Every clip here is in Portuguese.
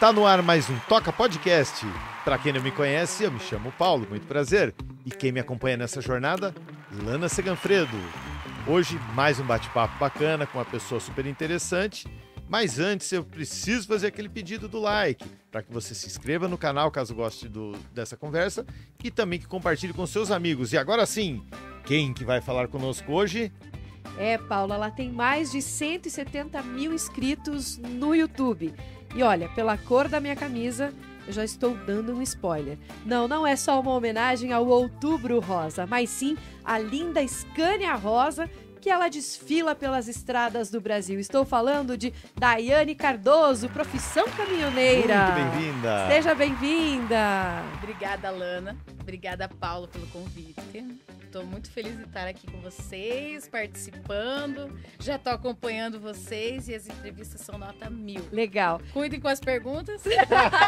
Tá no ar mais um Toca Podcast. Para quem não me conhece, eu me chamo Paulo, muito prazer. E quem me acompanha nessa jornada, Lana Seganfredo. Hoje, mais um bate-papo bacana com uma pessoa super interessante. Mas antes, eu preciso fazer aquele pedido do like, para que você se inscreva no canal caso goste do, dessa conversa e também que compartilhe com seus amigos. E agora sim, quem que vai falar conosco hoje? É, Paula, ela tem mais de 170 mil inscritos no YouTube. E olha, pela cor da minha camisa, eu já estou dando um spoiler. Não, não é só uma homenagem ao Outubro Rosa, mas sim à linda Scania Rosa que ela desfila pelas estradas do Brasil. Estou falando de Daiane Cardoso, profissão caminhoneira. Muito bem-vinda. Seja bem-vinda. Obrigada, Lana. Obrigada, Paulo, pelo convite. Estou muito feliz de estar aqui com vocês, participando. Já estou acompanhando vocês e as entrevistas são nota mil. Legal. Cuidem com as perguntas.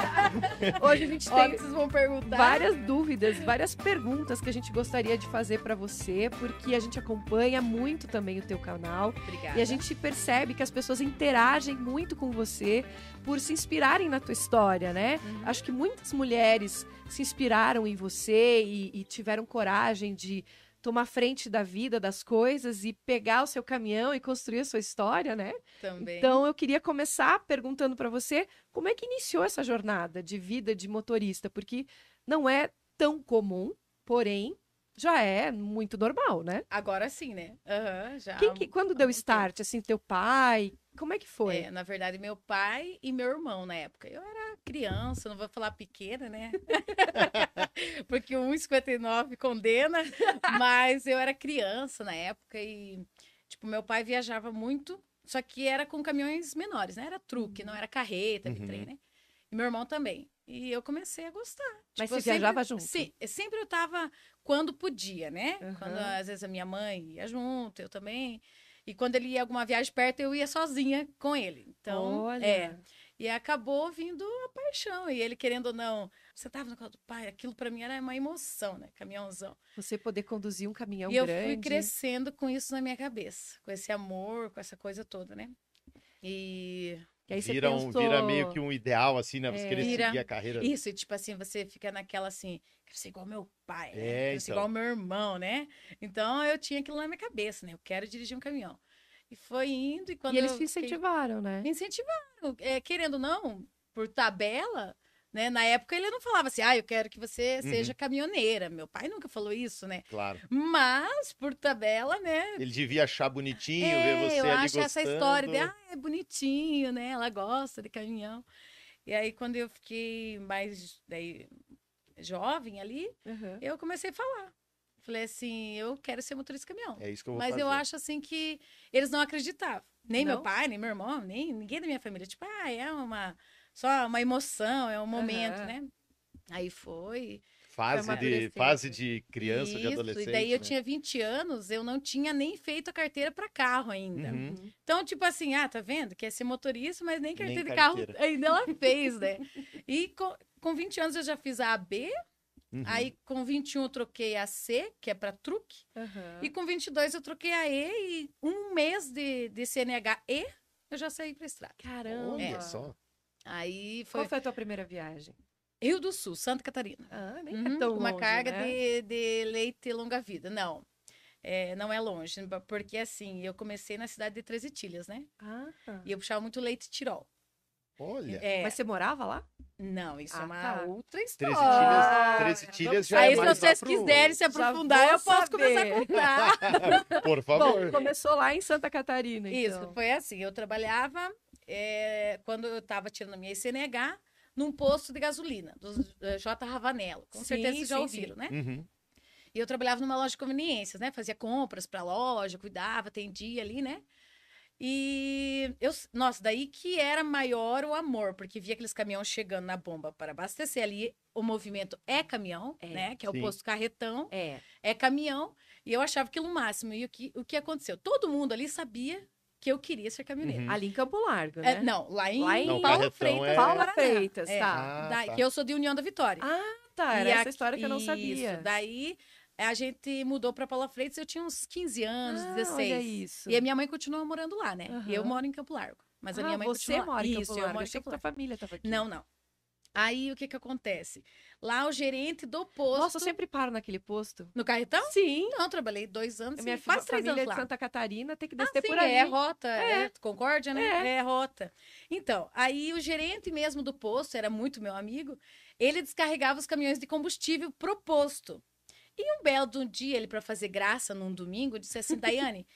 Hoje a gente tem Óbvio, vocês vão perguntar. várias dúvidas, várias perguntas que a gente gostaria de fazer para você, porque a gente acompanha muito muito também o teu canal. Obrigada. E a gente percebe que as pessoas interagem muito com você por se inspirarem na tua história, né? Uhum. Acho que muitas mulheres se inspiraram em você e, e tiveram coragem de tomar frente da vida, das coisas e pegar o seu caminhão e construir a sua história, né? Também. Então eu queria começar perguntando para você como é que iniciou essa jornada de vida de motorista, porque não é tão comum, porém já é muito normal, né? Agora sim, né? Uhum, já. Quem que, quando deu start, assim, teu pai? Como é que foi? É, na verdade, meu pai e meu irmão na época. Eu era criança, não vou falar pequena, né? Porque 1,59 condena, mas eu era criança na época e, tipo, meu pai viajava muito, só que era com caminhões menores, né? Era truque, não era carreta, uhum. trem, né? E meu irmão também. E eu comecei a gostar. Mas tipo, você viajava junto? Sim, sempre eu tava quando podia, né? Uhum. Quando às vezes a minha mãe ia junto, eu também. E quando ele ia alguma viagem perto, eu ia sozinha com ele. Então, Olha. é. E acabou vindo a paixão. E ele, querendo ou não, você tava no carro do pai, aquilo para mim era uma emoção, né? Caminhãozão. Você poder conduzir um caminhão e grande. E eu fui crescendo com isso na minha cabeça, com esse amor, com essa coisa toda, né? E e aí vira, pensou... um, vira meio que um ideal, assim, né? Você é, querer vira... seguir a carreira. Isso, e tipo assim, você fica naquela assim, quero ser igual meu pai, né? é, né? quero então... ser igual meu irmão, né? Então eu tinha aquilo na minha cabeça, né? Eu quero dirigir um caminhão. E foi indo, e quando. E eles te incentivaram, fiquei... né? Me incentivaram. É, querendo ou não, por tabela, né? Na época ele não falava assim, ah, eu quero que você uhum. seja caminhoneira. Meu pai nunca falou isso, né? Claro. Mas, por tabela, né? Ele devia achar bonitinho, é, ver você eu ali acho gostando. essa história de, ah, é bonitinho, né? Ela gosta de caminhão. E aí, quando eu fiquei mais daí, jovem ali, uhum. eu comecei a falar. Falei assim, eu quero ser motorista de caminhão. É isso que eu vou Mas fazer. eu acho assim que eles não acreditavam. Nem não? meu pai, nem meu irmão, nem ninguém da minha família. Tipo, ah, é uma só uma emoção, é um momento, uhum. né? Aí foi. Fase de, fase de criança, Isso, de adolescente. E daí né? eu tinha 20 anos, eu não tinha nem feito a carteira para carro ainda. Uhum. uhum. Então, tipo assim, ah, tá vendo? Quer ser motorista, mas nem carteira, nem carteira. de carro ainda ela fez, né? e com, com 20 anos eu já fiz a AB, Uhum. Aí com 21 eu troquei a C, que é para truque. Uhum. E com 22 eu troquei a E e um mês de, de CNH E eu já saí para estrada. Caramba. Olha é. só. Aí foi... Qual foi a tua primeira viagem? Rio do Sul, Santa Catarina. Ah, nem é uhum, é tão Uma carga né? de, de leite longa-vida. Não, é, não é longe. Porque, assim, eu comecei na cidade de Treze Tilhas, né? Ah, E eu puxava muito leite tirol. Olha! É... Mas você morava lá? Não, isso é ah, é uma tá. outra história. Treze tilhas, tilhas já é Aí, é se vocês pro... quiserem se aprofundar, eu posso saber. começar a contar. Por favor. Bom, começou lá em Santa Catarina, então. Isso, foi assim. Eu trabalhava é, quando eu estava tirando a minha ICNH, num posto de gasolina, do uh, J. Ravanello. Com sim, certeza vocês já ouviram, sim. né? Uhum. E eu trabalhava numa loja de conveniências, né? Fazia compras para a loja, cuidava, atendia ali, né? E eu, nossa, daí que era maior o amor, porque via aqueles caminhões chegando na bomba para abastecer ali, o movimento é caminhão, é, né? Que é sim. o posto carretão, é. é caminhão, e eu achava aquilo o máximo. E o que, o que aconteceu? Todo mundo ali sabia que eu queria ser caminhoneira. Uhum. Ali em Campo Largo, é, né? É, não, lá em, lá em não, Paulo Freitas. É... Paula Freitas, é. tá. Ah, da, tá. Que eu sou de União da Vitória. Ah, tá. Era e essa aqui, história que eu não sabia. Isso, daí eh, a gente mudou para Paula Freitas, eu tinha uns 15 anos, ah, 16. Olha isso. E a minha mãe continuou morando lá, né? Uhum. E eu moro em Campo Largo. Mas ah, a minha mãe você continua... mora em Campo Largo. Isso, eu moro Achei em Campo Largo. que tua família tava aqui. Não, não. Aí o que que acontece? Lá o gerente do posto. Nossa, eu sempre paro naquele posto. No Carretão? Sim. Não, trabalhei dois anos. A minha quase três anos é lá. de Santa Catarina tem que ah, descer ah, por aí. ali. É rota, é. é Concórdia, né? É. é rota. Então, aí o gerente mesmo do posto, era muito meu amigo, ele descarregava os caminhões de combustível pro posto. E um belo de um dia, ele, para fazer graça num domingo, disse assim: Daiane,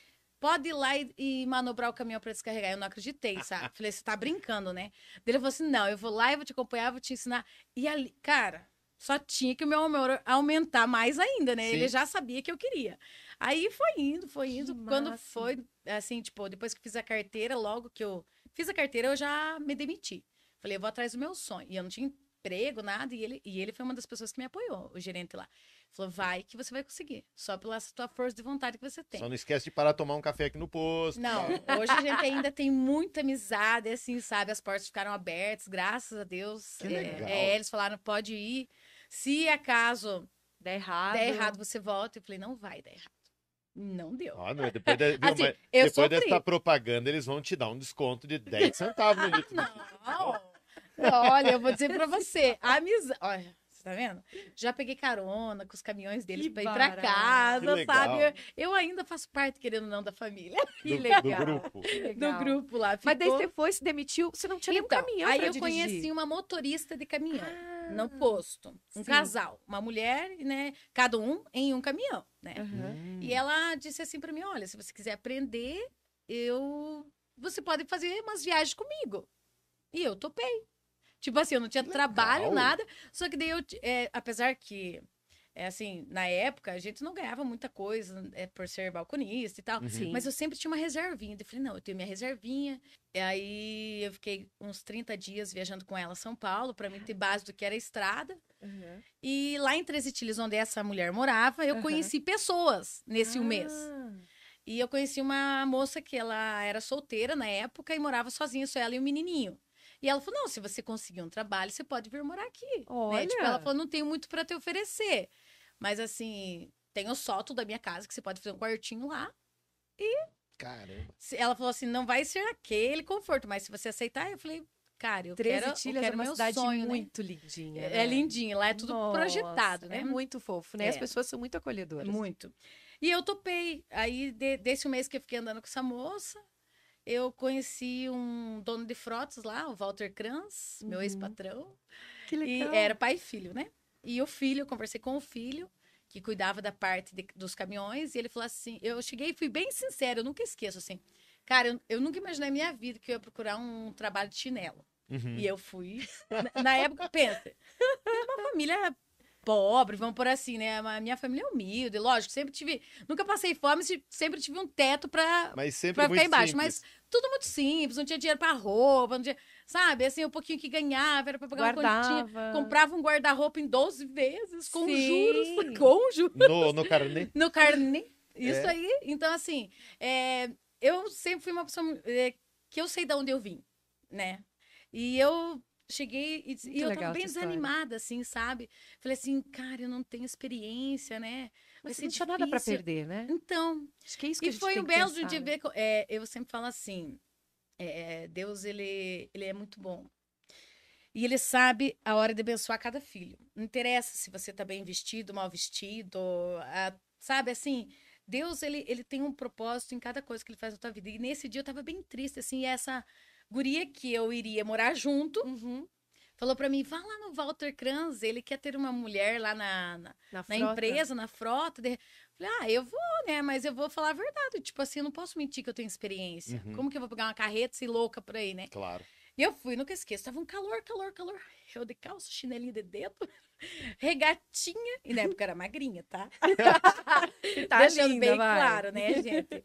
pode ir lá e, e manobrar o caminhão para descarregar. Eu não acreditei, sabe? Falei, você tá brincando, né? Ele falou assim: não, eu vou lá, e vou te acompanhar, vou te ensinar. E ali, cara, só tinha que o meu amor aumentar mais ainda, né? Sim. Ele já sabia que eu queria. Aí foi indo, foi indo. Que Quando massa. foi, assim, tipo, depois que fiz a carteira, logo que eu fiz a carteira, eu já me demiti. Falei, eu vou atrás do meu sonho. E eu não tinha emprego, nada. E ele, e ele foi uma das pessoas que me apoiou, o gerente lá. Falou, vai que você vai conseguir. Só pela sua força de vontade que você tem. Só não esquece de parar tomar um café aqui no posto. Não, hoje a gente ainda tem muita amizade, assim, sabe? As portas ficaram abertas, graças a Deus. Que legal. É, é, eles falaram, pode ir. Se acaso der errado. der errado, você volta. Eu falei, não vai dar errado. Não deu. Ah, meu, depois, de, viu, assim, depois dessa propaganda, eles vão te dar um desconto de 10 centavos. No não, não. Olha, eu vou dizer pra você. Amizade. Olha tá vendo? Já peguei carona com os caminhões deles para ir para casa, sabe? Eu ainda faço parte, querendo ou não, da família. Que do, legal. Do grupo. Legal. Do grupo lá. Ficou... Mas daí você foi, se demitiu, você não tinha então, nenhum caminhão Aí eu dirigir. conheci uma motorista de caminhão ah, no posto. Um sim. casal, uma mulher, né? Cada um em um caminhão, né? Uhum. E ela disse assim para mim, olha, se você quiser aprender, eu... Você pode fazer umas viagens comigo. E eu topei. Tipo assim, eu não tinha Legal. trabalho, nada. Só que daí eu. É, apesar que. É assim, na época a gente não ganhava muita coisa é, por ser balconista e tal. Uhum. Mas eu sempre tinha uma reservinha. Eu falei, não, eu tenho minha reservinha. E aí eu fiquei uns 30 dias viajando com ela a São Paulo, para mim ter base do que era estrada. Uhum. E lá em Três Itiles, onde essa mulher morava, eu uhum. conheci pessoas nesse ah. um mês. E eu conheci uma moça que ela era solteira na época e morava sozinha, só ela e o um menininho. E ela falou: não, se você conseguir um trabalho, você pode vir morar aqui. Olha. Né? Tipo, ela falou: não tenho muito para te oferecer. Mas assim, tem o sótão da minha casa que você pode fazer um quartinho lá. E. Caramba. Ela falou assim: não vai ser aquele conforto, mas se você aceitar, eu falei. Cara, eu quero, Tilhas eu quero é uma meu cidade sonho, né? muito né? lindinha. É, é, né? lindinha, lá é tudo Nossa, projetado, né? É muito fofo, né? É. As pessoas são muito acolhedoras. Muito. E eu topei. Aí, de, desse mês que eu fiquei andando com essa moça, eu conheci um dono de frotas lá, o Walter Kranz, meu uhum. ex-patrão. Que legal. E era pai e filho, né? E o filho, eu conversei com o filho, que cuidava da parte de, dos caminhões, e ele falou assim: eu cheguei e fui bem sincero, eu nunca esqueço assim. Cara, eu, eu nunca imaginei na minha vida que eu ia procurar um trabalho de chinelo. Uhum. E eu fui. Na, na época, pensa, é uma família pobre, vamos por assim, né? A minha família é humilde, lógico, sempre tive, nunca passei fome, sempre tive um teto para para ficar embaixo, simples. mas tudo muito simples, não tinha dinheiro para roupa, não tinha, sabe? Assim, o um pouquinho que ganhava era para pagar Guardava. uma quantia, comprava um guarda-roupa em 12 vezes com Sim. juros, com juros. No, no carnê. No carnê. Isso é. aí. Então assim, é, eu sempre fui uma pessoa é, que eu sei de onde eu vim, né? E eu cheguei e, e eu tava bem desanimada, assim, sabe? Falei assim, cara, eu não tenho experiência, né? Vai Mas não tinha nada para perder, né? Então. Acho que é isso que E foi um belo de né? ver. É, eu sempre falo assim: é, Deus, ele, ele é muito bom. E ele sabe a hora de abençoar cada filho. Não interessa se você tá bem vestido, mal vestido, a, sabe assim. Deus, ele, ele tem um propósito em cada coisa que ele faz na tua vida. E nesse dia eu tava bem triste, assim, essa guria que eu iria morar junto. Uhum. Falou para mim, vá lá no Walter Kranz, ele quer ter uma mulher lá na, na, na, na empresa, na frota. De... Falei, ah, eu vou, né? Mas eu vou falar a verdade. Tipo assim, eu não posso mentir que eu tenho experiência. Uhum. Como que eu vou pegar uma carreta e louca por aí, né? Claro. E eu fui, nunca esqueço. Tava um calor, calor, calor. Eu de calça, chinelinho de dedo, regatinha. E na época era magrinha, tá? tá Deixando linda, bem vai. claro, né, gente?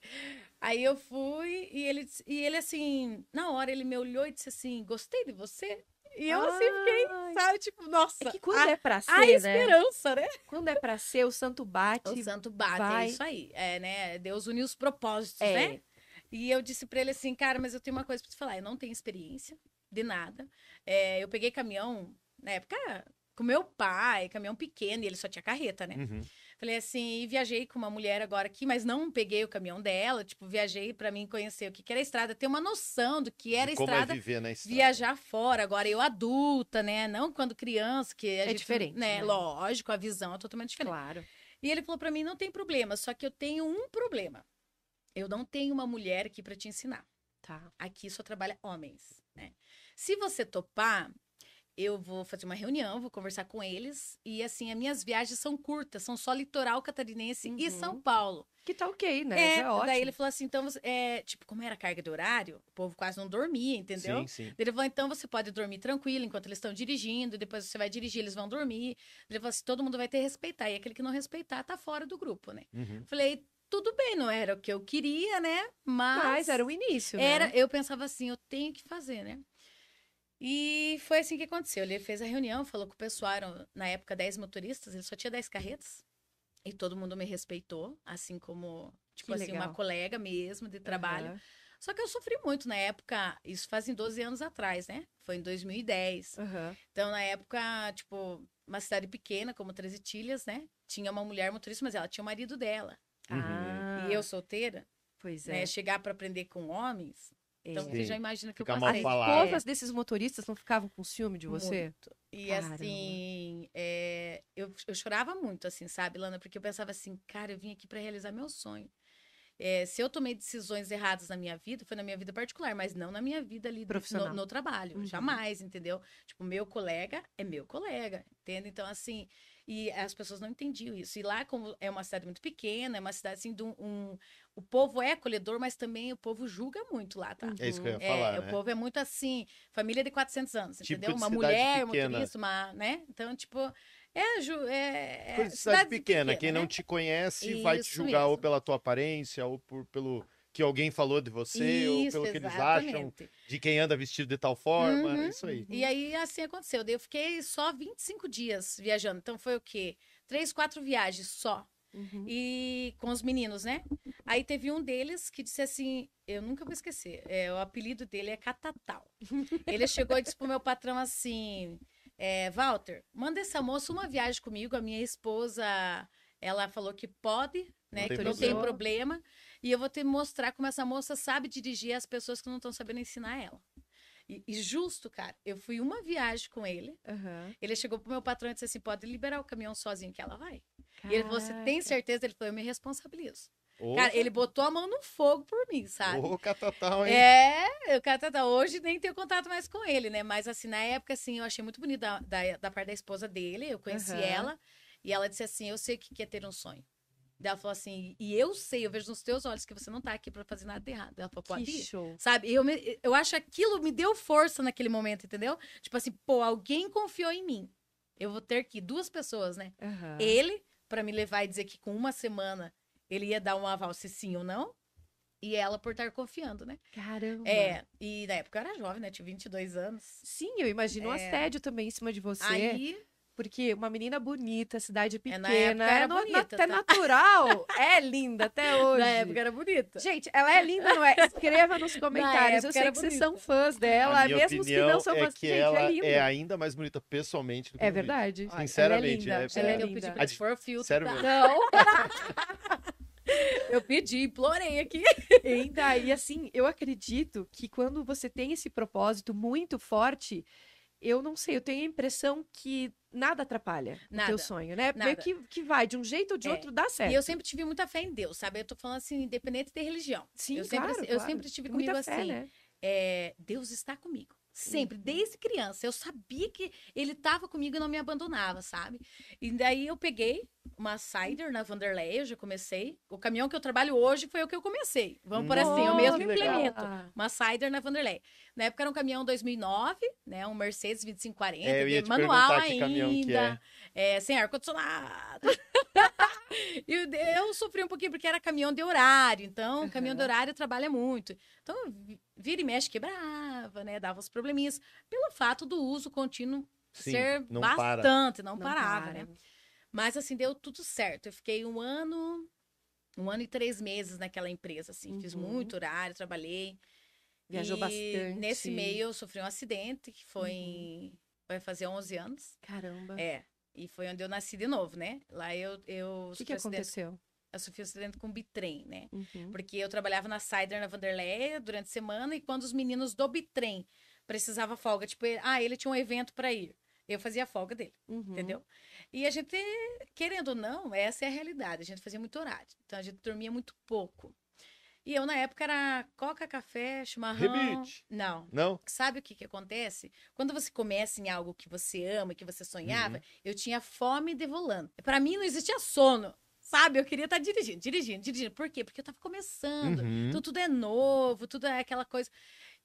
Aí eu fui e ele, e ele assim, na hora ele me olhou e disse assim: gostei de você. E eu assim fiquei, sabe, tipo, nossa. É que quando a, é pra ser, a né? esperança, né? Quando é pra ser, o santo bate. O santo bate, é vai... é isso aí. É, né? Deus uniu os propósitos, é. né? E eu disse pra ele assim, cara, mas eu tenho uma coisa pra te falar. Eu não tenho experiência de nada. É, eu peguei caminhão, na época, com meu pai, caminhão pequeno, e ele só tinha carreta, né? Uhum. Falei assim, e viajei com uma mulher agora aqui, mas não peguei o caminhão dela, tipo, viajei para mim conhecer o que, que era estrada, ter uma noção do que era como é estrada, é viver na estrada. Viajar fora, agora eu adulta, né? Não quando criança, que é gente, diferente. Né? né? Lógico, a visão é totalmente diferente. Claro. E ele falou para mim, não tem problema, só que eu tenho um problema. Eu não tenho uma mulher aqui para te ensinar. Tá. Aqui só trabalha homens, né? Se você topar, eu vou fazer uma reunião, vou conversar com eles. E assim, as minhas viagens são curtas, são só litoral catarinense uhum. e São Paulo. Que tá ok, né? É, Já é ótimo. Daí ele falou assim: então, é, tipo, como era carga de horário, o povo quase não dormia, entendeu? Sim, sim. Ele falou: então você pode dormir tranquilo enquanto eles estão dirigindo, depois você vai dirigir, eles vão dormir. Ele falou assim: todo mundo vai ter que respeitar. E aquele que não respeitar tá fora do grupo, né? Uhum. Falei. Tudo bem, não era o que eu queria, né? Mas. Mas era o início, né? Era, eu pensava assim, eu tenho que fazer, né? E foi assim que aconteceu. Ele fez a reunião, falou com o pessoal, eram, na época 10 motoristas, ele só tinha 10 carretas. E todo mundo me respeitou, assim como, tipo que assim, legal. uma colega mesmo de trabalho. Uhum. Só que eu sofri muito na época, isso fazem 12 anos atrás, né? Foi em 2010. Uhum. Então, na época, tipo, uma cidade pequena, como Três Itilhas, né? Tinha uma mulher motorista, mas ela tinha o marido dela. Uhum. E eu solteira. Pois né? é. Né? Chegar para aprender com homens, então Sim. você já imagina que Fica eu passei. As esposas desses motoristas não ficavam com ciúme de você? Muito. E Caramba. assim, é, eu, eu chorava muito, assim, sabe, Lana? Porque eu pensava assim, cara, eu vim aqui para realizar meu sonho. É, se eu tomei decisões erradas na minha vida, foi na minha vida particular, mas não na minha vida ali Profissional. No, no trabalho. Uhum. Jamais, entendeu? Tipo, meu colega é meu colega, entende? Então, assim, e as pessoas não entendiam isso. E lá, como é uma cidade muito pequena, é uma cidade assim de um, um o povo é acolhedor, mas também o povo julga muito lá, tá? É isso que eu ia é, falar. É, né? O povo é muito assim, família de 400 anos, entendeu? Uma mulher, pequena. isso uma, né? Então, tipo, é, ju, é, é, Coisa de cidade, cidade pequena, pequena, quem né? não te conhece isso vai te julgar mesmo. ou pela tua aparência ou por, pelo que alguém falou de você isso, ou pelo exatamente. que eles acham de quem anda vestido de tal forma, uhum. isso aí. E aí assim aconteceu, eu fiquei só 25 dias viajando, então foi o quê? Três, quatro viagens só. Uhum. E com os meninos, né? Aí teve um deles que disse assim: Eu nunca vou esquecer, é, o apelido dele é Catatal. Ele chegou e disse pro meu patrão assim: é, Walter, manda essa moça uma viagem comigo. A minha esposa, ela falou que pode, né? Não que eu não tenho problema. E eu vou te mostrar como essa moça sabe dirigir as pessoas que não estão sabendo ensinar ela. E, e, justo, cara, eu fui uma viagem com ele. Uhum. Ele chegou pro meu patrão e disse assim: pode liberar o caminhão sozinho que ela vai. Caraca. E ele falou: você tem certeza? Ele falou: eu me responsabilizo. Ô, Cara, ele botou a mão no fogo por mim, sabe? O catatão, hein? É, o catatão. Hoje nem tenho contato mais com ele, né? Mas, assim, na época, assim, eu achei muito bonito da, da, da parte da esposa dele. Eu conheci uhum. ela. E ela disse assim, eu sei que quer é ter um sonho. ela falou assim, e eu sei, eu vejo nos teus olhos que você não tá aqui para fazer nada de errado. Ela falou, pô, que show. sabe? Eu, me, eu acho aquilo me deu força naquele momento, entendeu? Tipo assim, pô, alguém confiou em mim. Eu vou ter aqui duas pessoas, né? Uhum. Ele, para me levar e dizer que com uma semana ele ia dar um aval se sim ou não. E ela por estar confiando, né? Caramba. É, e na época eu era jovem, né? Tinha 22 anos. Sim, eu imagino é... um assédio também em cima de você. Aí... Porque uma menina bonita, cidade pequena, é, na era é bonita, na, tá? até natural, é linda até hoje. Na época era bonita. Gente, ela é linda, não é? Escreva nos comentários. Eu sei que vocês são fãs dela, mesmo que não são é fãs. Que gente, ela é, linda. é ainda mais bonita pessoalmente do que É verdade. Sinceramente, ela é linda. É ela é, é linda. Eu pedi pra for o filtro. Sério mesmo. Não. Eu pedi, implorei aqui. Ainda, e assim, eu acredito que quando você tem esse propósito muito forte, eu não sei, eu tenho a impressão que nada atrapalha nada, o teu sonho, né? Nada. Meio que, que vai, de um jeito ou de é. outro, dá certo. E eu sempre tive muita fé em Deus, sabe? Eu tô falando assim, independente da religião. Sim, eu claro, sempre, claro. Eu sempre tive comigo muita fé, assim, né? é, Deus está comigo. Sempre, desde criança. Eu sabia que ele estava comigo e não me abandonava, sabe? E daí eu peguei uma cider na Vanderlei, eu já comecei. O caminhão que eu trabalho hoje foi o que eu comecei. Vamos por assim, eu mesmo implemento. Ah. Uma cider na Vanderlei. Na época era um caminhão 2009, né? Um Mercedes 2540, é, manual ainda. É é, sem ar-condicionado. e eu sofri um pouquinho porque era caminhão de horário, então uhum. caminhão de horário trabalha muito. Então, vira e mexe quebrava, né? Dava os probleminhas. Pelo fato do uso contínuo Sim, ser não bastante, não, não, parava, para. né? Mas assim, deu tudo certo. Eu fiquei um ano, um ano e três meses naquela empresa, assim. Uhum. Fiz muito horário, trabalhei. Viajou e bastante. Nesse meio eu sofri um acidente que foi. Uhum. Vai fazer 11 anos. Caramba. É. E foi onde eu nasci de novo, né? Lá eu. eu o que, que aconteceu? Eu sofri um acidente com bitrem, né? Uhum. Porque eu trabalhava na Cider, na Vanderleia, durante a semana, e quando os meninos do bitrem precisava folga, tipo, ah, ele tinha um evento para ir. Eu fazia a folga dele, uhum. entendeu? E a gente, querendo ou não, essa é a realidade. A gente fazia muito horário. Então a gente dormia muito pouco. E eu, na época, era coca, café, chimarrão. Rebite. Não. Não? Sabe o que, que acontece? Quando você começa em algo que você ama, que você sonhava, uhum. eu tinha fome de devolando. Para mim, não existia sono. Sabe, eu queria estar tá dirigindo, dirigindo, dirigindo. Por quê? Porque eu tava começando. Uhum. Então, tudo é novo, tudo é aquela coisa.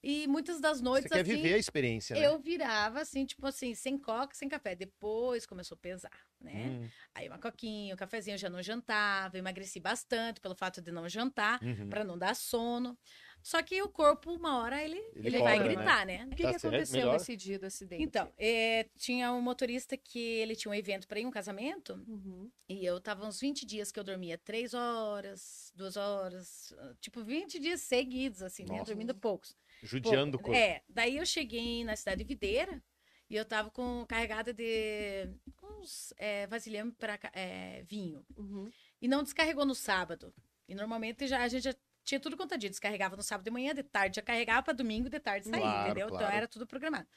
E muitas das noites. Você quer assim, viver a experiência, né? Eu virava assim, tipo assim, sem coca, sem café. Depois começou a pesar, né? Hum. Aí uma coquinha, um cafezinho, eu já não jantava, emagreci bastante pelo fato de não jantar, uhum. para não dar sono. Só que o corpo, uma hora, ele, ele, ele cobra, vai né? gritar, né? né? O que, tá que aconteceu nesse dia do acidente? Então, é, tinha um motorista que ele tinha um evento para ir, um casamento, uhum. e eu tava uns 20 dias que eu dormia 3 horas, 2 horas, tipo 20 dias seguidos, assim, né? Nossa. né? Dormindo poucos. Judiando Pô, É, daí eu cheguei na cidade de Videira e eu tava com carregada de uns é, vasilhame para é, vinho. Uhum. E não descarregou no sábado. E normalmente já, a gente já tinha tudo contadinho. É descarregava no sábado de manhã, de tarde já carregava para domingo, de tarde saía, claro, entendeu? Então claro. Então era tudo programado.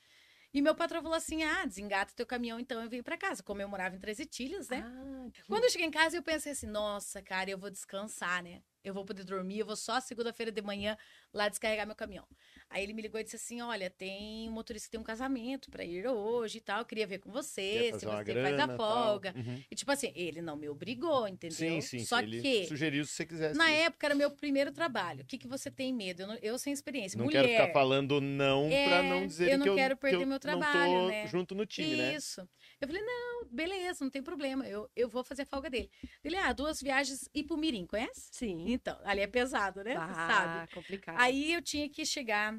E meu patrão falou assim: ah, desengata teu caminhão, então eu vim para casa. Como eu morava em Três Etilhas, né? Ah, que... Quando eu cheguei em casa, eu pensei assim: nossa, cara, eu vou descansar, né? eu vou poder dormir, eu vou só segunda-feira de manhã lá descarregar meu caminhão. Aí ele me ligou e disse assim: Olha, tem um motorista que tem um casamento para ir hoje e tal, queria ver com você, se você grana, faz a folga. Uhum. E tipo assim, ele não me obrigou, entendeu? Sim, sim. Só ele que. Sugeriu se você quisesse. Na época era meu primeiro trabalho. O que, que você tem medo? Eu, não, eu sem experiência. Não Mulher, quero ficar falando não é, para não dizer que eu não que quero eu, perder que eu meu trabalho. Não tô né? junto no time, Isso. né? Isso. Eu falei: Não, beleza, não tem problema, eu, eu vou fazer a folga dele. Ele, ah, duas viagens e pro Mirim, conhece? Sim. Então, ali é pesado, né? Ah, Sabe? complicado. Aí eu tinha que chegar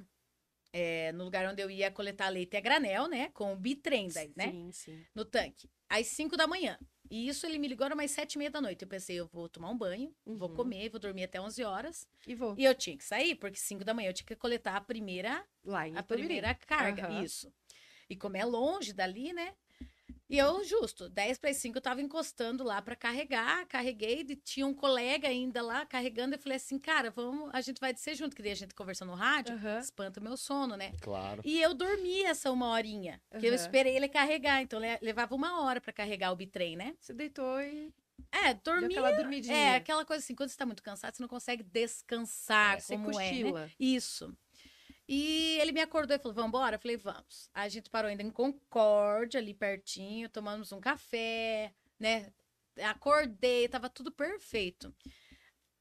é, no lugar onde eu ia coletar leite a granel, né? Com o bitrem, daí, né? Sim, sim. No tanque. Às 5 da manhã. E isso ele me ligou, era mais sete e meia da noite. Eu pensei, eu vou tomar um banho, uhum. vou comer, vou dormir até 11 horas. E vou. E eu tinha que sair, porque 5 da manhã eu tinha que coletar a primeira... Lá em A primeira carga, uhum. isso. E como é longe dali, né? E eu, justo, 10 para 5 eu tava encostando lá para carregar, carreguei, e tinha um colega ainda lá carregando. Eu falei assim, cara, vamos, a gente vai descer junto, que daí a gente conversou no rádio, uhum. espanta o meu sono, né? Claro. E eu dormi essa uma horinha, uhum. que eu esperei ele carregar. Então levava uma hora para carregar o bitrem, né? Você deitou e. É, dormir. Aquela dormidinha. É, aquela coisa assim, quando você tá muito cansado, você não consegue descansar, é, como é. Né? Isso. E ele me acordou e falou: Vamos embora? Eu falei: Vamos. Aí a gente parou ainda em Concórdia, ali pertinho, tomamos um café, né? Acordei, tava tudo perfeito.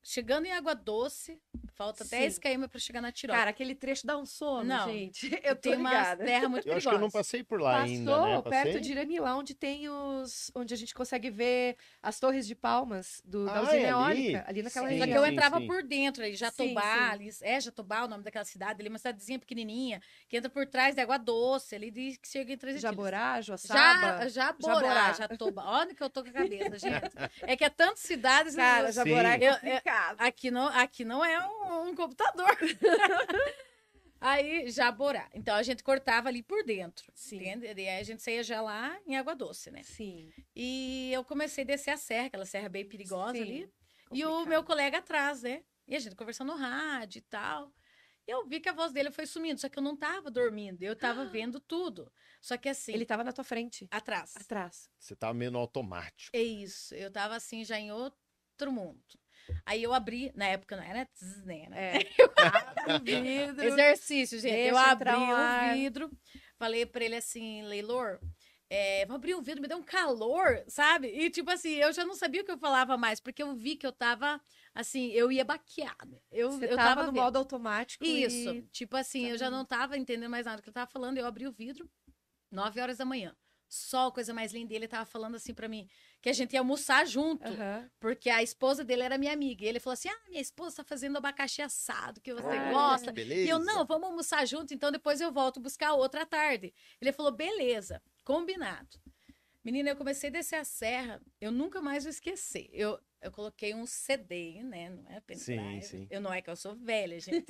Chegando em Água Doce, falta Sim. 10 km para chegar na Tirol. Cara, aquele trecho dá um sono, não, gente. Eu tenho uma terra muito eu perigosa. Eu acho que eu não passei por lá Passou ainda, né? Passei? perto de Iramilá, onde tem os... Onde a gente consegue ver as torres de palmas do, ah, da é usina é eólica. Ali, naquela sim, região. Só que eu entrava sim, por dentro ali, Jatobá. Ali, é Jatobá o nome daquela cidade. Ali é uma cidadezinha pequenininha que entra por trás da Água Doce. Ali diz que chega em três Jaborá, Joaçaba. Já, Jaborá, Jaborá, Jatobá. Olha que eu tô com a cabeça, gente. É que é tantas cidades... Cara, Jaborá... É eu, eu, Aqui não, aqui não é um, um computador. aí, jaborá. Então, a gente cortava ali por dentro, Sim. entende? E aí a gente saía já lá em Água Doce, né? Sim. E eu comecei a descer a serra, aquela serra bem perigosa Sim. ali. Complicado. E o meu colega atrás, né? E a gente conversando no rádio e tal. Eu vi que a voz dele foi sumindo, só que eu não tava dormindo, eu tava vendo tudo. Só que assim. Ele tava na tua frente. Atrás. Atrás. Você tava meio no automático. É né? isso. Eu tava assim já em outro mundo. Aí eu abri, na época não era tz, né? É. Eu abri o vidro. Exercício, gente. eu abri o vidro, falei pra ele assim, Leilor, é, vou abrir o vidro, me deu um calor, sabe? E tipo assim, eu já não sabia o que eu falava mais, porque eu vi que eu tava, assim, eu ia baqueada. Né? Eu, Você eu tava, tava no vendo. modo automático. Isso, e... tipo assim, tá eu já não tava entendendo mais nada do que eu tava falando, eu abri o vidro, 9 horas da manhã sol, coisa mais linda. E ele tava falando assim para mim que a gente ia almoçar junto, uhum. porque a esposa dele era minha amiga. E ele falou assim: "Ah, minha esposa tá fazendo abacaxi assado, que você gosta". Beleza. E eu: "Não, vamos almoçar junto, então depois eu volto buscar outra tarde". Ele falou: "Beleza, combinado". Menina, eu comecei a descer a serra, eu nunca mais vou esquecer. Eu, eu coloquei um CD, né? Não é apenas. Sim, sim. Eu não é que eu sou velha, gente.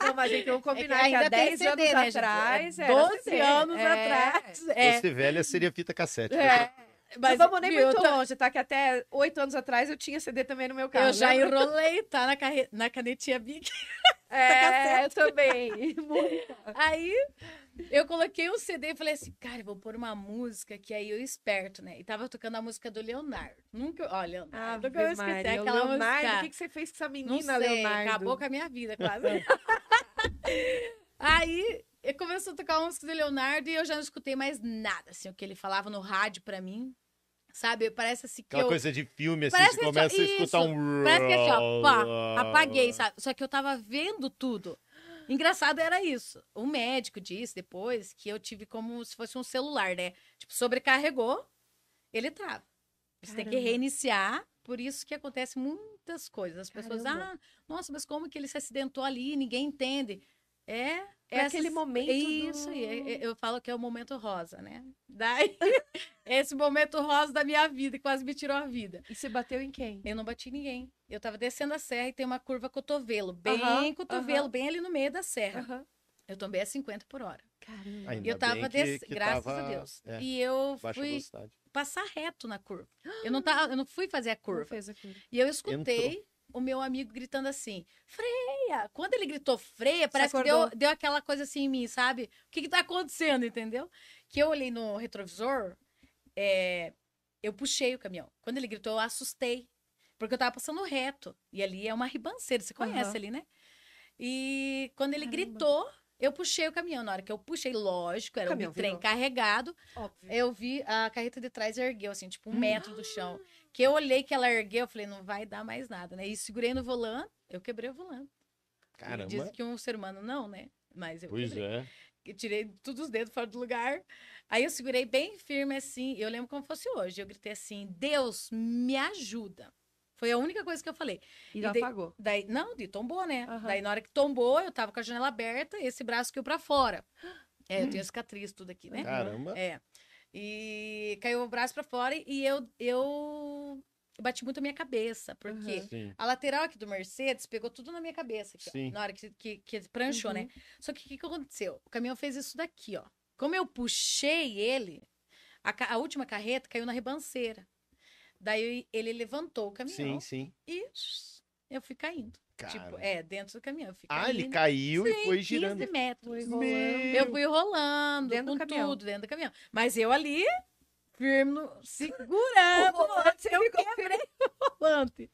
não, mas gente, eu combinar é que, que há 10 CD, anos né, atrás, é, 12 CD. anos é. atrás. É. Se fosse velha, seria fita cassete. É. Né? é. Mas não vamos nem muito longe, tá? Que até oito anos atrás eu tinha CD também no meu carro. Eu já enrolei, tá? Na, carre... na canetinha big. É, eu também. aí eu coloquei um CD e falei assim, cara, vou pôr uma música que aí eu esperto, né? E tava tocando a música do Leonardo. Nunca. Ó, Leonardo, nunca eu esqueci Maria, aquela Leonardo, música. O que, que você fez com essa menina, Não sei, Leonardo? Acabou com a minha vida, quase. aí começou a tocar a música do Leonardo e eu já não escutei mais nada, assim, o que ele falava no rádio para mim. Sabe? Parece assim que. Aquela eu... coisa de filme, assim, parece você começa a escutar um. Parece que assim, ó, pá, apaguei, sabe? Só que eu tava vendo tudo. Engraçado era isso. o médico disse depois que eu tive como se fosse um celular, né? Tipo, sobrecarregou, ele trava. Você Caramba. tem que reiniciar, por isso que acontece muitas coisas. As pessoas, Caramba. ah, nossa, mas como que ele se acidentou ali? Ninguém entende. É, é, é aquele momento. Isso, do... eu falo que é o momento rosa, né? Daí, esse momento rosa da minha vida, quase me tirou a vida. E você bateu em quem? Eu não bati em ninguém. Eu tava descendo a serra e tem uma curva cotovelo, bem cotovelo, bem ali no meio da serra. Eu tomei a 50 por hora. Caramba. Ainda eu tava descendo, graças tava... a Deus. É, e eu fui velocidade. passar reto na curva. Eu não, tava, eu não fui fazer a curva. a curva. E eu escutei Entrou o meu amigo gritando assim, freia! Quando ele gritou freia, parece que deu, deu aquela coisa assim em mim, sabe? O que que tá acontecendo, entendeu? Que eu olhei no retrovisor, é, eu puxei o caminhão. Quando ele gritou, eu assustei. Porque eu tava passando reto. E ali é uma ribanceira, você conhece uhum. ali, né? E quando ele Caramba. gritou, eu puxei o caminhão. Na hora que eu puxei, lógico, era o um trem virou. carregado. Óbvio. Eu vi a carreta de trás ergueu, assim, tipo um hum. metro do chão. Que eu olhei que ela ergueu, eu falei, não vai dar mais nada, né? E segurei no volante, eu quebrei o volante. Caramba. Ele disse que um ser humano não, né? Mas eu. Pois quebrei. é. Eu tirei todos os dedos fora do lugar. Aí eu segurei bem firme assim. Eu lembro como fosse hoje. Eu gritei assim: Deus, me ajuda. Foi a única coisa que eu falei. E, e daí, apagou. Daí, não, de tombou, né? Uhum. Daí, na hora que tombou, eu tava com a janela aberta, esse braço caiu pra fora. É, eu tenho cicatriz, tudo aqui, né? Caramba. É. E caiu o braço para fora e eu, eu bati muito a minha cabeça, porque uhum. a lateral aqui do Mercedes pegou tudo na minha cabeça, aqui, ó, na hora que, que, que pranchou, né? uhum. né? Só que o que, que, aconteceu? O caminhão fez isso daqui, ó. Como eu puxei ele, a, a última carreta caiu na ribanceira. Daí ele levantou o caminhão sim, sim. e eu fui caindo. Tipo, Cara. Tipo, é, dentro do caminhão. ah, ali, ele caiu sim, e foi girando. 15 metros. Foi Eu fui rolando dentro com tudo, dentro do caminhão. Mas eu ali, firme, segurando o volante. Eu quebrei o volante.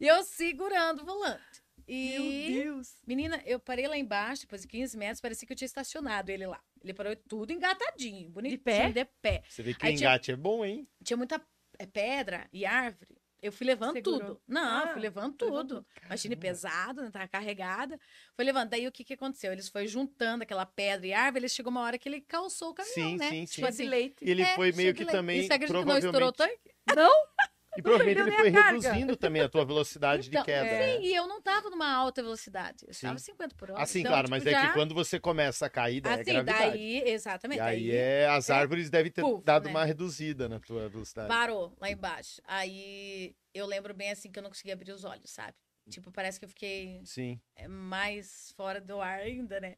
E eu segurando o volante. E, Meu Deus! Menina, eu parei lá embaixo, depois de 15 metros, parecia que eu tinha estacionado ele lá. Ele parou tudo engatadinho, bonitinho, de pé. De pé. Você vê que Aí engate tinha, é bom, hein? Tinha muita é, pedra e árvore. Eu fui levando Segurou. tudo. Não, ah, fui levando tudo. Imagine pesado, né? Tava carregada. Foi levando. Daí o que que aconteceu? Eles foi juntando aquela pedra e árvore, ele chegou uma hora que ele calçou o caminhão, sim, né? Sim, sim, tipo sim. Assim, leite. ele é, foi meio que leite. também. Isso você é acredita provavelmente... que não estourou o tanque? Não? E provavelmente ele foi carga. reduzindo também a tua velocidade então, de queda. É. Né? Sim, e eu não tava numa alta velocidade. Eu estava 50 por hora. Assim, então, claro, tipo, mas já... é que quando você começa a cair, daí assim, é ah, gravidade. Daí, exatamente. E aí, daí, é, as é árvores é, devem ter puff, dado né? uma reduzida na tua velocidade. Parou lá embaixo. Aí eu lembro bem assim que eu não conseguia abrir os olhos, sabe? Tipo, parece que eu fiquei Sim. É, mais fora do ar ainda, né?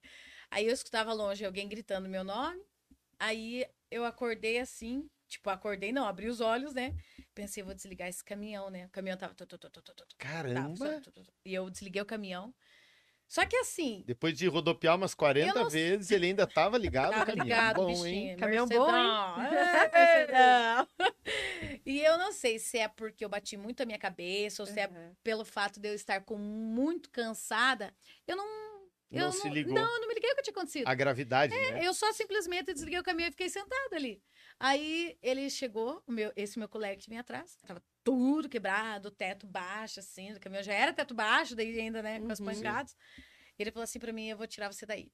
Aí eu escutava longe alguém gritando meu nome. Aí eu acordei assim, Tipo, acordei, não, abri os olhos, né? Pensei, vou desligar esse caminhão, né? O caminhão tava. Caramba! e eu desliguei o caminhão. Só que assim. Depois de rodopiar umas 40 não... vezes, ele ainda tava ligado tava caminhão. Ligado, bom, hein? Caminhão Mercedão. bom. Hein? É, e eu não sei se é porque eu bati muito a minha cabeça, ou se uhum. é pelo fato de eu estar com muito cansada. Eu não não, se ligou. Não, eu não me liguei o que tinha acontecido. A gravidade, é, né? Eu só simplesmente desliguei o caminhão e fiquei sentada ali. Aí ele chegou, meu, esse meu colega que vinha atrás, tava tudo quebrado, teto baixo, assim, o caminhão já era teto baixo, daí ainda, né, com as uhum. pancadas. E ele falou assim pra mim, eu vou tirar você daí.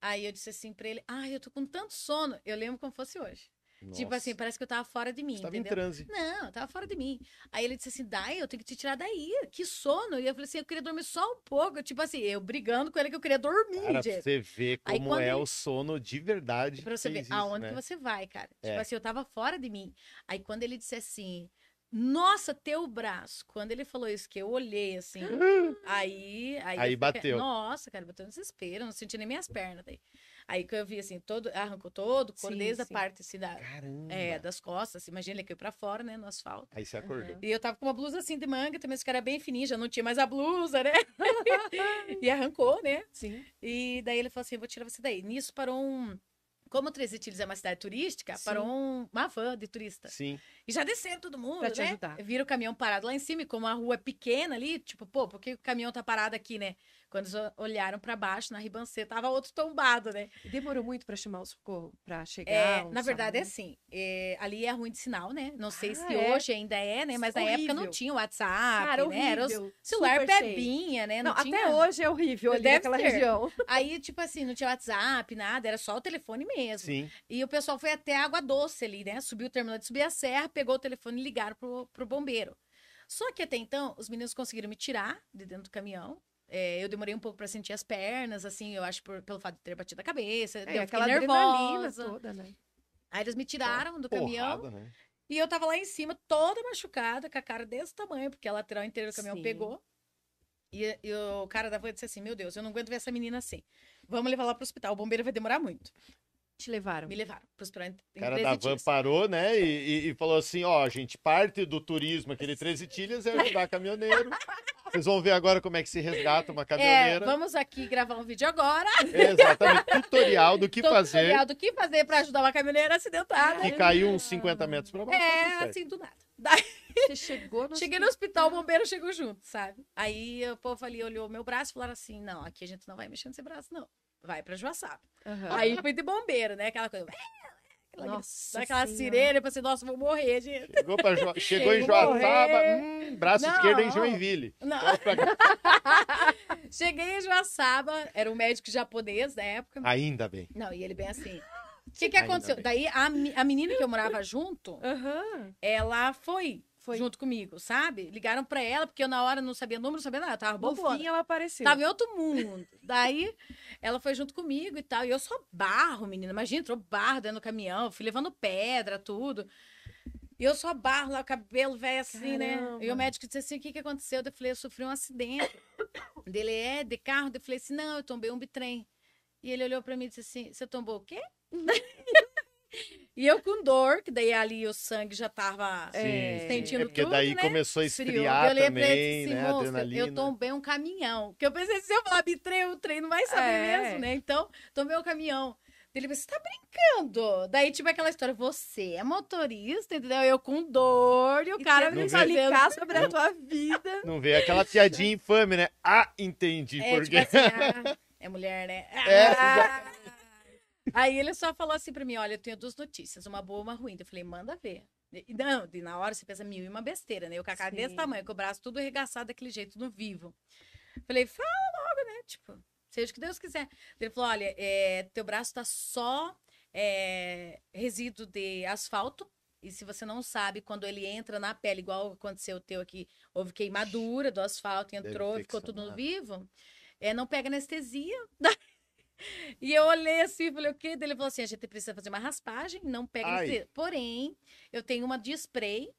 Aí eu disse assim pra ele, ai, ah, eu tô com tanto sono. Eu lembro como fosse hoje. Nossa. Tipo assim, parece que eu tava fora de mim. Você tava em transe. Não, eu tava fora de mim. Aí ele disse assim: Dai, eu tenho que te tirar daí. Que sono. E eu falei assim: eu queria dormir só um pouco. Tipo assim, eu brigando com ele que eu queria dormir. Cara, você vê como é ele... o sono de verdade. Pra você ver existe, aonde né? que você vai, cara. É. Tipo assim, eu tava fora de mim. Aí quando ele disse assim. Nossa, teu braço. Quando ele falou isso, que eu olhei assim. aí. Aí, aí fiquei... bateu. Nossa, cara, bateu um desespero. Não senti nem minhas pernas. Daí. Aí que eu vi assim, todo, arrancou todo, cor desde a parte assim da, é, das costas, assim, imagina ele caiu pra fora, né, no asfalto. Aí você acordou. Uhum. E eu tava com uma blusa assim de manga também, esse cara era é bem fininho, já não tinha mais a blusa, né? e arrancou, né? Sim. E daí ele falou assim: vou tirar você daí. Nisso parou um. Como Três Itilhos é uma cidade turística, Sim. parou um, uma van de turista. Sim. E já desceram todo mundo, pra te né? ajudar. Vira o caminhão parado lá em cima, e como a rua é pequena ali, tipo, pô, por que o caminhão tá parado aqui, né? Quando eles olharam para baixo, na ribanceira, tava outro tombado, né? Demorou muito para chamar o socorro, para chegar. É, na verdade, é assim. É, ali é ruim de sinal, né? Não sei ah, se é? hoje ainda é, né? Mas horrível. na época não tinha WhatsApp, Cara, né? Era o celular bebinha, né? Não, não tinha... Até hoje é horrível ali Deve naquela região. Aí, tipo assim, não tinha WhatsApp, nada, era só o telefone mesmo. Sim. E o pessoal foi até Água Doce ali, né? Subiu o terminal de subir a serra, pegou o telefone e ligaram pro, pro bombeiro. Só que até então, os meninos conseguiram me tirar de dentro do caminhão. É, eu demorei um pouco para sentir as pernas, assim, eu acho por, pelo fato de ter batido a cabeça. É, eu aquela nervosa. toda, né? Aí eles me tiraram do caminhão. né? E eu tava lá em cima, toda machucada, com a cara desse tamanho, porque a lateral inteira do caminhão Sim. pegou. E, e, o cara da van disse assim: Meu Deus, eu não aguento ver essa menina assim. Vamos levar lá pro hospital. O bombeiro vai demorar muito. Te levaram. Me levaram. O cara da van parou, né? E, e, e, falou assim: ó, gente, parte do turismo aquele 13 Tilhas é ajudar caminhoneiro. Vocês vão ver agora como é que se resgata uma é, caminhoneira. É, vamos aqui gravar um vídeo agora. É, exatamente. Tutorial do que Tutorial fazer. Tutorial do que fazer para ajudar uma caminhoneira acidentada. Né? E caiu uns 50 metros para baixo. É, assim, do nada. Daí... Você chegou no Cheguei hospital. no hospital, o bombeiro chegou junto, sabe? Aí o povo ali olhou meu braço e falaram assim: não, aqui a gente não vai mexer nesse braço, não vai pra Joaçaba. Uhum. Aí foi de bombeiro, né? Aquela coisa. Aquela, nossa aquela sirene, eu pensei, nossa, vou morrer, gente. Chegou, pra jo... Chegou, em Joaçaba, hum, braço não, esquerdo em Joinville. Não. Então, Cheguei em Joaçaba, era um médico japonês na época. Ainda bem. Não, e ele bem assim. O que, que aconteceu? Daí a, a menina que eu morava junto, uhum. ela foi foi. junto comigo, sabe? Ligaram para ela, porque eu na hora não sabia número, não sabia nada, tava bobona. No fim ela apareceu. Tava em outro mundo. Daí ela foi junto comigo e tal. E eu só barro, menina. Imagina, entrou barro dentro do caminhão, fui levando pedra, tudo. E eu só barro lá, o cabelo velho assim, Caramba. né? E o médico disse assim: o que, que aconteceu? Eu falei: eu sofri um acidente. Dele é de carro? Eu falei assim: não, eu tombei um bitrem. E ele olhou para mim e disse assim: você tombou o quê? E eu com dor, que daí ali o sangue já tava é, sentindo é porque tudo, daí né? começou a esfriar também, disse, né, adrenalina. Eu tombei um caminhão. Porque eu pensei, se eu falar bitreu, o trem não vai saber é. mesmo, né? Então, tomei um caminhão. Ele falou, você tá brincando? Daí, tipo, aquela história, você é motorista, entendeu? Eu com dor e o e cara me explicar sobre a tua vida. Não vê aquela piadinha infame, né? Ah, entendi, é, porque... Tipo assim, ah, é mulher, né? É, ah, é, Aí ele só falou assim pra mim: olha, eu tenho duas notícias, uma boa e uma ruim. Eu falei, manda ver. E, não, e na hora você pensa mil e uma besteira, né? Eu com a cara Sim. desse tamanho, com o braço tudo arregaçado daquele jeito no vivo. Falei, fala logo, né? Tipo, seja o que Deus quiser. Ele falou: olha, é, teu braço tá só é, resíduo de asfalto. E se você não sabe, quando ele entra na pele, igual aconteceu o teu aqui, houve queimadura do asfalto, entrou, ficou tudo no vivo, é, não pega anestesia. Daí E eu olhei assim e falei, o quê? Ele falou assim: a gente precisa fazer uma raspagem, não pega. Porém, eu tenho uma de spray.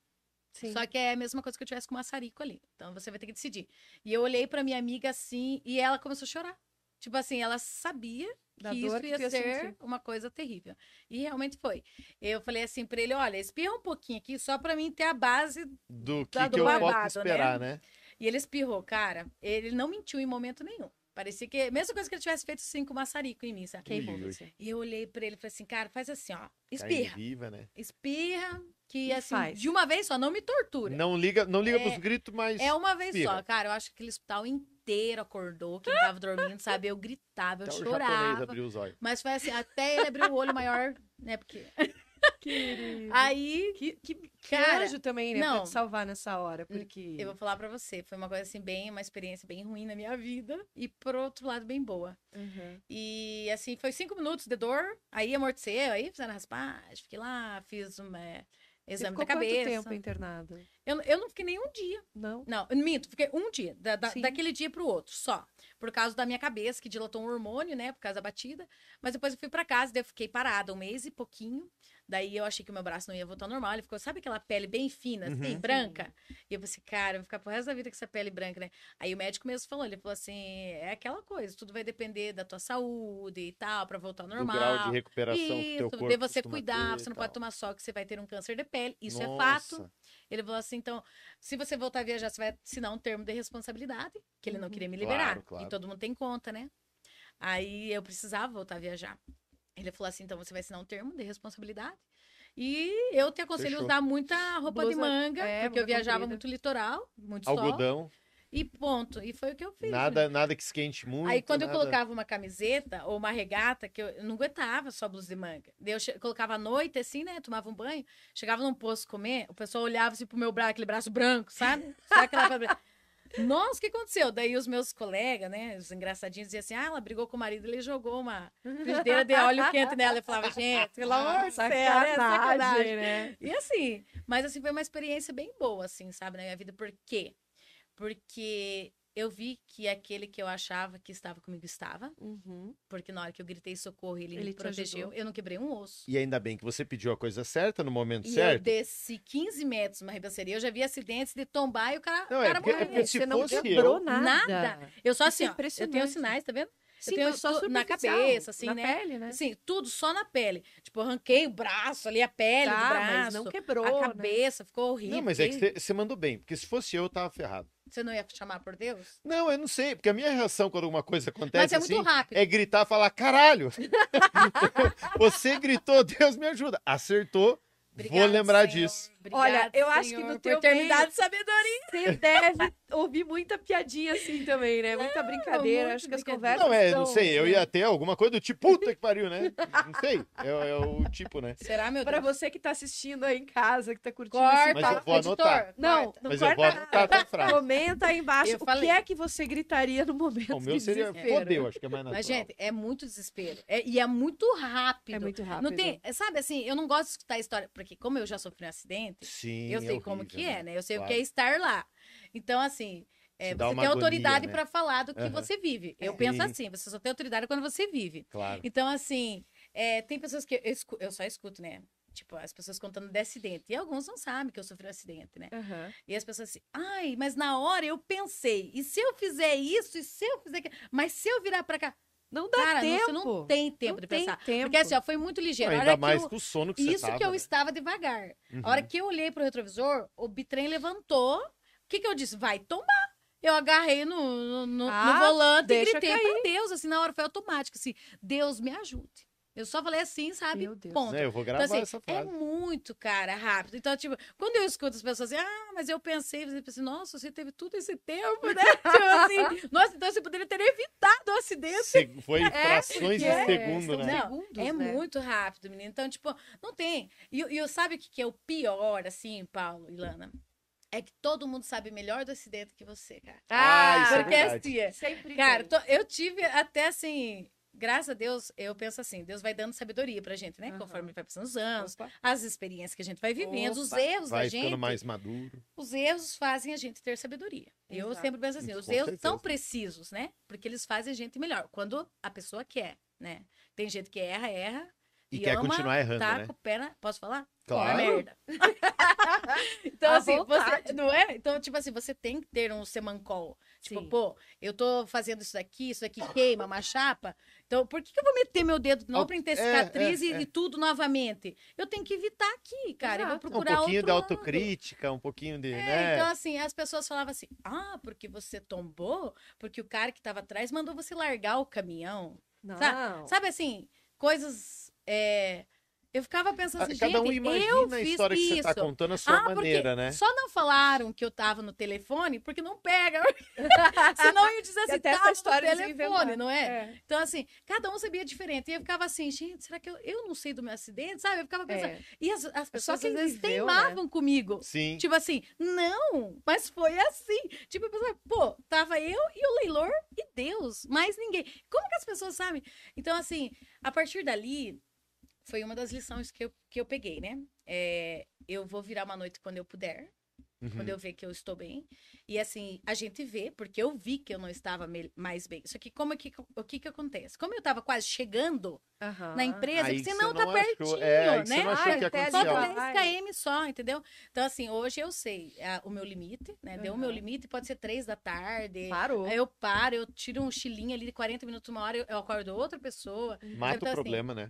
Sim. Só que é a mesma coisa que eu tivesse com o maçarico ali. Então você vai ter que decidir. E eu olhei para minha amiga assim e ela começou a chorar. Tipo assim, ela sabia da que isso ia que ser uma coisa terrível. E realmente foi. Eu falei assim para ele, olha, espirra um pouquinho aqui só para mim ter a base do que, da, do que eu babado, posso né? esperar, né? né? E ele espirrou, cara. Ele não mentiu em momento nenhum. Parecia que. Mesma coisa que ele tivesse feito cinco maçarico em mim, sabe? por você. E eu olhei pra ele e falei assim, cara, faz assim, ó. Espirra. Viva, né? Espirra, que e assim, faz. de uma vez só, não me tortura. Não liga, não liga é, pros gritos, mas. É uma vez espirra. só, cara. Eu acho que aquele hospital inteiro acordou, quem tava dormindo, sabe? Eu gritava, eu então, chorava. mas foi assim, até ele abriu o olho maior, né? Porque. Querido. Aí, que, que, cara, que também, né? Não, pra te salvar nessa hora, hum, porque... Eu vou falar para você, foi uma coisa assim, bem, uma experiência bem ruim na minha vida e, por outro lado, bem boa. Uhum. E, assim, foi cinco minutos de dor, aí amorteceu, aí fizeram raspagem, fiquei lá, fiz uma... Eh, exame da cabeça. quanto tempo internado? Eu, eu não fiquei nem um dia. Não? Não, minto, fiquei um dia, da, da, daquele dia pro outro, só. Por causa da minha cabeça, que dilatou um hormônio, né, por causa da batida. Mas depois eu fui para casa, daí eu fiquei parada um mês e pouquinho. Daí eu achei que o meu braço não ia voltar ao normal. Ele ficou, sabe aquela pele bem fina, assim, uhum. branca? E eu pensei, cara, eu vou ficar pro resto da vida com essa pele branca, né? Aí o médico mesmo falou, ele falou assim, é aquela coisa, tudo vai depender da tua saúde e tal, para voltar ao normal. Do grau de recuperação Isso, que teu corpo de você cuidar, você não pode tomar só que você vai ter um câncer de pele. Isso Nossa. é fato. Ele falou assim, então, se você voltar a viajar, você vai assinar um termo de responsabilidade, que ele não queria me uhum. liberar. Claro, claro. E todo mundo tem conta, né? Aí eu precisava voltar a viajar. Ele falou assim: então você vai assinar um termo de responsabilidade. E eu te aconselho Fechou. a usar muita roupa Blusa, de manga, é, porque eu viajava comprida. muito litoral, muito Algodão. Sol, e ponto. E foi o que eu fiz. Nada, né? nada que esquente muito. Aí quando nada... eu colocava uma camiseta ou uma regata, que eu não aguentava só blusa de manga. Daí eu colocava à noite, assim, né? Tomava um banho, chegava num posto comer, o pessoal olhava assim pro meu braço, aquele braço branco, sabe? sabe aquela... Nossa, o que aconteceu? Daí os meus colegas, né, os engraçadinhos, diziam assim: ah, ela brigou com o marido, ele jogou uma frigideira de óleo quente nela. Eu falava, gente, pelo amor de Deus, é sacanagem, né? E assim, mas assim, foi uma experiência bem boa, assim, sabe, na minha vida. Por quê? Porque eu vi que aquele que eu achava que estava comigo estava. Uhum. Porque na hora que eu gritei socorro, ele, ele me protegeu. Eu não quebrei um osso. E ainda bem que você pediu a coisa certa no momento e certo. Eu desci 15 metros uma ribanceria. Eu já vi acidentes de tombar e o cara, não, é cara é morreu. É você não quebrou eu, nada. Nada. Eu só assim, é ó, eu tenho sinais, tá vendo? Sim, eu tenho só tu, na cabeça, assim, na né? pele, né? Sim, tudo só na pele. Tipo, arranquei o braço ali, a pele tá, do braço. não quebrou. A né? cabeça, né? ficou horrível. Não, mas é que você mandou bem, porque se fosse eu, eu tava ferrado. Você não ia chamar por Deus? Não, eu não sei, porque a minha reação quando alguma coisa acontece Mas é, muito assim, rápido. é gritar, falar, caralho! você gritou, Deus me ajuda. Acertou, Obrigado, vou lembrar Senhor. disso. Obrigada, Olha, eu senhor, acho que no teu meio, sabedorinho, sabedoria. Você deve ouvir muita piadinha assim também, né? Muita não, brincadeira. acho que as conversas. Não, é, não sei. Eu né? ia ter alguma coisa do tipo, puta que pariu, né? Não sei. É, é o tipo, né? Será, meu Deus? Pra você que tá assistindo aí em casa, que tá curtindo corta, esse mas Não, corta. não mas corta. Eu vou anotar tua Comenta aí embaixo eu o falei. que é que você gritaria no momento. O meu seria fodeu, né? acho que é mais natural. Mas, gente, é muito desespero. É, e é muito rápido. É muito rápido. Não tem, sabe assim, eu não gosto de escutar história, porque como eu já sofri um acidente. Sim. Eu sei é horrível, como que é, né? né? Eu sei claro. o que é estar lá. Então, assim, é, você tem agonia, autoridade né? para falar do que uhum. você vive. Eu penso assim, você só tem autoridade quando você vive. Claro. Então, assim, é, tem pessoas que. Eu, eu, só escuto, né? Tipo, as pessoas contando de acidente. E alguns não sabem que eu sofri um acidente, né? Uhum. E as pessoas assim, ai, mas na hora eu pensei. E se eu fizer isso? E se eu fizer aquilo? Mas se eu virar para cá? Não dá Cara, tempo. Você não tem tempo não de pensar. Tempo. Porque assim, ó, foi muito ligeiro. ainda mais com o sono que você Isso tava, que eu né? estava devagar. Uhum. A hora que eu olhei pro retrovisor, o bitrem levantou. O que que eu disse? Vai tomar. Eu agarrei no, no, ah, no volante e gritei para Deus, assim, na hora foi automático, assim, Deus me ajude. Eu só falei assim, sabe? Meu Deus. Ponto. É, eu vou então, gravar então, assim, essa frase. É muito, cara, rápido. Então, tipo, quando eu escuto as pessoas assim, ah, mas eu pensei, você pensa, assim, nossa, você teve tudo esse tempo, né? tipo assim, nossa, então você poderia ter evitado o acidente. Se foi é, frações de é segundo, é, né? Não, é segundos, é né? muito rápido, menino. Então, tipo, não tem. E, e sabe o que, que é o pior, assim, Paulo e Lana? É que todo mundo sabe melhor do acidente que você, cara. Ah, ah isso porque é verdade. assim, sempre. Cara, tô, eu tive até assim, graças a Deus, eu penso assim, Deus vai dando sabedoria pra gente, né? Uhum. Conforme vai passando os anos, Opa. as experiências que a gente vai vivendo, Opa. os erros vai da gente. Vai ficando mais maduro. Os erros fazem a gente ter sabedoria. Exato. Eu sempre penso assim, os erros certeza. são precisos, né? Porque eles fazem a gente melhor, quando a pessoa quer, né? Tem gente que erra, erra, e, e quer ama, continuar errando, tá né? com pena posso falar? Claro. Uma merda. então a assim, vontade. você, não é? Então tipo assim, você tem que ter um semancol. Tipo, Sim. pô, eu tô fazendo isso daqui, isso aqui queima, uma chapa. Então, por que, que eu vou meter meu dedo não novo pra ter cicatriz é, é, é. e tudo novamente? Eu tenho que evitar aqui, cara. Exato. Eu vou procurar Um pouquinho da autocrítica, um pouquinho de. É, né? Então, assim, as pessoas falavam assim: ah, porque você tombou, porque o cara que tava atrás mandou você largar o caminhão. Não. Sabe, sabe assim, coisas. É, eu ficava pensando assim, Cada gente, um imagina eu a história que isso. você tá contando a sua ah, maneira, né? Só não falaram que eu tava no telefone porque não pega. Senão eu dizer assim, tava no telefone, não é? é? Então, assim, cada um sabia diferente. E eu ficava assim, gente, será que eu, eu não sei do meu acidente, sabe? Eu ficava pensando. É. E as, as pessoas às vezes viveu, né? teimavam né? comigo. Sim. Tipo assim, não, mas foi assim. Tipo, pensava, pô, tava eu e o leilor e Deus, mais ninguém. Como que as pessoas sabem? Então, assim, a partir dali foi uma das lições que eu, que eu peguei, né? É, eu vou virar uma noite quando eu puder, uhum. quando eu ver que eu estou bem. E assim, a gente vê, porque eu vi que eu não estava mais bem. Só que como é que, o que que acontece? Como eu estava quase chegando uhum. na empresa, tá é, né? você não, não tá pertinho, é, né? até falta 10 km só, entendeu? Então assim, hoje eu sei é, o meu limite, né? Deu uhum. o meu limite, pode ser 3 da tarde. Parou. eu paro, eu tiro um chilinho ali de 40 minutos, uma hora, eu, eu acordo outra pessoa. Mata então, o então, assim, problema, né?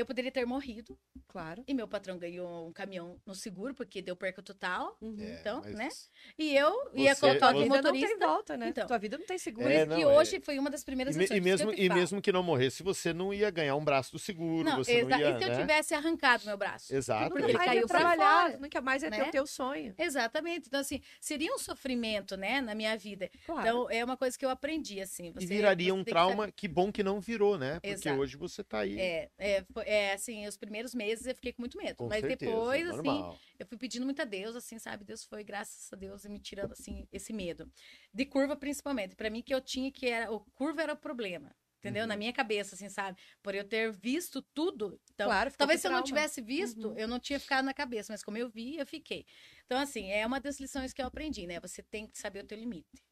Eu poderia ter morrido. Claro. E meu patrão ganhou um caminhão no seguro, porque deu perca total. Uhum. É, então, né? E eu você, ia colocar a vida motorista. Não tem volta, né? Então, tua vida não tem é, seguro. É, não, e é. hoje é... foi uma das primeiras e, e mesmo que E mesmo que não morresse, você não ia ganhar um braço do seguro. Não, você não ia, e se né? eu tivesse arrancado meu braço? Exato. Porque ele caiu é trabalhar, fora, né? nunca mais é né? ter o né? teu sonho. Exatamente. Então, assim, seria um sofrimento, né, na minha vida. Claro. Então, é uma coisa que eu aprendi, assim. Você, e viraria um trauma, que, que, bom que não virou, né? Porque Exato. hoje você tá aí. É, é, é, assim, os primeiros meses eu fiquei com muito medo. Com mas certeza, depois, é assim, eu fui pedindo muito a Deus, assim, sabe? Deus foi, graças a Deus, me tirando, assim, esse medo. De curva, principalmente. para mim, que eu tinha que era. O curva era o problema. Entendeu? Uhum. Na minha cabeça, assim, sabe? Por eu ter visto tudo. Então, claro, talvez se eu não tivesse visto, uhum. eu não tinha ficado na cabeça, mas como eu vi, eu fiquei. Então, assim, é uma das lições que eu aprendi, né? Você tem que saber o teu limite.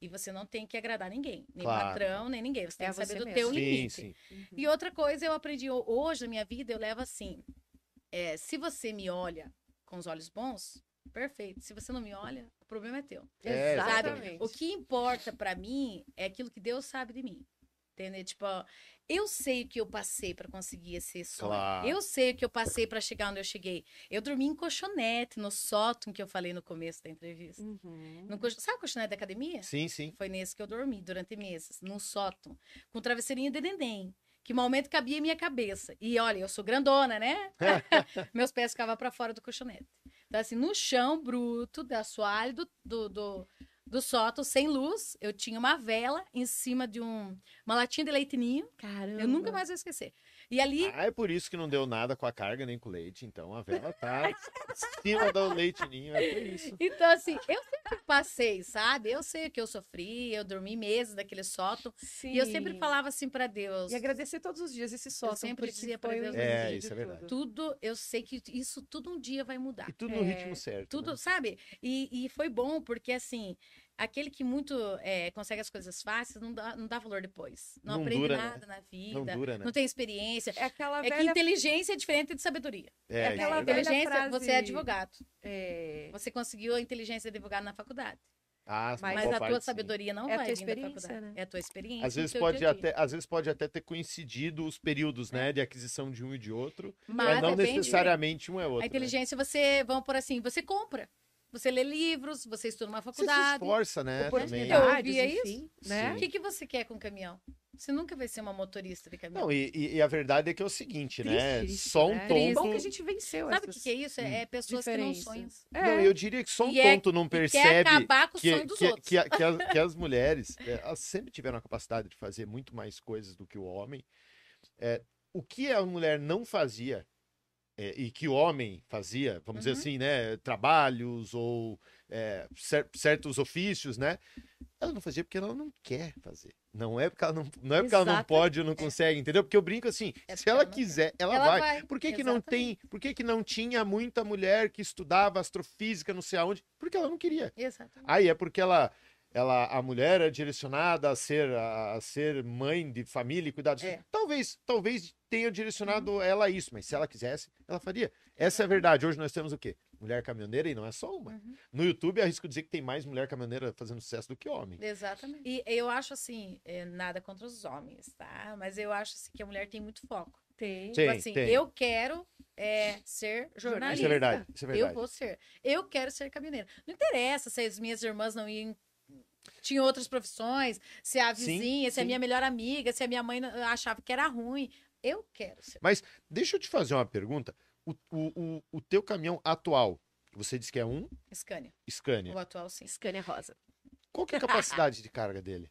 E você não tem que agradar ninguém, nem claro. patrão, nem ninguém. Você tem é que saber do mesmo. teu limite. Sim, sim. Uhum. E outra coisa eu aprendi hoje na minha vida, eu levo assim: é, se você me olha com os olhos bons, perfeito. Se você não me olha, o problema é teu. É, exatamente. Sabe? O que importa para mim é aquilo que Deus sabe de mim. Entendeu? Tipo, ó, eu sei o que eu passei para conseguir esse sonho. Claro. Eu sei o que eu passei para chegar onde eu cheguei. Eu dormi em colchonete, no sótão que eu falei no começo da entrevista. Uhum. No, sabe o colchonete da academia? Sim, sim. Foi nesse que eu dormi durante meses, num sótão, com travesseirinho de neném que momento cabia em minha cabeça. E olha, eu sou grandona, né? Meus pés ficavam para fora do colchonete. Então, assim, no chão bruto, da assoalho, do, do, do, do sótão, sem luz. Eu tinha uma vela em cima de um, uma latinha de leite ninho. Caramba. Eu nunca mais vou esquecer. E ali. Ah, é por isso que não deu nada com a carga nem com o leite. Então a vela tá cima do leite ninho. É por isso. Então, assim, eu sempre passei, sabe? Eu sei que eu sofri, eu dormi meses naquele sótão. Sim. E eu sempre falava assim para Deus. E agradecer todos os dias esse sótão. Eu sempre dizia para Deus. É, isso é verdade. Tudo, eu sei que isso tudo um dia vai mudar. E tudo é... no ritmo certo. Tudo, né? sabe? E, e foi bom, porque assim aquele que muito é, consegue as coisas fáceis não dá, não dá valor depois. Não, não aprende dura, né? nada né? na vida. Não, dura, né? não tem experiência. É, aquela velha... é que inteligência é diferente de sabedoria. É, é, é aquela inteligência, frase... você é advogado. É, você conseguiu a inteligência de advogado na faculdade. Ah, mas, mas a parte, tua sabedoria sim. não é vai vir da faculdade. Né? É a tua experiência. Às vezes, pode dia até, às vezes pode até ter coincidido os períodos né, de aquisição de um e de outro, mas, mas não né? necessariamente um é outro. Né? A inteligência, né? você, vamos por assim, você compra. Você lê livros, você estuda uma faculdade. Você se esforça, né? Também. Eu ouvia enfim, isso. Né? O que, que você quer com o caminhão? Você nunca vai ser uma motorista de caminhão. Não, e, e a verdade é que é o seguinte, né? triste, né? Triste, só um né? tonto. bom que a gente venceu. Sabe o que, que, é isso? É, hum, pessoas que não sonham. É. Não, eu diria que só um e é tonto é, não percebe. acabar com o sonho dos que, outros. Que, que, as, que as mulheres é, sempre tiveram a capacidade de fazer muito mais coisas do que o homem. É, o que a mulher não fazia é, e que o homem fazia, vamos uhum. dizer assim, né, trabalhos ou é, cer certos ofícios, né? Ela não fazia porque ela não quer fazer. Não é porque ela não, não, é porque ela não pode ou não é. consegue, entendeu? Porque eu brinco assim, é se ela, ela quiser, ela, ela vai. vai. Por que, que não tem, por que, que não tinha muita mulher que estudava astrofísica, não sei aonde? Porque ela não queria. Exatamente. Aí é porque ela ela a mulher é direcionada a ser a, a ser mãe de família e cuidados é. talvez talvez tenha direcionado uhum. ela a isso mas se ela quisesse ela faria essa é a verdade hoje nós temos o quê mulher caminhoneira e não é só uma uhum. no YouTube arrisco dizer que tem mais mulher caminhoneira fazendo sucesso do que homem exatamente e eu acho assim é, nada contra os homens tá mas eu acho assim, que a mulher tem muito foco tem. Tipo assim, tem. eu quero é, ser jornalista. Isso é, verdade, isso é verdade. Eu vou ser. Eu quero ser caminhoneira. Não interessa se as minhas irmãs não iam tinha outras profissões, se é a vizinha, é sim, se sim. a minha melhor amiga, se a minha mãe achava que era ruim. Eu quero ser. Mas deixa eu te fazer uma pergunta. O, o, o, teu caminhão atual, você disse que é um? Scania. Scania. O atual, sim. Scania rosa. Qual que é a capacidade de carga dele?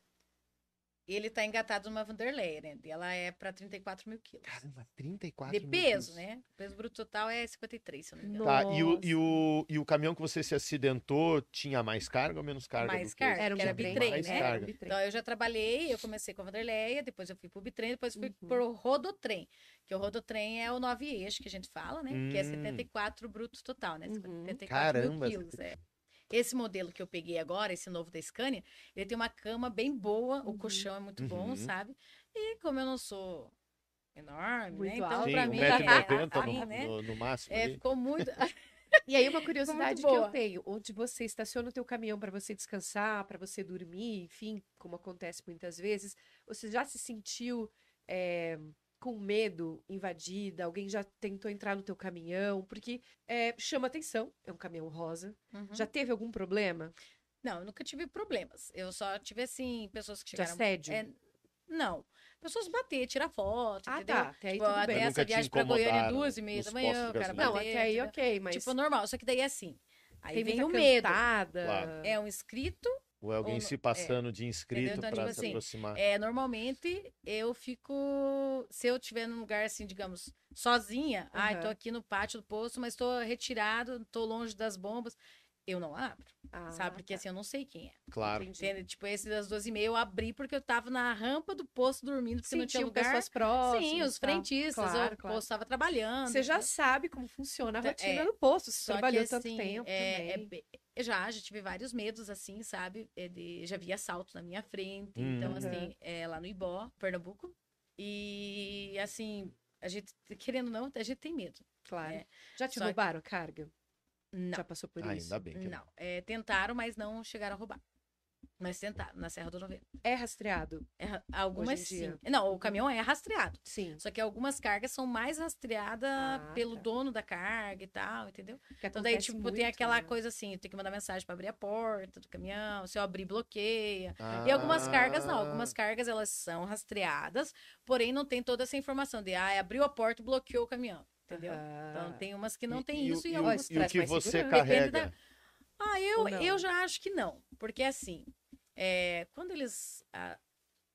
ele tá engatado numa Vanderlei, né? ela é para 34 mil quilos. Caramba, 34 De mil peso, quilos. né? O peso bruto total é 53, se eu não me engano. Tá, e o, e, o, e o caminhão que você se acidentou tinha mais carga ou menos carga? Mais carga, era um era bitrem, né? Carga. Né? Então, eu já trabalhei, eu comecei com a Vanderleia, depois eu fui pro bitrem, depois fui uhum. pro rodotrem. Que o rodotrem é o nove eixo que a gente fala, né? Que é 74 hum. bruto total, né? 74 Caramba, mil quilos, é. Esse modelo que eu peguei agora, esse novo da Scania, ele tem uma cama bem boa, uhum. o colchão é muito uhum. bom, sabe? E como eu não sou enorme, muito né? Então, para mim, no, né? no, no máximo. É, ficou muito. E aí uma curiosidade que eu tenho, onde você estaciona o teu caminhão para você descansar, para você dormir, enfim, como acontece muitas vezes, você já se sentiu é, com medo invadida, alguém já tentou entrar no teu caminhão, porque é, chama atenção, é um caminhão rosa. Uhum. Já teve algum problema? Não, eu nunca tive problemas. Eu só tive, assim, pessoas que chegaram... De assédio? É, não. Pessoas bater, tirar foto, ah, tá. entendeu? Tá, até aí tipo, tudo bem. essa viagem pra Goiânia duas e meia da manhã, o cara bater, Não, até aí ok, mas... Tipo, normal. Só que daí é assim, Aí Tem vem o medo. Claro. É um escrito ou é alguém Ou, se é, passando é, de inscrito então, para tipo se assim, aproximar? É, normalmente eu fico. Se eu estiver num lugar assim, digamos, sozinha, uhum. ai, ah, tô aqui no pátio do posto, mas estou retirado, estou longe das bombas eu não abro. Ah, sabe? Porque tá. assim, eu não sei quem é. Claro. Entende? Tipo, esse das duas e meia eu abri porque eu tava na rampa do posto dormindo, porque Sentiu não tinha lugar. pessoas próximas. Sim, os tal. Tá. frentistas, claro, o claro. posto tava trabalhando. Você já né? sabe como funciona a então, rotina é, do posto, você trabalhou que, tanto assim, tempo é, é também. É, já, já tive vários medos, assim, sabe? É de, já vi assalto na minha frente. Hum, então, uhum. assim, é, lá no Ibó, Pernambuco. E, assim, a gente, querendo ou não, a gente tem medo. Claro. Né? Já te Só roubaram que... carga? Não. Já passou por ah, isso? Ainda bem. Que não. É, tentaram, mas não chegaram a roubar. Mas tentaram, na Serra do Noveiro. É rastreado? É, algumas sim. Não, o caminhão é rastreado. Sim. Só que algumas cargas são mais rastreadas ah, pelo tá. dono da carga e tal, entendeu? Que então daí, tipo, muito, tem aquela né? coisa assim, tem que mandar mensagem para abrir a porta do caminhão, se eu abrir, bloqueia. Ah. E algumas cargas não, ah. algumas cargas elas são rastreadas, porém não tem toda essa informação de, ah, abriu a porta, bloqueou o caminhão. Entendeu? Ah. Então tem umas que não e, tem e isso e, e algumas e o que você segurança. carrega. Da... Ah, eu, eu já acho que não. Porque assim, é, quando eles.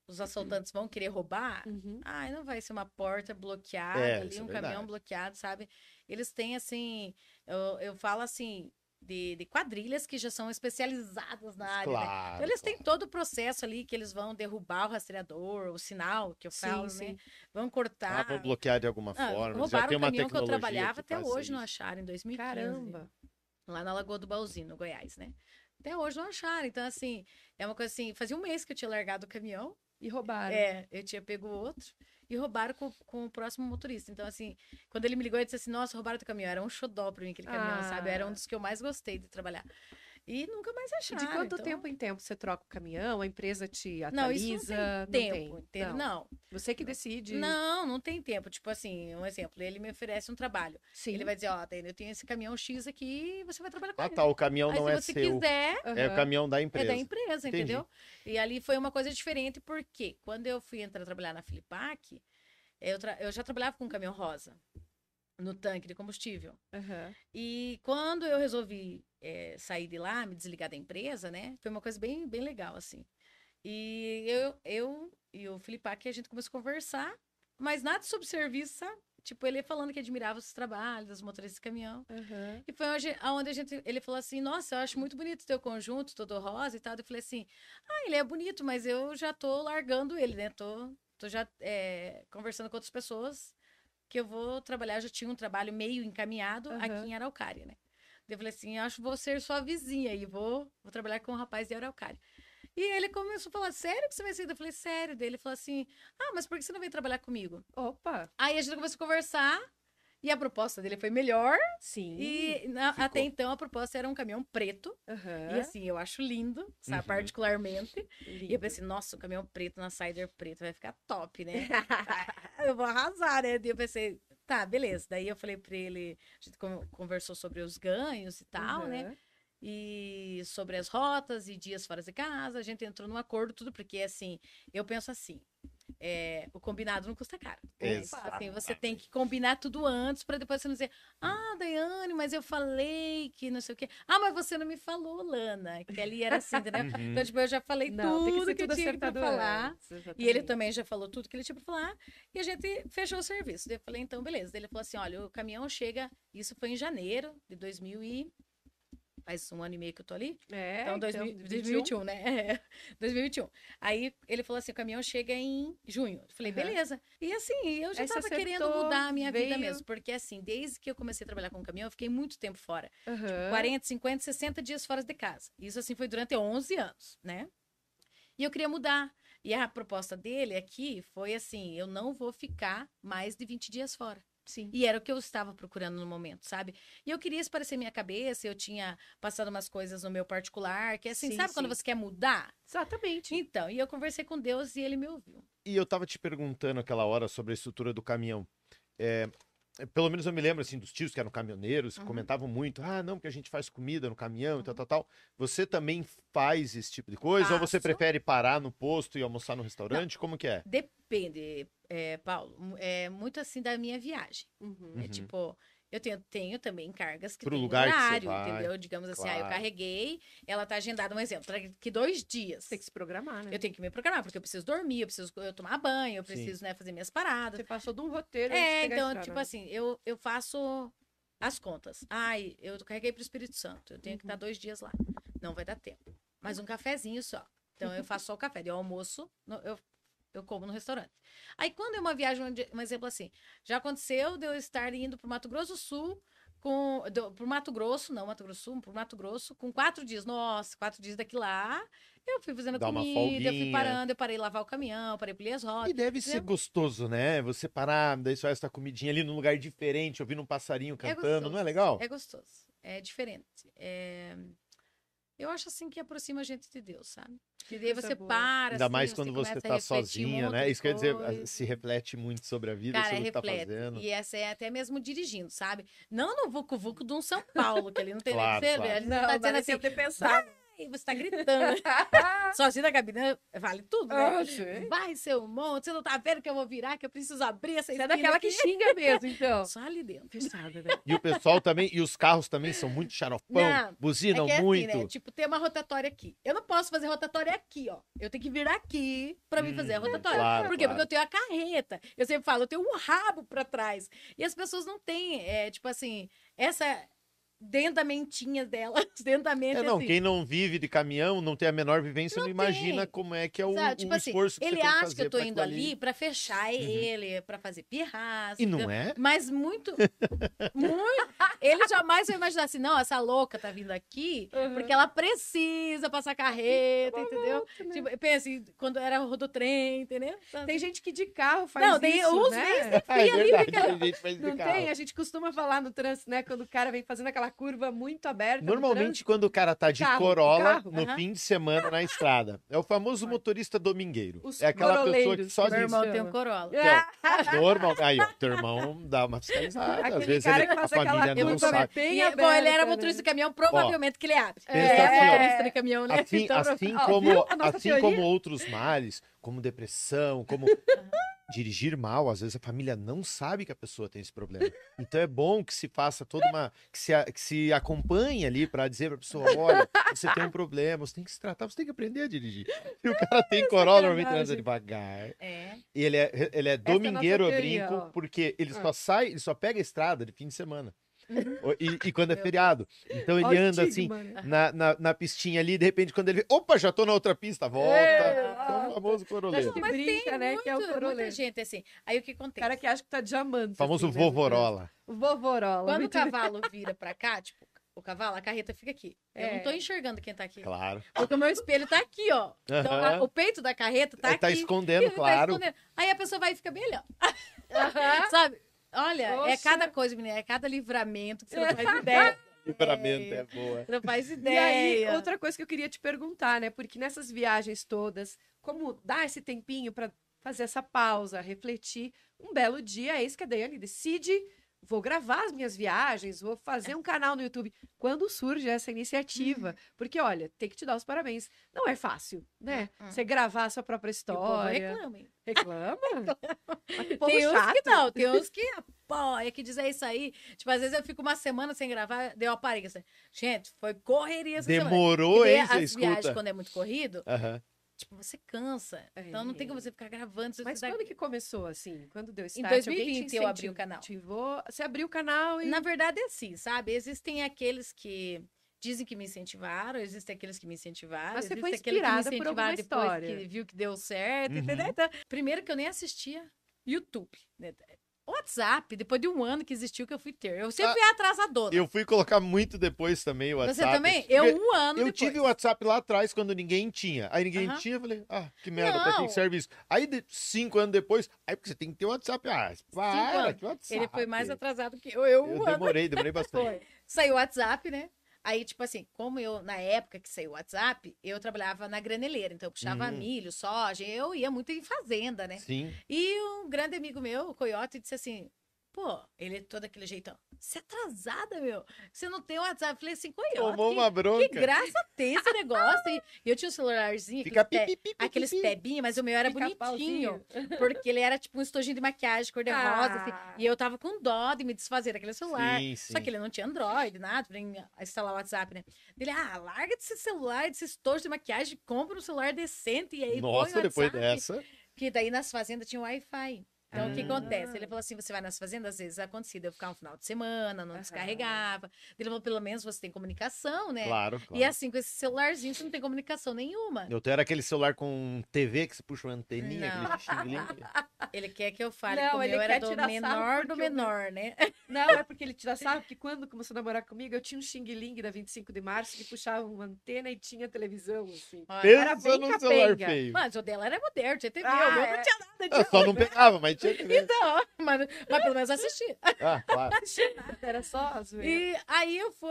os uhum. assaltantes vão querer roubar, uhum. ah, não vai ser uma porta bloqueada, é, ali, é um é caminhão bloqueado, sabe? Eles têm assim. Eu, eu falo assim, de, de, quadrilhas que já são especializadas na área. Né? Claro, né? Então, eles têm todo o processo ali que eles vão derrubar o rastreador, o sinal que eu falo, sim, né? Sim. Vão cortar. Ah, vão bloquear de alguma ah, forma. Já tem uma tecnologia que eu trabalhava que até hoje isso. não acharam, em 2015. Caramba. Lá na Lagoa do Bauzino, no Goiás, né? Até hoje não acharam. Então, assim, é uma coisa assim. Fazia um mês que eu tinha largado o caminhão. E roubaram. É, eu tinha pego outro e roubaram com, com o próximo motorista. Então, assim, quando ele me ligou, ele disse assim: Nossa, roubaram teu caminhão. Era um xodó pra mim aquele caminhão, ah. sabe? Era um ah. dos que eu mais gostei de trabalhar. E nunca mais acharam. De quanto então... tempo em tempo você troca o caminhão? A empresa te atualiza? Não, não tem tempo. Não, tem. não. não. Você que decide. Não, não tem tempo. Tipo assim, um exemplo, ele me oferece um trabalho. Sim. Ele vai dizer, ó, oh, eu tenho esse caminhão X aqui você vai trabalhar com ah, ele. Ah, tá, o caminhão Aí, não se é seu. se você quiser... Uhum. É o caminhão da empresa. É da empresa, Entendi. entendeu? E ali foi uma coisa diferente, porque quando eu fui entrar trabalhar na Filipac, eu, tra... eu já trabalhava com um caminhão rosa no tanque de combustível. Uhum. E quando eu resolvi é, sair de lá, me desligar da empresa, né? Foi uma coisa bem, bem legal, assim. E eu, eu e o Filipe aqui, a gente começou a conversar, mas nada sobre serviço, sabe? Tipo, ele falando que admirava os trabalhos dos motoristas de caminhão. Uhum. E foi onde, onde a gente. Ele falou assim: Nossa, eu acho muito bonito o teu conjunto, todo rosa e tal. Eu falei assim: Ah, ele é bonito, mas eu já tô largando ele, né? Tô, tô já é, conversando com outras pessoas que eu vou trabalhar, eu já tinha um trabalho meio encaminhado uhum. aqui em Araucária, né? eu falei assim, acho que vou ser sua vizinha e vou, vou trabalhar com um rapaz de Araucária. E ele começou a falar, sério que você vai sair? Eu falei, sério. dele. ele falou assim, ah, mas por que você não vem trabalhar comigo? Opa! Aí a gente começou a conversar, e a proposta dele foi melhor. Sim. E na, até então a proposta era um caminhão preto. Uhum. E assim, eu acho lindo, sabe? Uhum. Particularmente. Lindo. E eu pensei, nossa, o caminhão preto na Cider preto vai ficar top, né? eu vou arrasar, né? E eu pensei, tá, beleza. Daí eu falei pra ele, a gente conversou sobre os ganhos e tal, uhum. né? E sobre as rotas e dias fora de casa, a gente entrou num acordo, tudo, porque assim, eu penso assim, é, o combinado não custa caro. Né? Tipo assim, você tem que combinar tudo antes para depois você não dizer, ah, Daiane, mas eu falei que não sei o quê. Ah, mas você não me falou, Lana, que ali era assim, entendeu? Uhum. Então, tipo, eu já falei não, tudo que, que tudo eu tinha pra falar. Antes, e ele também já falou tudo que ele tinha pra falar. E a gente fechou o serviço. Eu falei, então, beleza. Daí ele falou assim, olha, o caminhão chega, isso foi em janeiro de 2000 e faz um ano e meio que eu tô ali. É, então, então 2021, 2021 né? É, 2021. Aí ele falou assim: o caminhão chega em junho. Eu falei, uhum. beleza. E assim, eu já Aí tava querendo mudar a minha veio. vida mesmo. Porque assim, desde que eu comecei a trabalhar com o caminhão, eu fiquei muito tempo fora. Uhum. Tipo, 40, 50, 60 dias fora de casa. Isso assim foi durante 11 anos, né? E eu queria mudar. E a proposta dele aqui foi assim: eu não vou ficar mais de 20 dias fora. Sim. E era o que eu estava procurando no momento, sabe? E eu queria esparecer minha cabeça, eu tinha passado umas coisas no meu particular, que é assim, sim, sabe sim. quando você quer mudar? Exatamente. Então, e eu conversei com Deus e ele me ouviu. E eu tava te perguntando aquela hora sobre a estrutura do caminhão. É, pelo menos eu me lembro assim dos tios que eram caminhoneiros, que uhum. comentavam muito: "Ah, não, porque a gente faz comida no caminhão, uhum. tal, tal, tal". Você também faz esse tipo de coisa Faço. ou você prefere parar no posto e almoçar no restaurante? Não. Como que é? Depende é, Paulo, é muito assim da minha viagem. Uhum. É uhum. tipo, eu tenho, tenho também cargas que Pro tem lugar horário, entendeu? Digamos assim, ah, claro. eu carreguei, ela tá agendada, um exemplo, que dois dias. Tem que se programar, né? Eu tenho que me programar, porque eu preciso dormir, eu preciso eu tomar banho, eu preciso né, fazer minhas paradas. Você passou de um roteiro. É, então, tipo né? assim, eu, eu faço as contas. Ai, eu carreguei pro Espírito Santo, eu tenho uhum. que tá estar dois dias lá. Não vai dar tempo. Mas um cafezinho só. Então eu faço só o café. De o almoço, eu eu como no restaurante. Aí quando é uma viagem, um exemplo assim, já aconteceu de eu estar indo para o Mato Grosso do Sul com para Mato Grosso, não Mato Grosso Sul, o Mato Grosso, com quatro dias. Nossa, quatro dias daqui lá. Eu fui fazendo Dá comida, eu fui parando, eu parei lavar o caminhão, parei polir as rodas. E deve entendeu? ser gostoso, né? Você parar, daí só essa comidinha ali num lugar diferente, ouvindo um passarinho é cantando, é gostoso, não é legal? É gostoso, é diferente. É... Eu acho assim que aproxima a gente de Deus, sabe? Que daí é você boa. para. Ainda assim, mais quando você está sozinha, né? Isso coisa. quer dizer, ah, se reflete muito sobre a vida, Cara, sobre o que está fazendo. E essa é até mesmo dirigindo, sabe? Não no Vucu Vucu de um São Paulo, que ele não tem claro, nem que claro. Ele não, não tá dizendo assim, de e você tá gritando. Né? Sozinha na gabinete né? vale tudo, né? Ah, Vai, seu monte, você não tá vendo que eu vou virar, que eu preciso abrir essa Você é daquela aqui. que xinga mesmo, então. Só ali dentro, fechada, né? E o pessoal também, e os carros também são muito xaropão, não, é buzinam é é muito. Assim, né? Tipo, tem uma rotatória aqui. Eu não posso fazer rotatória aqui, ó. Eu tenho que virar aqui pra mim fazer a hum, rotatória. Claro, Por quê? Claro. Porque eu tenho a carreta. Eu sempre falo, eu tenho um rabo pra trás. E as pessoas não têm, é, tipo assim, essa dentro da mentinha dela, dentro da mente. É, não, assim. quem não vive de caminhão, não tem a menor vivência, não, não imagina como é que é o, Sabe, tipo o assim, esforço assim, que Ele acha que eu tô indo ali para fechar uhum. ele, para fazer pirraça. E não é? Mas muito, muito. Ele jamais vai imaginar assim, não, essa louca tá vindo aqui uhum. porque ela precisa passar carreta, entendeu? Né? Tipo, pensa, assim, quando era rodotrem, entendeu? Então, tem assim. gente que de carro faz não, isso, Não, né? tem uns né? É ali. Fica... Tem gente faz não de tem, carro. a gente costuma falar no trânsito, né? Quando o cara vem fazendo aquela curva muito aberta. Normalmente, quando o cara tá de carro, Corolla carro, no fim de semana na estrada, é o famoso motorista domingueiro. Os é aquela pessoa que só diz. Meu irmão tem um Corolla. Então, normal. Aí, ó, teu irmão dá uma fiscalizada. às vezes ele, a família não né, sabe. Bem bom, ele era motorista de né? caminhão, provavelmente ó, que ele abre. É, é. é, motorista de caminhão, né? Assim, então, assim, como, assim como outros males, como depressão, como dirigir mal, às vezes a família não sabe que a pessoa tem esse problema. Então é bom que se faça toda uma. que se, que se acompanhe ali para dizer para pessoa: olha, você tem um problema, você tem que se tratar, você tem que aprender a dirigir. E o cara tem é Corolla, normalmente anda devagar. É. E ele é, ele é, é domingueiro, é brinco, porque ele só ah. sai, ele só pega a estrada de fim de semana. Uhum. E, e quando é feriado. Então ele Olha anda assim né? na, na, na, pistinha ali, de repente, quando ele. Opa, já tô na outra pista, volta. É, então, o famoso coroleiro. Não, mas brinca, tem né? Muito, que é o coroleiro. Muita gente assim. Aí o que acontece? O cara que acha que tá diamante. O famoso assim, né? vovorola. Vovorola. Quando o cavalo vira pra cá, tipo, o cavalo, a carreta fica aqui. É. Eu não tô é. enxergando quem tá aqui. Claro. Porque o meu espelho tá aqui, ó. Então, a, o peito da carreta tá Ele tá aqui. Tá escondendo, claro. Tá escondendo. Aí a pessoa vai e fica bem ali, ó. Sabe? Olha, é cada coisa, menina, é cada livramento que você não faz ideia. Livramento é, é boa. Não faz ideia. E aí, outra coisa que eu queria te perguntar, né? Porque nessas viagens todas, como dar esse tempinho para fazer essa pausa, refletir, um belo dia é isso que a Daiane decide vou gravar as minhas viagens, vou fazer é. um canal no YouTube. Quando surge essa iniciativa? Uhum. Porque, olha, tem que te dar os parabéns. Não é fácil, né? Uhum. Você gravar a sua própria história. reclama, Reclama? Tem uns chato. que não, tem uns que apoia, é que dizer é isso aí. Tipo, às vezes eu fico uma semana sem gravar, deu uma parada. Gente, foi correria essa Demorou, semana. Demorou, hein? As viagens, quando é muito corrido, uh -huh tipo, você cansa. É. Então não tem como é. você ficar gravando. Você Mas dá... quando que começou, assim? Quando deu start? Em 2020 eu abri o canal. Você abriu o canal e... Na verdade é assim, sabe? Existem aqueles que dizem que me incentivaram, existem aqueles que me incentivaram. Mas você foi inspirada que por alguma depois história. que viu que deu certo, uhum. entendeu? Então, primeiro que eu nem assistia YouTube. Né? WhatsApp, depois de um ano que existiu, que eu fui ter. Eu sempre ah, ia Eu fui colocar muito depois também o WhatsApp. Você também? Eu um ano Eu depois. tive o WhatsApp lá atrás, quando ninguém tinha. Aí ninguém uh -huh. tinha, eu falei, ah, que merda, Não. pra que serve isso? Aí, cinco anos depois, aí porque você tem que ter o WhatsApp. Ah, para, que WhatsApp. Ele foi mais atrasado que eu, eu, eu demorei, ano. demorei bastante. Foi. Saiu o WhatsApp, né? Aí, tipo assim, como eu, na época que saiu o WhatsApp, eu trabalhava na graneleira, então eu puxava uhum. milho, soja, eu ia muito em fazenda, né? Sim. E um grande amigo meu, o Coyote, disse assim: Pô, ele é todo aquele jeitão. Você é atrasada, meu. Você não tem WhatsApp. Eu falei assim, coiota. Tomou uma bronca. Que graça tem esse negócio. e eu tinha um celularzinho. Fica aqueles, pi, pi, pi, aqueles pebinhos, mas o meu era bonitinho. Pauzinho. Porque ele era tipo um estojinho de maquiagem, cor de rosa, assim. ah. assim. E eu tava com dó de me desfazer daquele celular. Sim, sim. Só que ele não tinha Android, nada, pra instalar o WhatsApp, né? Ele, ah, larga desse celular, desse estojo de maquiagem, compra um celular decente. E aí Nossa, depois dessa. Que daí nas fazendas tinha Wi-Fi. Então, ah. o que ah. acontece? Ele falou assim: você vai nas fazendas, às vezes é acontecido eu ficava um final de semana, não uhum. descarregava. Ele falou: pelo menos você tem comunicação, né? Claro, é claro. E assim, com esse celularzinho, você não tem comunicação nenhuma. Eu tenho era aquele celular com TV que você puxa uma anteninha, não. aquele Ele quer que eu fale não, ele eu era do menor do menor, eu... né? Não, é porque ele dá sabe que quando começou a namorar comigo, eu tinha um xing-ling da 25 de março que puxava uma antena e tinha televisão, assim. Pensa era bem no capenga. celular feio. Mas o dela era moderno, tinha TV, ah, o meu é... não tinha nada de Eu só não pegava, mas tinha que ver. Então, mas, mas pelo menos assisti. Ah, claro. Era só as E aí eu fui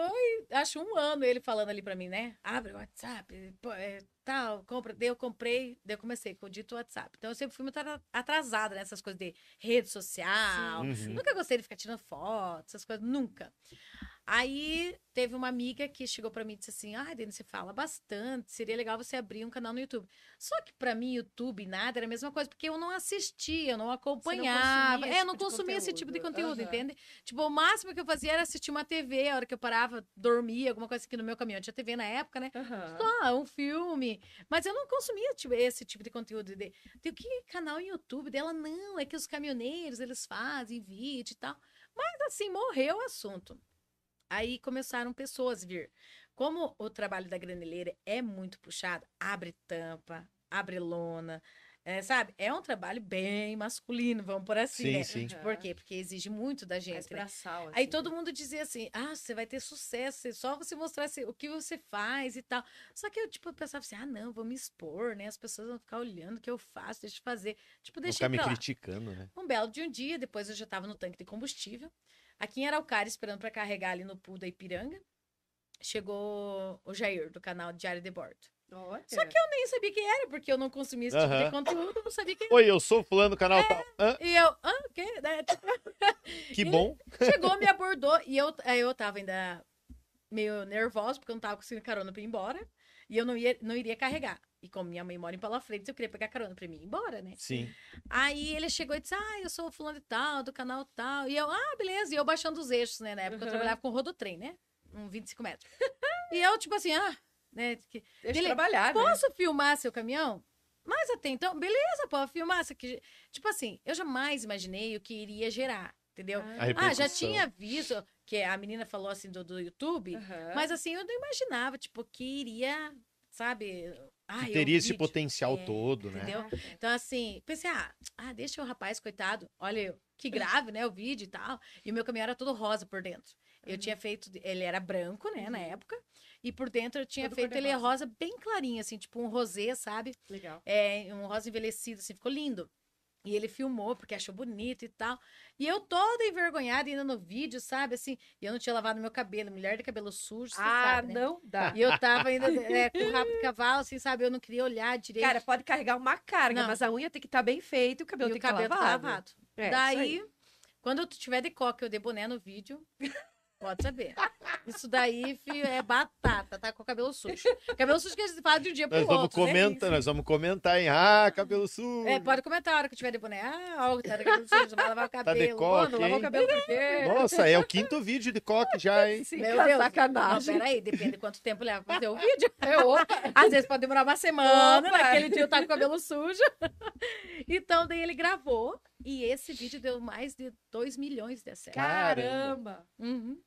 acho um ano ele falando ali pra mim, né? Abre o WhatsApp, pô, é, tal, compra. Daí eu comprei, daí eu comecei com o dito WhatsApp. Então eu sempre fui muito atrasada nessas coisas de rede social. Uhum. Nunca gostei de ficar tirando fotos essas coisas, nunca. Aí teve uma amiga que chegou para mim e disse assim: "Ah, Dani, você fala bastante, seria legal você abrir um canal no YouTube". Só que para mim YouTube nada era a mesma coisa, porque eu não assistia, eu não acompanhava, é, não é, eu tipo não consumia esse tipo de conteúdo, uhum. entende? Tipo, o máximo que eu fazia era assistir uma TV, a hora que eu parava, dormia, alguma coisa aqui assim, no meu caminhão, tinha TV na época, né? Uhum. Só tipo, ah, um filme, mas eu não consumia tipo, esse tipo de conteúdo de, de que canal YouTube dela não, é que os caminhoneiros, eles fazem vídeo e tal. Mas assim, morreu o assunto. Aí começaram pessoas vir. Como o trabalho da graneleira é muito puxado, abre tampa, abre lona, é, sabe? É um trabalho bem masculino, vamos por assim, sim, né? Sim. Por quê? Porque exige muito da gente. Né? Sal, assim, Aí todo né? mundo dizia assim: ah, você vai ter sucesso, é só você mostrar o que você faz e tal. Só que eu, tipo, pensava assim: ah, não, vou me expor, né? As pessoas vão ficar olhando o que eu faço, deixa eu fazer. Tipo, deixa Vão ficar me criticando, né? Um belo de um dia, depois eu já tava no tanque de combustível. Aqui em Araucária, esperando para carregar ali no pool da Ipiranga, chegou o Jair, do canal Diário de Bordo. Olha. Só que eu nem sabia quem era, porque eu não consumia esse tipo de conteúdo, não sabia quem era. Oi, eu sou fulano do canal tá? é, tal. Hã? E eu, ah, o quê? Que bom. Chegou, me abordou, e eu, eu tava ainda meio nervosa, porque eu não tava conseguindo carona pra ir embora. E eu não, ia, não iria carregar. E como minha mãe mora em Paula Freitas, eu queria pegar carona pra mim ir embora, né? Sim. Aí ele chegou e disse: Ah, eu sou fulano de tal, do canal tal. E eu, ah, beleza. E eu baixando os eixos, né? Na época uhum. eu trabalhava com rodotrem, né? Um 25 metros. e eu, tipo assim, ah, né? Que... Deixa Dele, trabalhar, né? Posso né? filmar seu caminhão? Mas até então, beleza, pô, filmar. Que... Tipo assim, eu jamais imaginei o que iria gerar, entendeu? Ah, ah já tinha visto que a menina falou assim do, do YouTube, uhum. mas assim, eu não imaginava, tipo, que iria, sabe, ah, teria esse vídeo. potencial é, todo, né? entendeu? né? Então, assim, pensei, ah, ah, deixa o rapaz, coitado, olha eu, que grave, né, o vídeo e tal. E o meu caminhão era todo rosa por dentro. Eu uhum. tinha feito, ele era branco, né, uhum. na época, e por dentro eu tinha todo feito ele rosa bem clarinho, assim, tipo um rosé, sabe? Legal. É, um rosa envelhecido, assim, ficou lindo. E ele filmou porque achou bonito e tal. E eu toda envergonhada ainda no vídeo, sabe? Assim, e eu não tinha lavado meu cabelo, mulher de cabelo sujo, ah, sabe, né? não dá. E eu tava ainda é, com o rabo de cavalo, assim, sabe? Eu não queria olhar direito. Cara, pode carregar uma carga, não. mas a unha tem que estar tá bem feita e o cabelo e tem o que tá cabelo estar lavado. Tá lavado. É, Daí, quando eu tiver de coque, eu dei boné no vídeo. Pode saber. Isso daí, filho, é batata, tá com cabelo sujo. Cabelo sujo que a gente fala de um dia pro nós vamos outro. Né? Comentar, né? Nós vamos comentar, hein? Ah, cabelo sujo. É, pode comentar a hora que tiver de boné. Ah, algo. tá de cabelo sujo, vai lavar o cabelo. Tá de coque, Mano, o cabelo primeiro. Nossa, é o quinto vídeo de coque já, hein? Sim, Meu Deus, sacanagem. Não, peraí, depende de quanto tempo leva pra fazer o vídeo. É outro. Às vezes pode demorar uma semana, Opa. naquele dia eu tava tá com o cabelo sujo. Então, daí ele gravou e esse vídeo deu mais de 2 milhões de acessos. Caramba! Caramba. Uhum.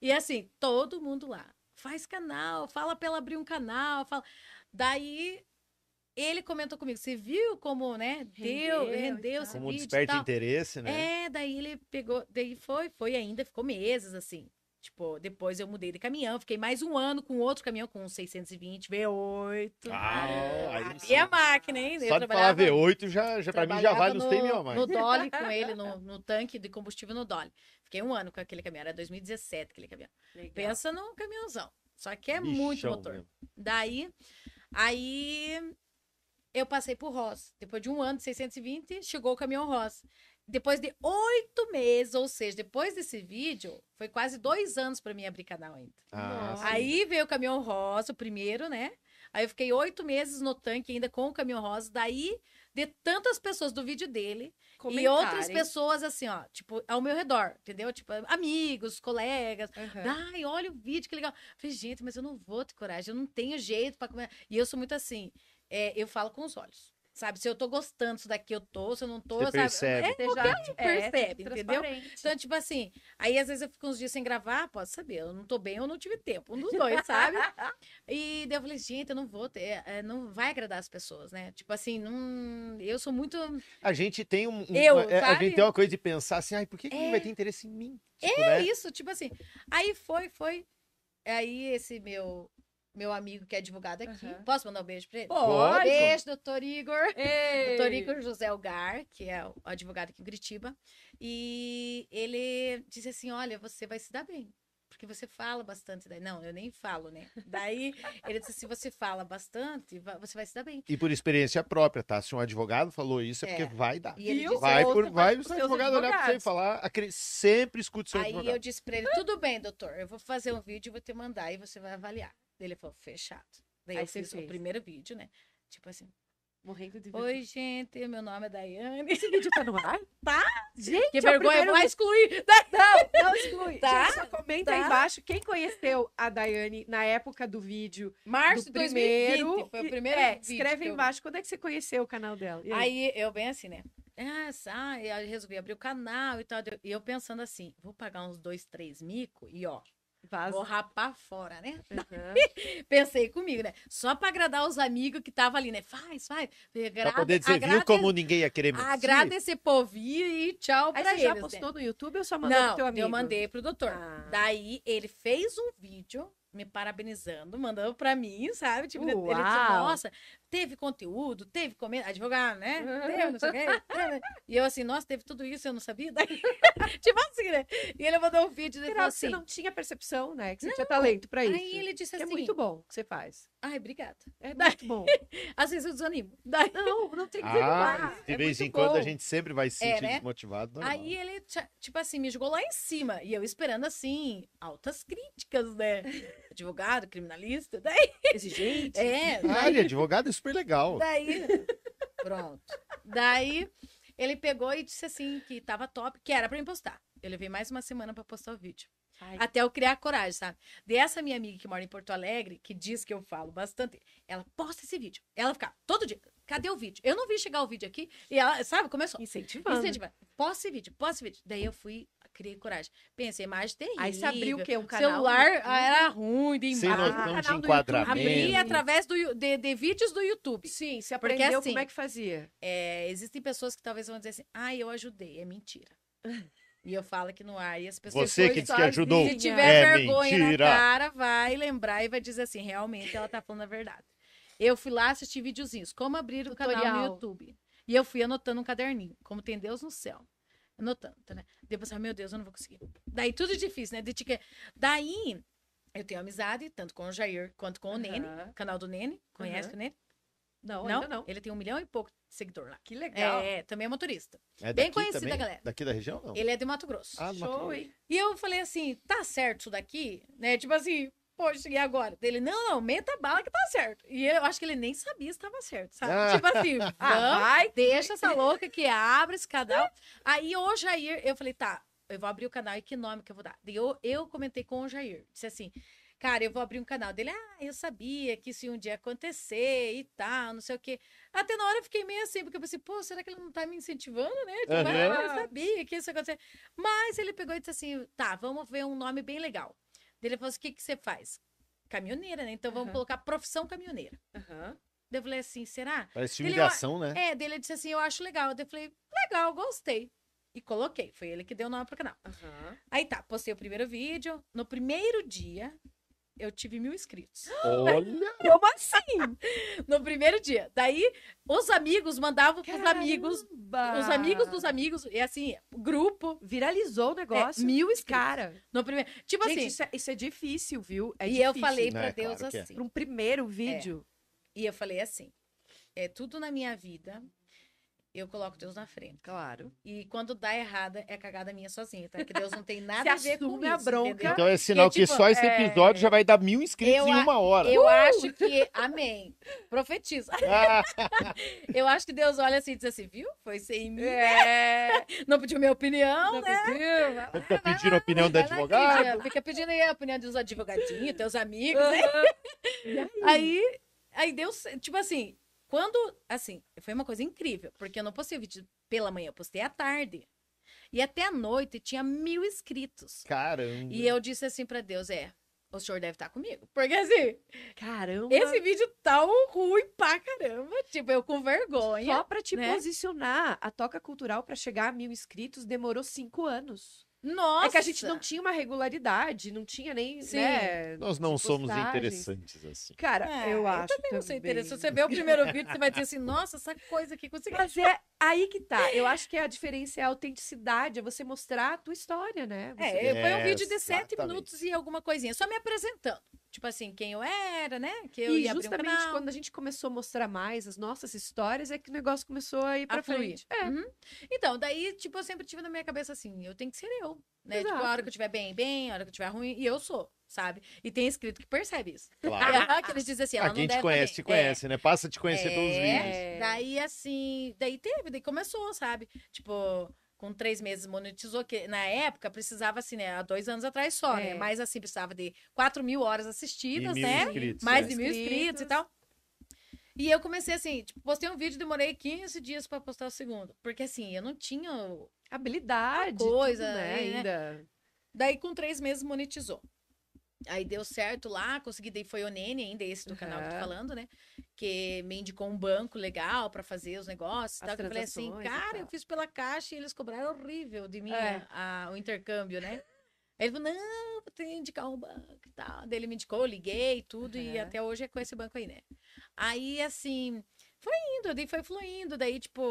E assim, todo mundo lá. Faz canal, fala pra ela abrir um canal, fala. Daí ele comentou comigo, você viu como, né, deu, rendeu, rendeu esse Como desperta interesse, né? É, daí ele pegou, daí foi, foi ainda, ficou meses assim. Tipo, depois eu mudei de caminhão, fiquei mais um ano com outro caminhão, com um 620 V8. Ah, ah é e a máquina, hein? Só eu de falar V8 já, já pra mim já vale no, uns 100 mil a mais. No Dolly com ele, no, no tanque de combustível no Dolly. Fiquei um ano com aquele caminhão, era 2017 aquele caminhão. Legal. Pensa num caminhãozão. Só que é Bichão muito motor. Mesmo. Daí, aí eu passei por Ross. Depois de um ano de 620, chegou o caminhão Ross depois de oito meses, ou seja, depois desse vídeo, foi quase dois anos para mim abrir canal ainda. Ah, aí veio o caminhão rosa, o primeiro, né? Aí eu fiquei oito meses no tanque ainda com o caminhão rosa. Daí, de tantas pessoas do vídeo dele e outras pessoas assim, ó, tipo, ao meu redor, entendeu? Tipo, amigos, colegas. Uhum. Ai, olha o vídeo, que legal. falei, gente, mas eu não vou ter coragem, eu não tenho jeito para comer. E eu sou muito assim, é, eu falo com os olhos. Sabe, se eu tô gostando disso daqui, eu tô, se eu não tô, Você sabe? Percebe. É, já, é, percebe, é, entendeu? Então, tipo assim, aí às vezes eu fico uns dias sem gravar, posso saber, eu não tô bem, eu não tive tempo, um dos dois, sabe? e daí eu falei, gente, eu não vou ter, é, é, não vai agradar as pessoas, né? Tipo assim, não, eu sou muito... A gente tem um... um eu, a, é, a gente tem uma coisa de pensar assim, ai, por que, que vai ter interesse em mim? Tipo, é né? isso, tipo assim, aí foi, foi, aí esse meu meu amigo que é advogado aqui. Uhum. Posso mandar um beijo pra ele? Pode. Beijo, doutor Igor. Ei. Doutor Igor José Algar, que é o advogado aqui em Curitiba. E ele disse assim: olha, você vai se dar bem. Porque você fala bastante. Daí, não, eu nem falo, né? Daí ele disse: se você fala bastante, você vai se dar bem. E por experiência própria, tá? Se um advogado falou isso, é, é. porque vai dar. E ele vai por, vai, o advogado olhar pra você e falar. sempre escute seu Aí advogado. Aí eu disse pra ele: tudo bem, doutor, eu vou fazer um vídeo e vou te mandar e você vai avaliar. Ele falou, fechado. Daí Aí eu fiz o primeiro vídeo, né? Tipo assim. Morrendo de vergonha. Oi, gente, meu nome é Daiane. Esse vídeo tá no ar? Tá? Gente, que é vergonha, primeiro... eu vou excluir. Não, não exclui. Tá? Gente, comenta tá? aí embaixo quem conheceu a Daiane na época do vídeo. Março de primeiro... que foi o primeiro é, vídeo. Escreve aí eu... embaixo quando é que você conheceu o canal dela. Aí? aí? eu venho assim, né? Ah, sabe eu resolvi abrir o canal e tal. E eu pensando assim, vou pagar uns dois, três mico e ó, Vaza. Vou rapar fora, né? Uhum. Pensei comigo, né? Só para agradar os amigos que estavam ali, né? Faz, faz. Para pra poder dizer, agrade... viu como ninguém ia querer mentir? Agradecer por vir e tchau para eles. você já né? postou né? no YouTube ou só mandou Não, pro teu amigo? Não, eu mandei pro doutor. Ah. Daí ele fez um vídeo me parabenizando, mandando para mim, sabe? Tipo, Uau. ele disse, nossa, teve conteúdo, teve comendo, advogado, né? Teve, não sei o quê. E eu assim, nossa, teve tudo isso, eu não sabia. Daí, tipo assim, né? E ele mandou um vídeo e falou assim... Você não tinha percepção, né? Que você não. tinha talento pra isso. Aí ele disse é assim... é muito bom o que você faz. Ai, obrigada. É daí, muito bom. Às vezes eu desanimo. Daí, não, não tem que ah, desanimar. Ah, de é vez em bom. quando a gente sempre vai se é, sentir é, né? desmotivado. Normal. Aí ele, tipo assim, me jogou lá em cima. E eu esperando, assim, altas críticas, né? Advogado, criminalista, daí... Exigente. É. Ai, ah, é advogado super legal. Daí, pronto. Daí ele pegou e disse assim que tava top, que era para postar Eu levei mais uma semana para postar o vídeo. Ai. Até eu criar coragem, sabe? Dessa minha amiga que mora em Porto Alegre, que diz que eu falo bastante, ela posta esse vídeo. Ela fica todo dia, cadê o vídeo? Eu não vi chegar o vídeo aqui. E ela, sabe, começou. Incentivando. Incentivando. Posta esse vídeo, posta esse vídeo. Daí eu fui Cria coragem. Pensa, imagem terrível. Aí você abriu o quê? o canal? Celular era ruim, de embaixo. Sem noção ah, de enquadramento. Abri através do, de, de, vídeos do YouTube. Sim, você aprendeu Porque, assim, como é que fazia. É, existem pessoas que talvez vão dizer assim, ah, eu ajudei. É mentira. E eu falo que no ar e as pessoas. Você que disse que ajudou. Se tiver é vergonha mentira. na cara, vai lembrar e vai dizer assim: realmente ela tá falando a verdade. Eu fui lá assistir videozinhos, como abrir Tutorial. o canal no YouTube. E eu fui anotando um caderninho, como tem Deus no céu anotando, né? Depois, ah, meu Deus, eu não vou conseguir. Daí tudo difícil, né? De tique... Daí eu tenho amizade, tanto com o Jair quanto com o uhum. Nene, canal do Nene. Conhece uhum. o Nene? Não, não, não. Ele tem um milhão e pouco de seguidor lá. Que legal. É, também é motorista. É Bem conhecido da galera. Daqui da região, não? Ele é de Mato Grosso. Ah, Show, Mato Grosso. E eu falei assim, tá certo isso daqui? Né? Tipo assim, Poxa, e agora? Ele, não, não, meta a bala que tá certo. E eu acho que ele nem sabia se tava certo, sabe? Ah. Tipo assim, ah, ah vai, deixa essa louca que abre esse canal. Aí o Jair, eu falei, tá, eu vou abrir o canal, e que nome que eu vou dar? eu, eu comentei com o Jair, disse assim, cara, eu vou abrir um canal dele. Ah, eu sabia que isso um dia acontecer e tal, não sei o quê. Até na hora eu fiquei meio assim, porque eu pensei, pô, será que ele não tá me incentivando, né? Tipo, uhum. ah, eu sabia que isso ia acontecer. Mas ele pegou e disse assim, tá, vamos ver um nome bem legal. Ele falou assim: o que, que você faz? Caminhoneira, né? Então vamos uhum. colocar profissão caminhoneira. Uhum. Eu falei assim, será? Parece humilhação né? É, dele disse assim, eu acho legal. Eu falei, legal, gostei. E coloquei. Foi ele que deu o nome pro canal. Uhum. Aí tá, postei o primeiro vídeo. No primeiro dia, eu tive mil inscritos. Olha! Como assim? no primeiro dia. Daí, os amigos mandavam pros Caramba! amigos. Os amigos dos amigos. E assim, grupo. Viralizou o é, negócio. É, mil inscritos. Cara. No primeiro. Tipo Gente, assim. Isso é, isso é, difícil, viu? É e difícil. eu falei pra é, Deus claro é. assim. Pra um primeiro vídeo. É. E eu falei assim: é tudo na minha vida eu coloco Deus na frente. Claro. E quando dá errada, é cagada minha sozinha, tá? Que Deus não tem nada a ver com minha bronca. Entendeu? Então é sinal que, tipo, só esse é, episódio é... já vai dar mil inscritos eu em uma hora. Eu uh! acho que... Amém. Profetiza. Ah. eu acho que Deus olha assim e diz assim, viu? Foi sem mim. É. Né? Não pediu minha opinião, não né? Pediu. Vai, fica pedindo a opinião do advogado. Aqui, fica pedindo aí a opinião dos advogadinhos, teus amigos. Uhum. Aí, aí Deus... Tipo assim quando, assim, foi uma coisa incrível, porque eu não postei o vídeo pela manhã, eu postei à tarde. E até à noite tinha mil inscritos. Caramba. E eu disse assim para Deus: é, o senhor deve estar tá comigo. Porque assim. Caramba. Esse vídeo tá um ruim pra caramba. Tipo, eu com vergonha. Só pra te né? posicionar, a Toca Cultural para chegar a mil inscritos demorou cinco anos. Nossa! É que a gente não tinha uma regularidade, não tinha nem. Sim. Né, Nós não somos interessantes assim. Cara, é, eu, acho. Eu também não sou interessante. Você vê o primeiro vídeo, você vai dizer assim, nossa, essa coisa aqui consegui. Mas é, Aí que tá. Eu acho que é a diferença é a autenticidade, é você mostrar a tua história, né? Você... É, foi um vídeo de sete minutos e alguma coisinha, só me apresentando. Tipo assim, quem eu era, né? Que eu e justamente um quando a gente começou a mostrar mais as nossas histórias, é que o negócio começou a ir pra a frente. É. Uhum. Então, daí, tipo, eu sempre tive na minha cabeça assim, eu tenho que ser eu. Né? Exato. Tipo, a hora que eu estiver bem, bem, a hora que eu estiver ruim, e eu sou, sabe? E tem escrito que percebe isso. Claro. E é, que eles dizem assim, ela a ah, gente te conhece, te é. conhece, é. né? Passa a te conhecer é. pelos vídeos. Daí, assim, daí teve, daí começou, sabe? Tipo, com três meses monetizou, que na época precisava, assim, né? Há dois anos atrás só, né? é. né? Mas, assim, precisava de quatro mil horas assistidas, e né? Inscritos, Mais é. de mil inscritos e tal. E eu comecei assim, tipo, postei um vídeo, demorei 15 dias para postar o segundo. Porque assim, eu não tinha habilidade, coisa, tudo, né, é, né? ainda. Né? Daí com três meses monetizou. Aí deu certo lá, consegui, daí foi o Nene ainda, esse do uhum. canal que tô falando, né? Que me indicou um banco legal para fazer os negócios As tal. Eu falei assim, cara, eu fiz pela caixa e eles cobraram horrível de mim é. a, o intercâmbio, né? Aí ele falou, não, vou ter que indicar um banco e tal. Daí ele me indicou, eu liguei tudo, uhum. e até hoje é com esse banco aí, né? Aí, assim, foi indo, daí foi fluindo. Daí, tipo,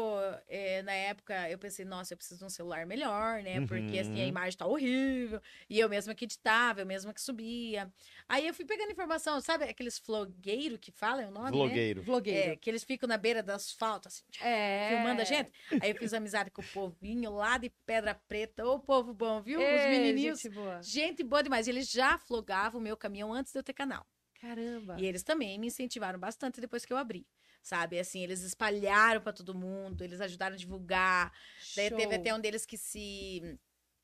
é, na época eu pensei, nossa, eu preciso de um celular melhor, né? Porque uhum. assim, a uhum. imagem tá horrível. E eu mesma que editava, eu mesma que subia. Aí eu fui pegando informação, sabe aqueles flogueiros que fala é o nome? Né? Vlogueiro. Né? Vlogueiro. É, que eles ficam na beira do asfalto, assim, é. filmando a gente. Aí eu fiz amizade com o povinho lá de Pedra Preta. Ô, povo bom, viu? Os menininhos. Gente boa. Gente boa demais. Eles já flogavam o meu caminhão antes de eu ter canal. Caramba. E eles também me incentivaram bastante depois que eu abri sabe? Assim, eles espalharam para todo mundo, eles ajudaram a divulgar. Daí teve até um deles que se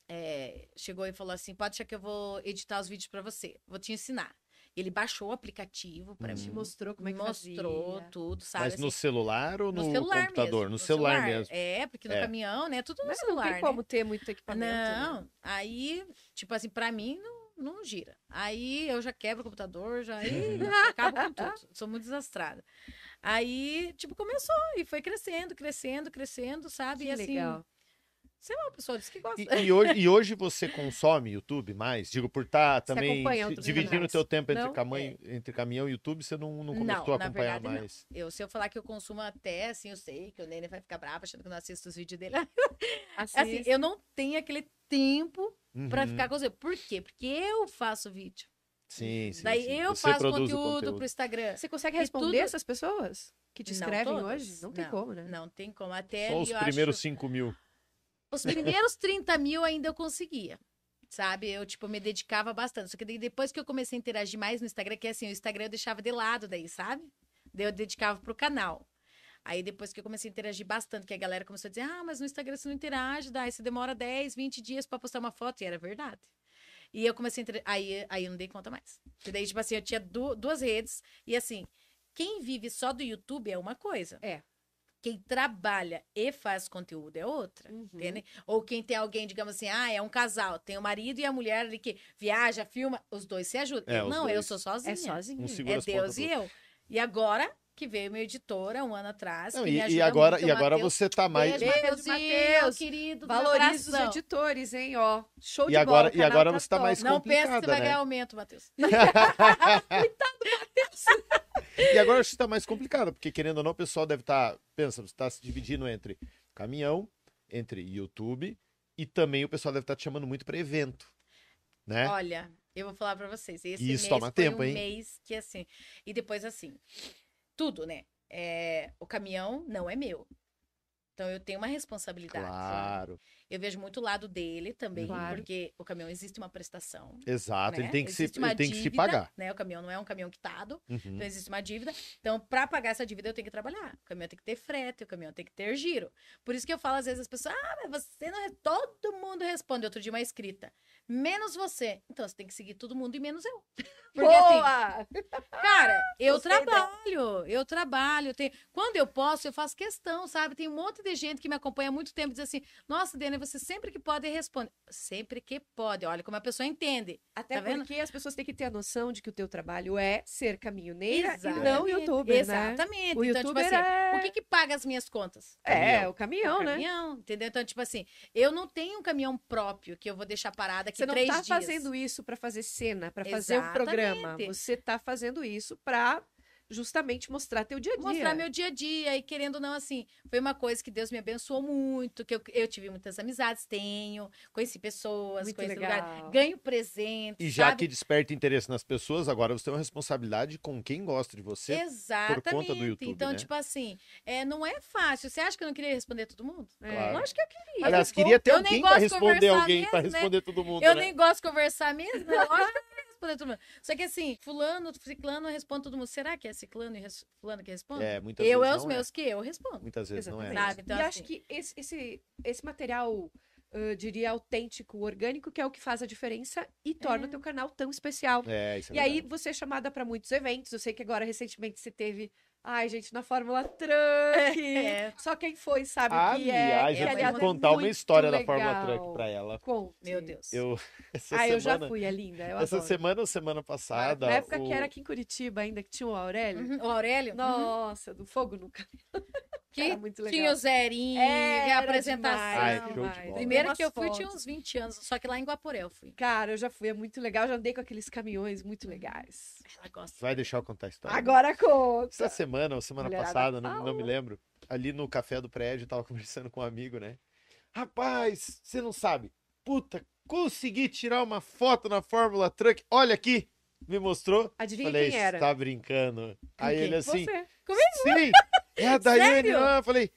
é, chegou e falou assim: pode deixar é que eu vou editar os vídeos para você, vou te ensinar. Ele baixou o aplicativo para mim. Hum. mostrou como é que Mostrou fazia. tudo, sabe? Mas assim, no celular ou no, no celular computador? Mesmo, no, no celular, celular, mesmo. É, porque no é. caminhão, né? Tudo no Mas celular. Não tem né? como ter muito equipamento. Né? Não, né? aí, tipo assim, para mim não, não gira. Aí eu já quebro o computador, já aí, acabo com tudo. Sou muito desastrada. Aí, tipo, começou e foi crescendo, crescendo, crescendo, sabe? Que e assim. Legal. Sei lá, o pessoal disse que gosta. E, e, hoje, e hoje você consome YouTube mais? Digo, por estar tá, também dividindo o teu tempo entre, não, caminho, é. entre caminhão e YouTube, você não, não começou não, a acompanhar verdade, mais? Não. Eu, se eu falar que eu consumo até, assim, eu sei que o Nene vai ficar bravo achando que eu não assisto os vídeos dele. Ah, assim, eu não tenho aquele tempo uhum. para ficar com você. Por quê? Porque eu faço vídeo. Sim, sim. Daí sim. eu Você faço conteúdo, para o Instagram. Você consegue responder tudo... essas pessoas que te escrevem não, hoje? Não tem não, como, né? Não tem como. Até Só os primeiros acho... 5 mil. Os primeiros 30 mil ainda eu conseguia. Sabe? Eu, tipo, me dedicava bastante. Só que depois que eu comecei a interagir mais no Instagram, que é assim, o Instagram eu deixava de lado daí, sabe? Daí eu dedicava pro canal. Aí depois que eu comecei a interagir bastante, que a galera começou a dizer: ah, mas no Instagram você não interage, daí você demora 10, 20 dias para postar uma foto. E era verdade. E eu comecei a entre... aí, aí eu não dei conta mais. E daí, tipo assim, eu tinha du duas redes. E assim, quem vive só do YouTube é uma coisa. É. Quem trabalha e faz conteúdo é outra, uhum. entende? Ou quem tem alguém, digamos assim, ah, é um casal, tem o marido e a mulher ali que viaja, filma, os dois se ajudam. É, não, dois. eu sou é sozinha. É sozinha. Um é Deus e eu. E agora que veio minha editora um ano atrás. Não, e, e, agora, muito, e agora Mateus. você está mais. Beijo, Mateus, Mateus, querido. Valoriza os editores, hein? Ó, show e de agora, bola. E agora tá você está mais Não Não pensa que você né? vai ganhar aumento, Matheus. Coitado do Matheus. E agora você está mais complicado, porque querendo ou não, o pessoal deve estar. Tá, pensa, você está se dividindo entre caminhão, entre YouTube e também o pessoal deve estar tá te chamando muito para evento. Né? Olha, eu vou falar para vocês. Esse Isso mês toma tempo, um hein? mês que assim. E depois assim tudo, né? É, o caminhão não é meu. Então eu tenho uma responsabilidade. Claro. Eu vejo muito o lado dele também, uhum. claro. porque o caminhão existe uma prestação. Exato, né? ele tem que, existe se, ele tem que se pagar. Né? O caminhão não é um caminhão quitado, uhum. então existe uma dívida. Então, para pagar essa dívida, eu tenho que trabalhar. O caminhão tem que ter frete, o caminhão tem que ter giro. Por isso que eu falo, às vezes, as pessoas, ah, mas você não. Todo mundo responde. Outro dia, uma escrita menos você. Então você tem que seguir todo mundo e menos eu. Porque assim, Boa! assim, cara, eu você trabalho, eu trabalho. Tem... Quando eu posso, eu faço questão, sabe? Tem um monte de gente que me acompanha há muito tempo e diz assim: Nossa, Dena, você sempre que pode responde. Sempre que pode. Olha como a pessoa entende. Até tá porque vendo? as pessoas têm que ter a noção de que o teu trabalho é ser caminhoneira Exatamente. e não youtuber. Né? Exatamente. Né? O então, tipo YouTuber tipo assim, é... o que, que paga as minhas contas? É, caminhão. o caminhão, o né? Caminhão, entendeu? Então, tipo assim, eu não tenho um caminhão próprio que eu vou deixar parado aqui você não está fazendo isso para fazer cena, para fazer um programa. Você está fazendo isso para justamente mostrar teu dia a dia. Mostrar meu dia a dia e querendo não, assim, foi uma coisa que Deus me abençoou muito, que eu, eu tive muitas amizades, tenho, conheci pessoas, muito conheci ganho presente. E já que desperta interesse nas pessoas, agora você tem uma responsabilidade com quem gosta de você. Exatamente. Por conta do YouTube, Então, né? tipo assim, é, não é fácil. Você acha que eu não queria responder todo mundo? É. Claro. Lógico que eu queria. Aliás, queria ter eu alguém para responder alguém, para né? responder todo mundo, Eu né? nem gosto de conversar mesmo, é lógico responder todo mundo. Só que assim, fulano, ciclano, responde todo mundo. Será que é ciclano e fulano que responde? É, muitas eu é vezes é os meus é. que eu respondo. Muitas vezes Exatamente. não é. Sabe? Então, e assim... acho que esse, esse, esse material... diria, autêntico, orgânico, que é o que faz a diferença e torna é. o teu canal tão especial. É, isso é e verdade. aí você é chamada para muitos eventos. Eu sei que agora recentemente você teve Ai, gente, na Fórmula Truck. É. é. Só quem foi sabe Aliás, que é. Aliás, eu tenho é que contar uma história legal. da Fórmula Truck pra ela. Com Meu Deus. Eu, essa ah, semana, eu já fui, é linda. essa adoro. semana ou semana passada. Na época o... que era aqui em Curitiba ainda, que tinha o Aurélio. Uhum. O Aurélio? Nossa, uhum. do fogo nunca. Que tinha o zerinho, é, a apresentação. Ai, que Primeiro que eu fui tinha uns 20 anos, só que lá em Guaporé eu fui. Cara, eu já fui, é muito legal. Já andei com aqueles caminhões muito legais. Ela gosta. Vai deixar eu contar a história. Agora conta. Essa semana ou semana Mulherada passada, não, não me lembro. Ali no café do prédio, eu tava conversando com um amigo, né? Rapaz, você não sabe. Puta, consegui tirar uma foto na Fórmula Truck. Olha aqui. Me mostrou. Adivinha Falei, quem era? Tá brincando. Aí quem? ele assim. Você. Comigo? Sim. É a Daiane. Ah, eu falei,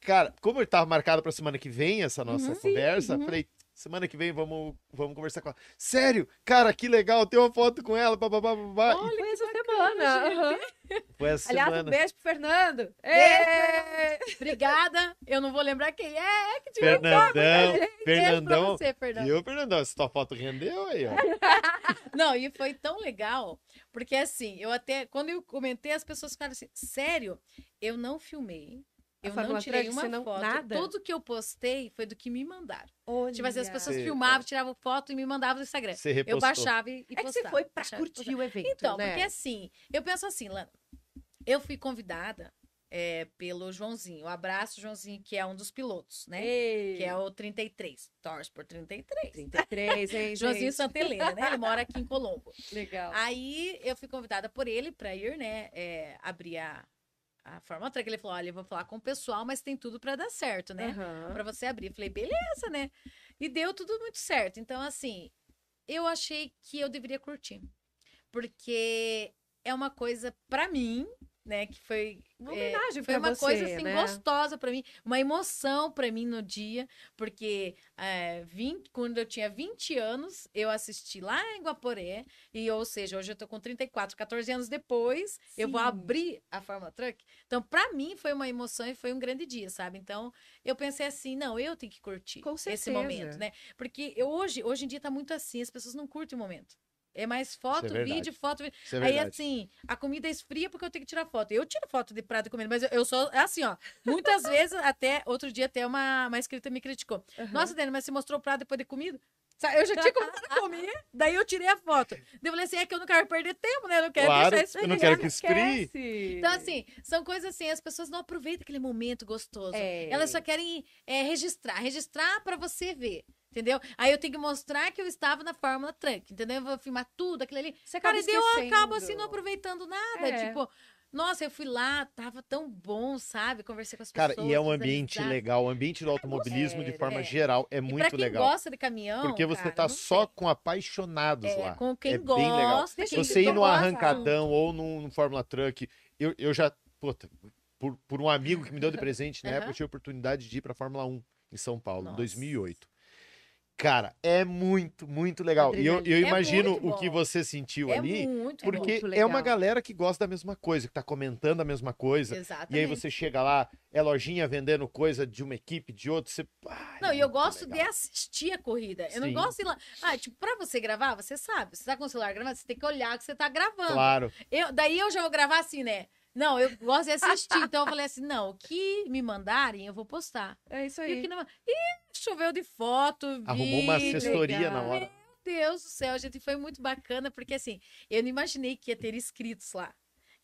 cara, como eu tava marcado pra semana que vem essa nossa uhum, conversa, sim, uhum. falei, Semana que vem vamos, vamos conversar com ela. Sério? Cara, que legal, tem uma foto com ela. Blá, blá, blá, blá. Olha, foi essa bacana, semana. Uhum. Foi essa Aliás, semana. um beijo pro Fernando. Beijo. Obrigada. Eu não vou lembrar quem é, é que te Fernandão, Fernandão. Fernandão. Você, Fernandão. eu, Fernandão? Se tua foto rendeu aí, ó. não, e foi tão legal, porque assim, eu até, quando eu comentei, as pessoas ficaram assim, sério? Eu não filmei eu não tirei uma não, foto. Nada. Tudo que eu postei foi do que me mandaram. Olha. Tipo assim, as pessoas filmavam, tiravam foto e me mandavam no Instagram. Você repostou. Eu baixava e, postava. É que você foi pra baixava, curtir postava. o evento, Então, né? porque assim, eu penso assim, Lana, eu fui convidada é, pelo Joãozinho. O abraço, Joãozinho, que é um dos pilotos, né? Ei. Que é o 33. Torce por 33. 33, hein? Joãozinho Santa Helena, né? Ele mora aqui em Colombo. Legal. Aí eu fui convidada por ele para ir, né? É, abrir a, a forma outra que ele falou: olha, eu vou falar com o pessoal, mas tem tudo para dar certo, né? Uhum. Para você abrir. Eu falei, beleza, né? E deu tudo muito certo. Então, assim, eu achei que eu deveria curtir. Porque é uma coisa, para mim, né? Que foi uma é, homenagem é, foi uma você, coisa assim né? gostosa para mim, uma emoção para mim no dia, porque é, 20, quando eu tinha 20 anos, eu assisti lá em Guaporé, e ou seja, hoje eu tô com 34, 14 anos depois, Sim. eu vou abrir a Fórmula Truck. Então, para mim foi uma emoção e foi um grande dia, sabe? Então, eu pensei assim, não, eu tenho que curtir esse momento, né? Porque eu, hoje, hoje em dia tá muito assim, as pessoas não curtem o momento. É mais é foto, é vídeo, foto, vídeo. É aí, assim, a comida é esfria porque eu tenho que tirar foto. Eu tiro foto de prato comendo, mas eu, eu sou é assim, ó. Muitas vezes, até outro dia, até uma, uma escrita me criticou. Uhum. Nossa, Dani, mas você mostrou o prato depois de comida? Eu já tinha começado a comer, daí eu tirei a foto. Daí eu falei assim: é que eu não quero perder tempo, né? Eu não quero claro, deixar Eu não quero que esfrie. Então, assim, são coisas assim, as pessoas não aproveitam aquele momento gostoso. É. Elas só querem é, registrar registrar para você ver. Entendeu? Aí eu tenho que mostrar que eu estava na Fórmula Truck, entendeu? Eu vou filmar tudo, aquilo ali. Você acaba Cara, e eu acabo assim não aproveitando nada. É. Tipo, nossa, eu fui lá, tava tão bom, sabe? Conversei com as pessoas. Cara, e é um ambiente legal. O ambiente do é, automobilismo, é, de forma é. geral, é e muito pra quem legal. gosta de caminhão. Porque você cara, tá só com apaixonados é, lá. Com quem é gosta. Bem legal. Se você ir no arrancadão ou no Fórmula Truck, eu, eu já. Puta, por, por um amigo que me deu de presente na uhum. época, eu tive a oportunidade de ir pra Fórmula 1 em São Paulo, Nossa. em 2008. Cara, é muito, muito legal. E eu, eu é imagino é o que você sentiu é ali, muito, porque muito é uma galera que gosta da mesma coisa, que tá comentando a mesma coisa. Exatamente. E aí você chega lá, é lojinha vendendo coisa de uma equipe, de outra, você... Ai, não, é e eu gosto legal. de assistir a corrida. Eu Sim. não gosto de ir lá... Ah, tipo, pra você gravar, você sabe. Você tá com o celular gravando, você tem que olhar que você tá gravando. Claro. Eu, daí eu já vou gravar assim, né? Não, eu gosto de assistir. então eu falei assim: não, o que me mandarem, eu vou postar. É isso aí. E, não... e choveu de foto. Arrumou uma assessoria legal. na hora. Meu Deus do céu, gente, foi muito bacana, porque assim, eu não imaginei que ia ter inscritos lá.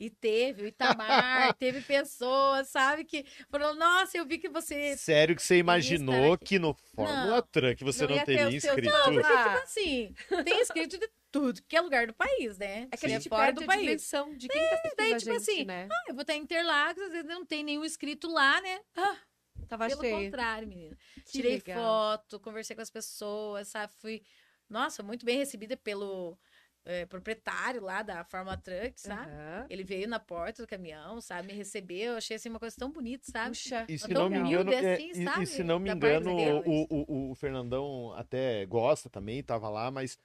E teve o Itamar, teve pessoas, sabe? Que falou, nossa, eu vi que você. Sério que você imaginou que no Fórmula não, Truck você não, não teria inscrito? Não, porque, é ah. tipo assim, tem inscrito de tudo que é lugar do país, né? É que a gente tipo, é perde do país. dimensão de quem é, tá daí, tipo assim, gente, assim, né? ah, eu vou estar em Interlagos, às vezes não tem nenhum escrito lá, né? Ah, Tava Pelo cheio. contrário, menina. Que Tirei legal. foto, conversei com as pessoas, sabe? Fui, nossa, muito bem recebida pelo é, proprietário lá da Fórmula Truck, sabe? Uhum. Ele veio na porta do caminhão, sabe? Me recebeu, achei assim uma coisa tão bonita, sabe? Puxa, e se não me engano, é, assim, e, e, se não me engano, o, o, o, Fernandão até gosta também, tava lá, mas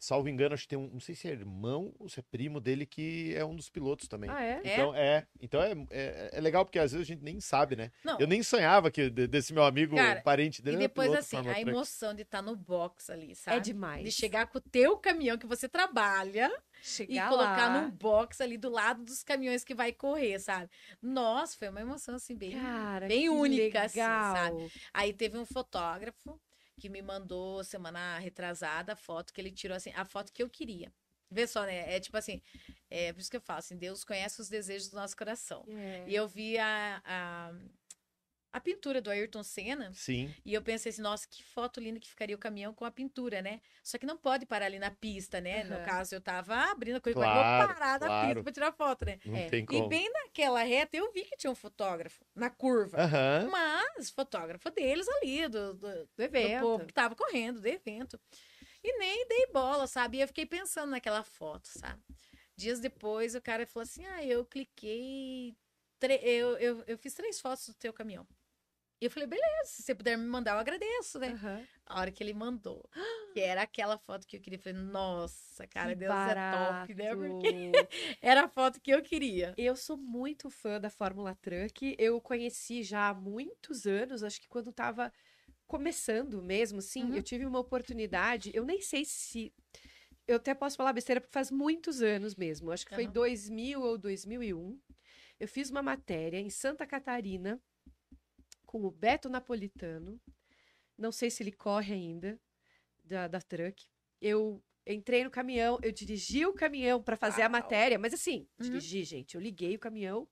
salvo engano, acho que tem um, não sei se é irmão ou se é primo dele que é um dos pilotos também. Ah, é? Então é, é então é, é, é, legal porque às vezes a gente nem sabe, né? Não. Eu nem sonhava que desse meu amigo, Cara, parente dele. E depois piloto, assim, a emoção de estar tá no box ali, sabe? É demais. De chegar com o teu caminhão que você trabalha chegar e colocar lá. num box ali do lado dos caminhões que vai correr, sabe? Nossa, foi uma emoção assim bem, Cara, bem única, assim, legal. assim, sabe? Aí teve um fotógrafo que me mandou semana retrasada a foto que ele tirou assim, a foto que eu queria. Vê só, né? É tipo assim, é por isso que eu falo assim, Deus conhece os desejos do nosso coração. É. E eu vi a, a a pintura do Ayrton Senna. Sim. E eu pensei assim, nossa, que foto linda que ficaria o caminhão com a pintura, né? Só que não pode parar ali na pista, né? Uhum. No caso, eu tava abrindo a coisa, claro, vou parar na claro. pista pra tirar foto, né? Não é. tem como. E bem naquela reta eu vi que tinha um fotógrafo na curva. Uhum. Mas fotógrafo deles ali, do, do, do evento. Do povo que tava correndo, do evento. E nem dei bola, sabe? E eu fiquei pensando naquela foto, sabe? Dias depois o cara falou assim: ah, eu cliquei. Eu, eu, eu fiz três fotos do teu caminhão. E eu falei, beleza, se você puder me mandar, eu agradeço, né? Uhum. A hora que ele mandou, que era aquela foto que eu queria, eu falei, nossa, cara, que Deus barato. é top, né? Porque era a foto que eu queria. Eu sou muito fã da Fórmula Truck, eu conheci já há muitos anos, acho que quando tava começando mesmo, sim, uhum. eu tive uma oportunidade, eu nem sei se... Eu até posso falar besteira, porque faz muitos anos mesmo, acho que foi 2000 ou 2001, eu fiz uma matéria em Santa Catarina, com o Beto Napolitano. Não sei se ele corre ainda da, da truck. Eu entrei no caminhão, eu dirigi o caminhão para fazer Uau. a matéria, mas assim, uhum. dirigi, gente, eu liguei o caminhão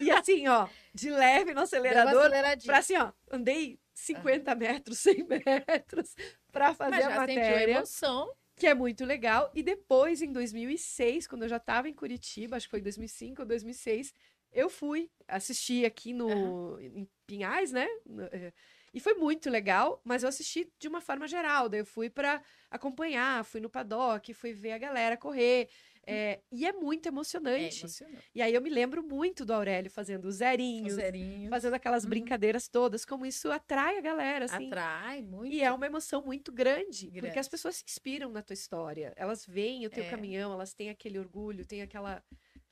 e assim, ó, de leve no acelerador, para assim, ó, andei 50 uhum. metros, 100 metros para fazer mas já a matéria. A emoção. Que é muito legal. E depois, em 2006, quando eu já estava em Curitiba, acho que foi em 2005 ou 2006, eu fui assistir aqui no uhum. em Pinhais, né? Eh, e foi muito legal, mas eu assisti de uma forma geral. Daí eu fui para acompanhar, fui no paddock, fui ver a galera correr. É, e é muito é emocionante. É e aí eu me lembro muito do Aurélio fazendo os zerinhos, zerinhos. fazendo aquelas uhum. brincadeiras todas, como isso atrai a galera. Assim. Atrai muito. E é uma emoção muito grande, grande, porque as pessoas se inspiram na tua história. Elas veem o teu é. caminhão, elas têm aquele orgulho, têm aquela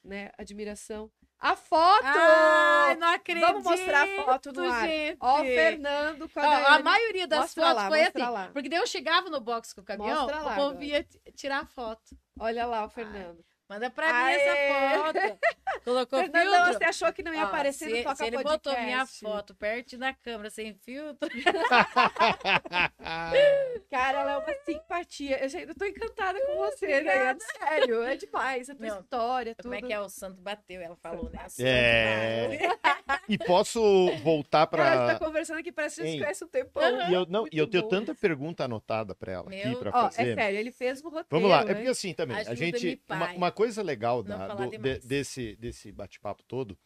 né, admiração. A foto! Ai, não acredito! Vamos mostrar a foto do ar. Gente. Ó, o Fernando com a Ó, A maioria das mostra fotos lá, foi assim. Lá. Porque daí eu chegava no box com o caminhão, mostra lá, o povo ia tirar a foto. Olha lá o Fernando. Ai. Manda pra Aê. mim essa foto. Colocou Fernandão, filtro. você achou que não ia aparecer se, no Toca se ele Podcast. botou minha foto perto da câmera, sem filtro. Cara, ela é uma simpatia. Eu, já, eu tô encantada com você, né? É sério, é demais. A é tua não, história, tudo. Como é que é? O santo bateu, ela falou, né? É... e posso voltar pra... Ela tá conversando aqui, parece que a gente conhece um tempão. Uhum. E eu, não, e eu tenho tanta pergunta anotada pra ela Meu... aqui pra Ó, É sério, ele fez o roteiro. Vamos lá, é porque assim também, Ajuda a gente... Uma, uma coisa legal da, do, de, desse, desse bate-papo todo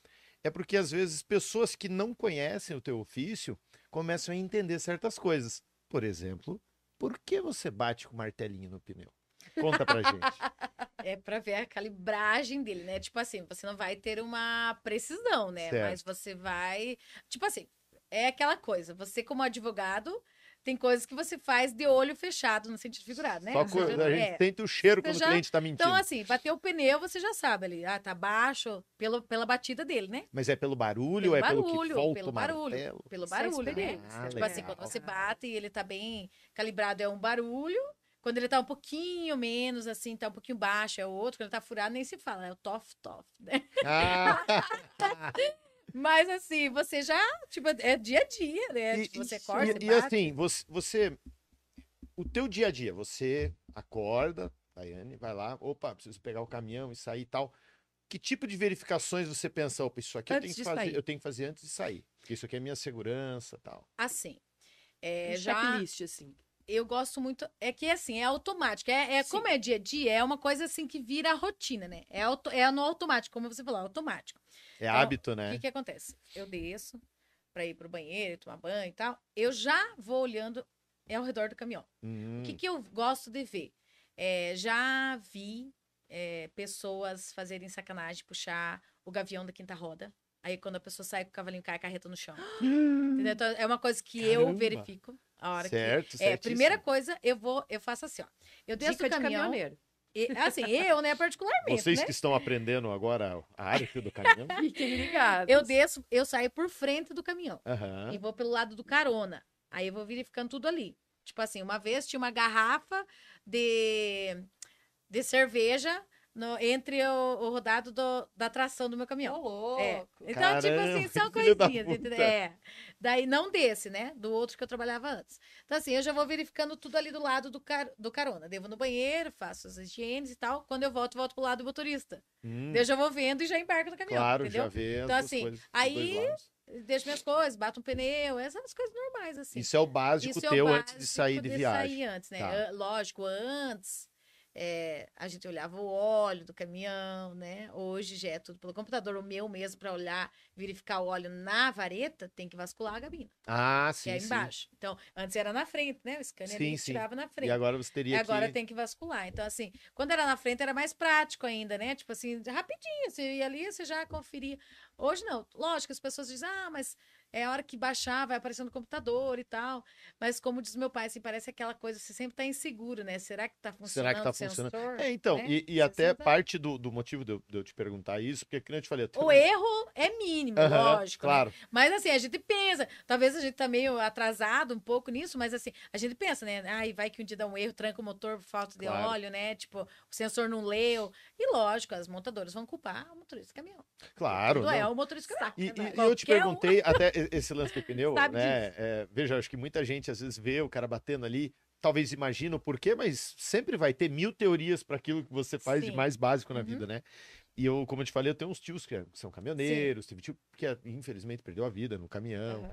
é porque às vezes pessoas que não conhecem o teu ofício começam a entender certas coisas. Por exemplo, por que você bate com martelinho no pneu? Conta pra gente. É pra ver a calibragem dele, né? Tipo assim, você não vai ter uma precisão, né? Certo. Mas você vai. Tipo assim, é aquela coisa, você como advogado, tem coisas que você faz de olho fechado, no sentido figurado, né? Só que a gente é. tenta o cheiro quando já... o cliente está mentindo. Então, assim, bater o pneu, você já sabe ali. Ah, tá baixo, pelo, pela batida dele, né? Mas é pelo barulho pelo ou é pelo que volta pelo barulho, Pelo é barulho dele. Né? tipo assim, né? quando você uhum. bate e ele está bem calibrado, é um barulho. Quando ele tá um pouquinho menos, assim, tá um pouquinho baixo, é outro. Quando ele tá furado, nem se fala, é o tof-tof, né? Ah. Mas assim, você já, tipo, é, é dia a dia, né? E, tipo, você acorda, e, e assim, você, você, o teu dia a dia, você acorda, Daiane, vai lá, opa, preciso pegar o caminhão e sair e tal. Que tipo de verificações você pensa, opa, isso aqui eu tenho, fazer, eu tenho, que fazer, antes de sair, porque isso aqui é minha segurança tal. Assim, é, um já... checklist, assim eu gosto muito. É que assim, é automático. É, é como é dia a dia, é uma coisa assim que vira rotina, né? É, auto, é no automático, como você falou, é automático. É então, hábito, né? O que, que acontece? Eu desço para ir para o banheiro, tomar banho e tal. Eu já vou olhando é ao redor do caminhão. Uhum. O que, hum. que eu gosto de ver? É, já vi é, pessoas fazerem sacanagem, puxar o gavião da quinta roda. Aí quando a pessoa sai com o cavalinho cai a carreta no chão. Entendeu? Então, é uma coisa que Caramba. eu verifico a hora certo, que. É, primeira coisa, eu vou, eu faço assim, ó. Eu desço Dica o caminhão. De caminhoneiro assim, eu, né, particularmente. Vocês né? que estão aprendendo agora a área do caminhão. Fiquem ligados. Eu desço, eu saio por frente do caminhão. Uhum. E vou pelo lado do carona. Aí eu vou verificando tudo ali. Tipo assim, uma vez tinha uma garrafa de, de cerveja no, entre o, o rodado do, da tração do meu caminhão. Oh, louco. É. Então, Caramba, tipo assim, são coisinhas. É. Daí, não desse, né? Do outro que eu trabalhava antes. Então, assim, eu já vou verificando tudo ali do lado do, car do carona. Devo no banheiro, faço as higienes e tal. Quando eu volto, volto pro lado do motorista. Hum. Eu já vou vendo e já embarco no caminhão. Claro, entendeu? já vendo Então, assim, aí deixo minhas coisas, bato um pneu, essas coisas normais, assim. Isso é o básico Isso teu é o básico antes de sair de viagem. Sair antes, né? Tá. Lógico, antes é, a gente olhava o óleo do caminhão, né? Hoje já é tudo pelo computador. O meu mesmo, para olhar, verificar o óleo na vareta, tem que vascular a gabina. Ah, sim. Que é embaixo. Sim. Então, antes era na frente, né? O scanner sim, sim. tirava na frente. E agora você teria agora que... tem que vascular. Então, assim, quando era na frente era mais prático ainda, né? Tipo assim, rapidinho. Você ia ali, você já conferia. Hoje não. Lógico, as pessoas dizem, ah, mas é a hora que baixar, vai aparecer no computador e tal. Mas como diz meu pai, assim, parece aquela coisa, você sempre tá inseguro, né? Será que tá funcionando? Será que tá funcionando? Sensor, é, então, né? e, e até tá parte do, do motivo de eu, de eu, te perguntar isso, porque que eu te falei. Eu o um... erro é mínimo, lógico. Né? Claro. Né? Mas assim, a gente pensa, talvez a gente tá meio atrasado um pouco nisso, mas assim, a gente pensa, né? Ai, vai que um dia dá um erro, tranca o motor por falta de claro. óleo, né? Tipo, o sensor não leu. E lógico, as montadoras vão culpar o motorista do caminhão. Claro. É não, é o motorista que está. E, tá, e, né? e eu te perguntei um... até esse lance do pneu, Sabe né? É, veja, acho que muita gente às vezes vê o cara batendo ali, talvez imagina o porquê, mas sempre vai ter mil teorias para aquilo que você faz Sim. de mais básico na uhum. vida, né? E eu, como eu te falei, eu tenho uns tios que são caminhoneiros, Sim. teve tio que infelizmente perdeu a vida no caminhão. Uhum.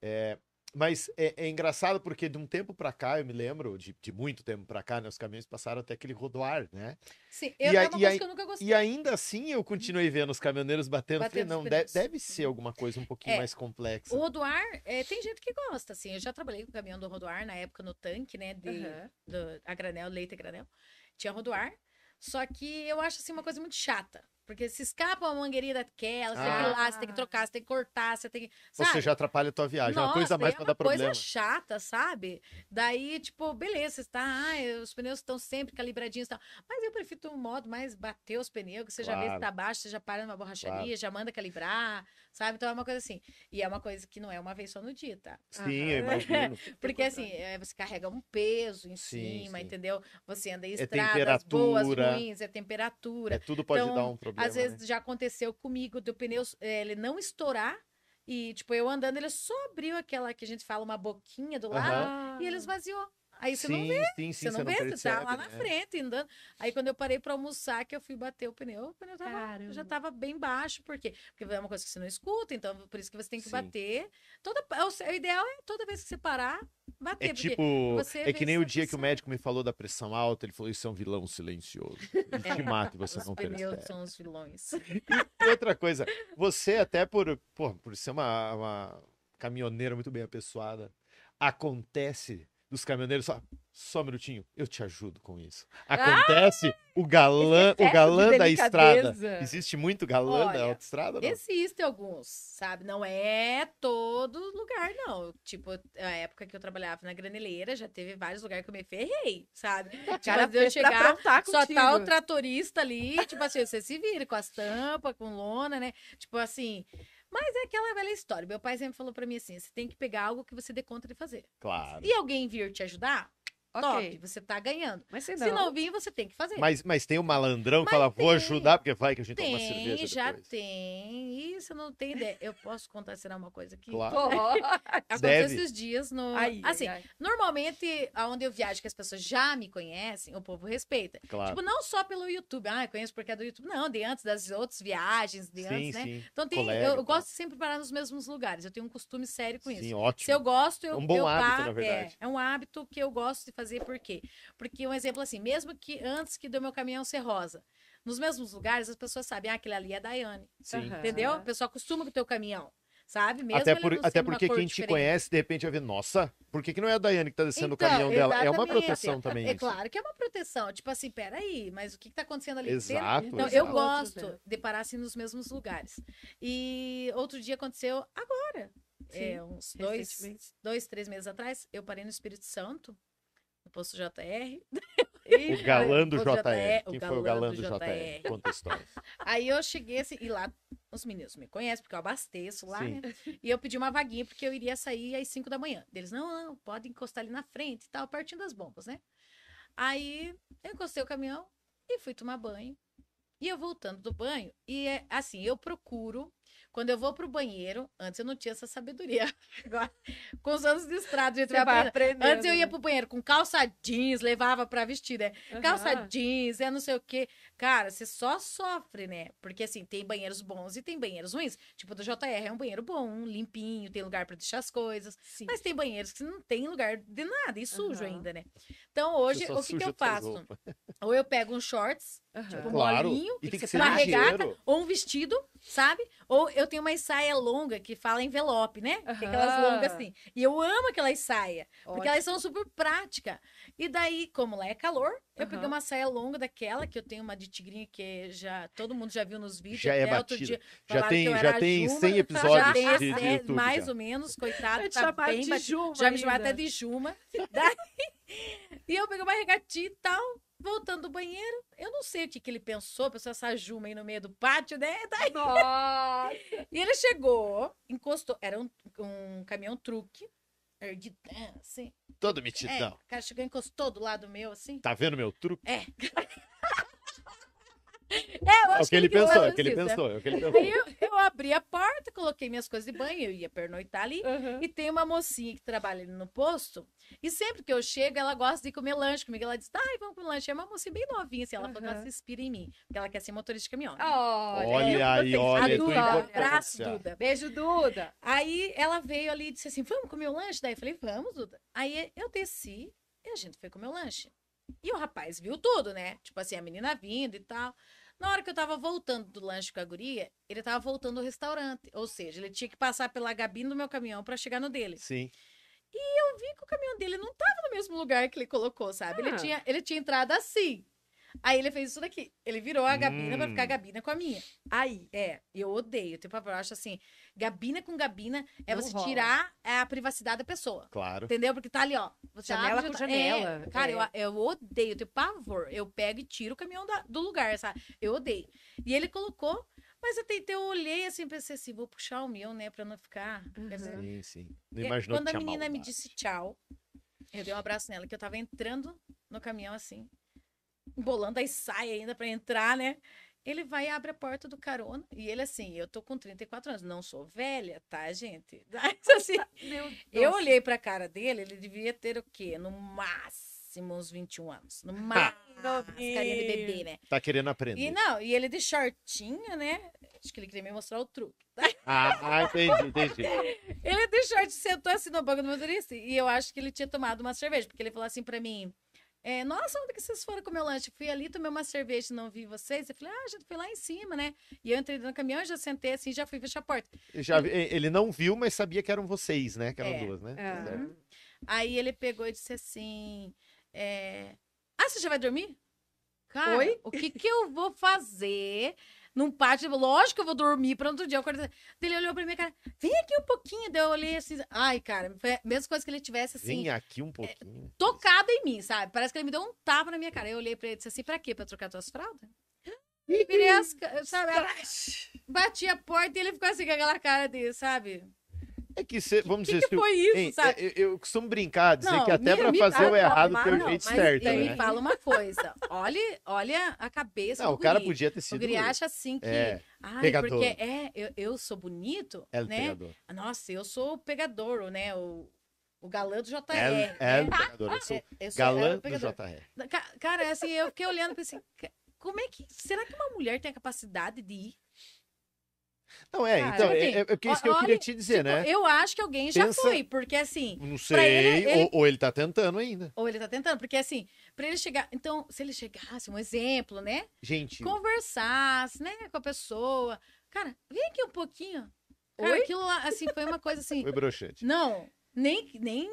É, mas é, é, engraçado porque de um tempo para cá, eu me lembro, de, de muito tempo para cá, né, os caminhões passaram até aquele rodoar, né? Sim, eu, e, é uma e, coisa que eu nunca gostei. E ainda assim eu continuei vendo os caminhoneiros batendo. batendo falei, não, deve, deve, ser uhum. alguma coisa um pouquinho é, mais complexa. O rodoar, é, tem gente que gosta, assim. Eu já trabalhei com o caminhão do rodoar na época no tanque, né? De, uhum. do, a granel, leite a granel. Tinha rodoar. Só que eu acho assim uma coisa muito chata. Porque se escapa uma mangueirinha daquela, você ah. tem que ir lá, você tem que ah. trocar, você tem que cortar, você tem que. Sabe? Você já atrapalha a tua viagem, Nossa, é uma coisa a mais é pra dar problema. coisa chata, sabe? Daí, tipo, beleza, tá? Ah, os pneus estão sempre calibradinhos e tal. Mas eu prefiro um modo mais bater os pneus, que você claro. já vê se tá baixo, você já para numa borracharia, claro. já manda calibrar. Sabe? Então é uma coisa assim. E é uma coisa que não é uma vez só no dia, tá? Sim, uhum. eu imagino. Porque assim, é, você carrega um peso em sim, cima, sim. entendeu? Você anda em é estradas é boas, ruins, é temperatura. É, tudo pode então, dar um problema. Às vezes né? já aconteceu comigo do pneu é, ele não estourar. E, tipo, eu andando, ele só abriu aquela que a gente fala, uma boquinha do lado, uhum. e ele esvaziou. Aí você sim, não vê. Sim, sim, você, não, vê, você tá lá né? na frente andando. Aí quando eu parei para almoçar, que eu fui bater o pneu, o pneu tava, já tava bem baixo, por quê? Porque é uma coisa que você não escuta, então por isso que você tem que bater. Toda, é o, o ideal é toda vez que você parar, é bater. Tipo, é tipo, é que nem o dia pressão. que o médico me falou da pressão alta, ele falou: Isso é um vilão silencioso. Ele é. te mata e você não percebe. Os são os vilões. E outra coisa, você até por, por, por ser uma, uma caminhoneira muito bem apessoada, acontece dos caminhoneiros, só, só um minutinho, eu te ajudo com isso. Ah! Acontece ah! o galã, o galã da estrada. Existe muito galã Olha, da autoestrada? Não? Existe alguns, sabe? Não é todo lugar, não. Tipo, a época que eu trabalhava na graneleira, já teve vários lugares que eu me ferrei, sabe? O tipo, cara eu chegar, só tá o tratorista ali, tipo assim, você se vira com as tampas, com lona, né? Tipo assim... Mas é aquela velha história. Meu pai sempre falou para mim assim: você tem que pegar algo que você dê conta de fazer. Claro. E alguém vir te ajudar, Ok, Top, você tá ganhando. Mas se não... se não vir, você tem que fazer. Mas, mas tem o um malandrão que fala, tem. vou ajudar, porque vai que a gente tem, toma uma cerveja. Tem, já tem. Isso, não tem ideia. Eu posso contar, será uma coisa que claro. aconteceu esses dias no. Aí, assim, aí. normalmente, aonde eu viajo, que as pessoas já me conhecem, o povo respeita. Claro. Tipo, não só pelo YouTube. Ah, eu conheço porque é do YouTube. Não, de antes das outras viagens, de sim, antes, né? Sim. Então tem. Colega, eu, eu gosto de sempre parar nos mesmos lugares. Eu tenho um costume sério com sim, isso. Ótimo. Se eu gosto, eu. É um bom eu hábito, na verdade. É, é um hábito que eu gosto de fazer fazer por quê? Porque um exemplo assim, mesmo que antes que do meu caminhão ser rosa, nos mesmos lugares as pessoas sabem, ah, aquele ali é a Daiane. Sim. Entendeu? A pessoa acostuma com o teu caminhão. Sabe? Mesmo até, por, até porque quem diferente. te conhece, de repente, vai ver, nossa, por que, que não é a Daiane que tá descendo então, o caminhão dela? É uma proteção também. É isso. claro que é uma proteção. Tipo assim, peraí, mas o que, que tá acontecendo ali? Exato. Então, exato. eu gosto né? de parar assim nos mesmos lugares. E outro dia aconteceu agora. Sim, é, uns dois, dois, três meses atrás, eu parei no Espírito Santo no posto JR. o galã do JR. Quem foi o galã do, JR? Conta histórias. Aí eu cheguei assim, e lá os meninos me conhecem, porque eu abasteço lá, Sim. Né? E eu pedi uma vaguinha, porque eu iria sair às 5 da manhã. Eles, não, não, pode encostar ali na frente e tal, partindo das bombas, né? Aí eu encostei o caminhão e fui tomar banho. E eu voltando do banho, e é, assim, eu procuro quando eu vou pro banheiro, antes eu não tinha essa sabedoria. Agora, com os anos de estrada, gente vai Antes eu ia pro banheiro com calça jeans, levava pra vestir, né? Uhum. Calça jeans, é não sei o quê. Cara, você só sofre, né? Porque assim, tem banheiros bons e tem banheiros ruins. Tipo, do JR é um banheiro bom, limpinho, tem lugar para deixar as coisas. Sim. Mas tem banheiros que não tem lugar de nada e sujo uhum. ainda, né? Então hoje, o que, que eu faço? Ou eu pego uns shorts, uhum. tipo, um claro. molinho, e tem que, que ser barregata, ligeiro. ou um vestido sabe? Ou eu tenho uma saia longa que fala envelope, né? Uhum. Que é aquelas longas assim. E eu amo aquelas saias, porque elas são super práticas. E daí, como lá é calor, eu peguei uma saia longa daquela, que eu tenho uma de tigrinha que já todo mundo já viu nos vídeos. Já é né? batida. Dia, já tem, já tem 100 episódios já tem, de, de YouTube, Mais já. ou menos, coitado, tá bem de Juma já me chamaram até de Juma. daí, e eu peguei uma regatinha e tal. Voltando do banheiro, eu não sei o que, que ele pensou, pensou essa Juma aí no meio do pátio, né? Daí... Nossa! e ele chegou, encostou, era um, um caminhão truque, assim. Todo é, metidão. É, o cara chegou, encostou do lado meu, assim. Tá vendo meu truque? É. É, é o que ele pensou, é o que ele pensou, é o que ele pensou. Aí eu, eu, abri a porta, coloquei minhas coisas de banho, eu ia pernoitar ali. Uhum. E tem uma mocinha que trabalha ali no posto. E sempre que eu chego, ela gosta de comer lanche comigo. Ela diz, ai, vamos comer lanche. É uma mocinha bem novinha, assim. Ela uhum. falou que ela se inspira em mim. Porque ela quer ser motorista de caminhão. Olha, aí, olha. A Duda, abraço, Duda. Beijo, Duda. Aí ela veio ali e disse assim, vamos comer o lanche? Daí eu falei, vamos, Duda. Aí eu desci e a gente foi comer o lanche. E o rapaz viu tudo, né? Tipo assim, a menina vindo e tal. Na hora que eu tava voltando do lanche com a guria, ele tava voltando do restaurante. Ou seja, ele tinha que passar pela gabina do meu caminhão para chegar no dele. Sim. E eu vi que o caminhão dele não tava no mesmo lugar que ele colocou, sabe? Ah. Ele, tinha, ele tinha entrado assim. Aí ele fez isso daqui. Ele virou a gabina hum. pra ficar a hum. gabina com a minha. Aí, é, eu odeio. Tipo, eu acho assim, gabina com gabina é Não você rola. tirar a privacidade da pessoa. Claro. Entendeu? Porque tá ali, ó. janela abre, com tá- janela. É, cara, é. Eu, eu odeio. Tipo, pavor. Eu pego e tiro o caminhão da, do lugar, sabe? Eu odeio. E ele colocou... Mas eu então eu olhei assim, pensei assim, vou puxar o meu, né, pra não ficar. Uhum. Sim, sim. Não é, imaginou Quando a menina maldade. me disse tchau, eu dei um abraço nela, que eu tava entrando no caminhão assim bolando as saias ainda para entrar, né? Ele vai e abre a porta do carona. E ele assim, eu tô com 34 anos, não sou velha, tá, gente? Mas, assim, eu olhei pra cara dele, ele devia ter o quê? No máximo uns 21 anos. No tá. máximo. Carinha de bebê, né? Tá querendo aprender. E não, e ele de shortinho, né? Acho que ele queria me mostrar o truque. Tá? Ah, ah, entendi, entendi. Ele de short sentou assim no banco do motorista. E eu acho que ele tinha tomado uma cerveja, porque ele falou assim pra mim é, Nossa, onde que vocês foram comer o lanche? Fui ali, tomei uma cerveja, não vi vocês. Eu falei, ah, a gente foi lá em cima, né? E eu entrei no caminhão, já sentei assim, já fui fechar a porta. Já, ele... ele não viu, mas sabia que eram vocês, né? Que eram é, duas, né? Uhum. Aí ele pegou e disse assim: é... Ah, você já vai dormir? Cara, Oi? o que, que eu vou fazer num pátio. Lógico que eu vou dormir para outro dia. Eu acordei. Ele olhou pra mim, cara, vem aqui um pouquinho. Daí eu olhei assim. Ai, cara, foi a mesma coisa que ele tivesse assim. Vem aqui um pouquinho. É, tocado em mim, sabe? Parece que ele me deu um tapa na minha cara. Eu olhei pra ele e disse assim: pra quê? Pra trocar tuas fraldas? Virei as, sabe? Ela... Bati a porta e ele ficou assim com aquela cara dele, sabe? É que, cê, vamos que dizer... Que foi isso, hein, é, sabe? Eu, eu, costumo brincar, dizer não, que até para fazer o errado tem o jeito certo, né? me fala uma coisa. Olha, olha a cabeça Não, o cara podia ter sido... O guri acha assim que... É. Ai, pegador. porque é, eu, eu sou bonito, é né? Pegador. Nossa, eu sou o pegador, né? O, o galã do JR. É, né? é pegador. Eu sou, é, eu sou galã é do JR. Cara, assim, eu fiquei olhando e pensei... Assim, como é que. Será que uma mulher tem a capacidade de ir não, é, Cara, então, tipo é, assim, é, é, é isso que eu queria te dizer, tipo, né? Eu acho que alguém já Pensa- foi, porque assim. Não sei, ele- ele- Ou, ou ele tá tentando ainda. Ou ele tá tentando, porque assim, pra ele chegar. Então, se ele chegasse, um exemplo, né? Gente, Conversasse, né, com a pessoa. Cara, vem aqui um pouquinho. Cara, Oi? aquilo lá, assim, foi uma coisa assim. foi broxante. Não, nem, nem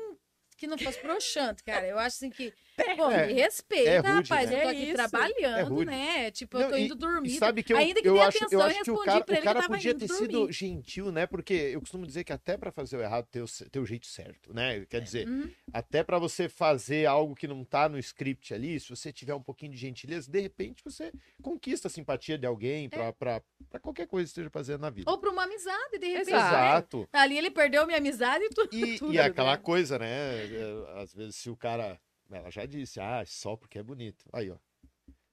que não fosse broxante, cara. Eu acho assim que Pô, é, me respeita, é rude, rapaz. Né? Eu tô é aqui é trabalhando, né? Tipo, eu tô indo dormir. Sabe que eu, Ainda que eu acho, atenção, eu acho que o cara, o cara podia ter dormir. sido gentil, né? Porque eu costumo dizer que até para fazer o errado tem o, ter o jeito certo, né? Quer dizer, uhum. até para você fazer algo que não tá no script ali, se você tiver um pouquinho de gentileza, de repente você conquista a simpatia de alguém pra, é. pra, pra qualquer coisa que esteja fazendo na vida. Ou pra uma amizade, de repente. Né? Exato. Né? Ali ele perdeu minha amizade e tudo. E, tudo, e é aquela né? coisa, né? Às vezes se o cara ela já disse, ah, só porque é bonito. Aí, ó.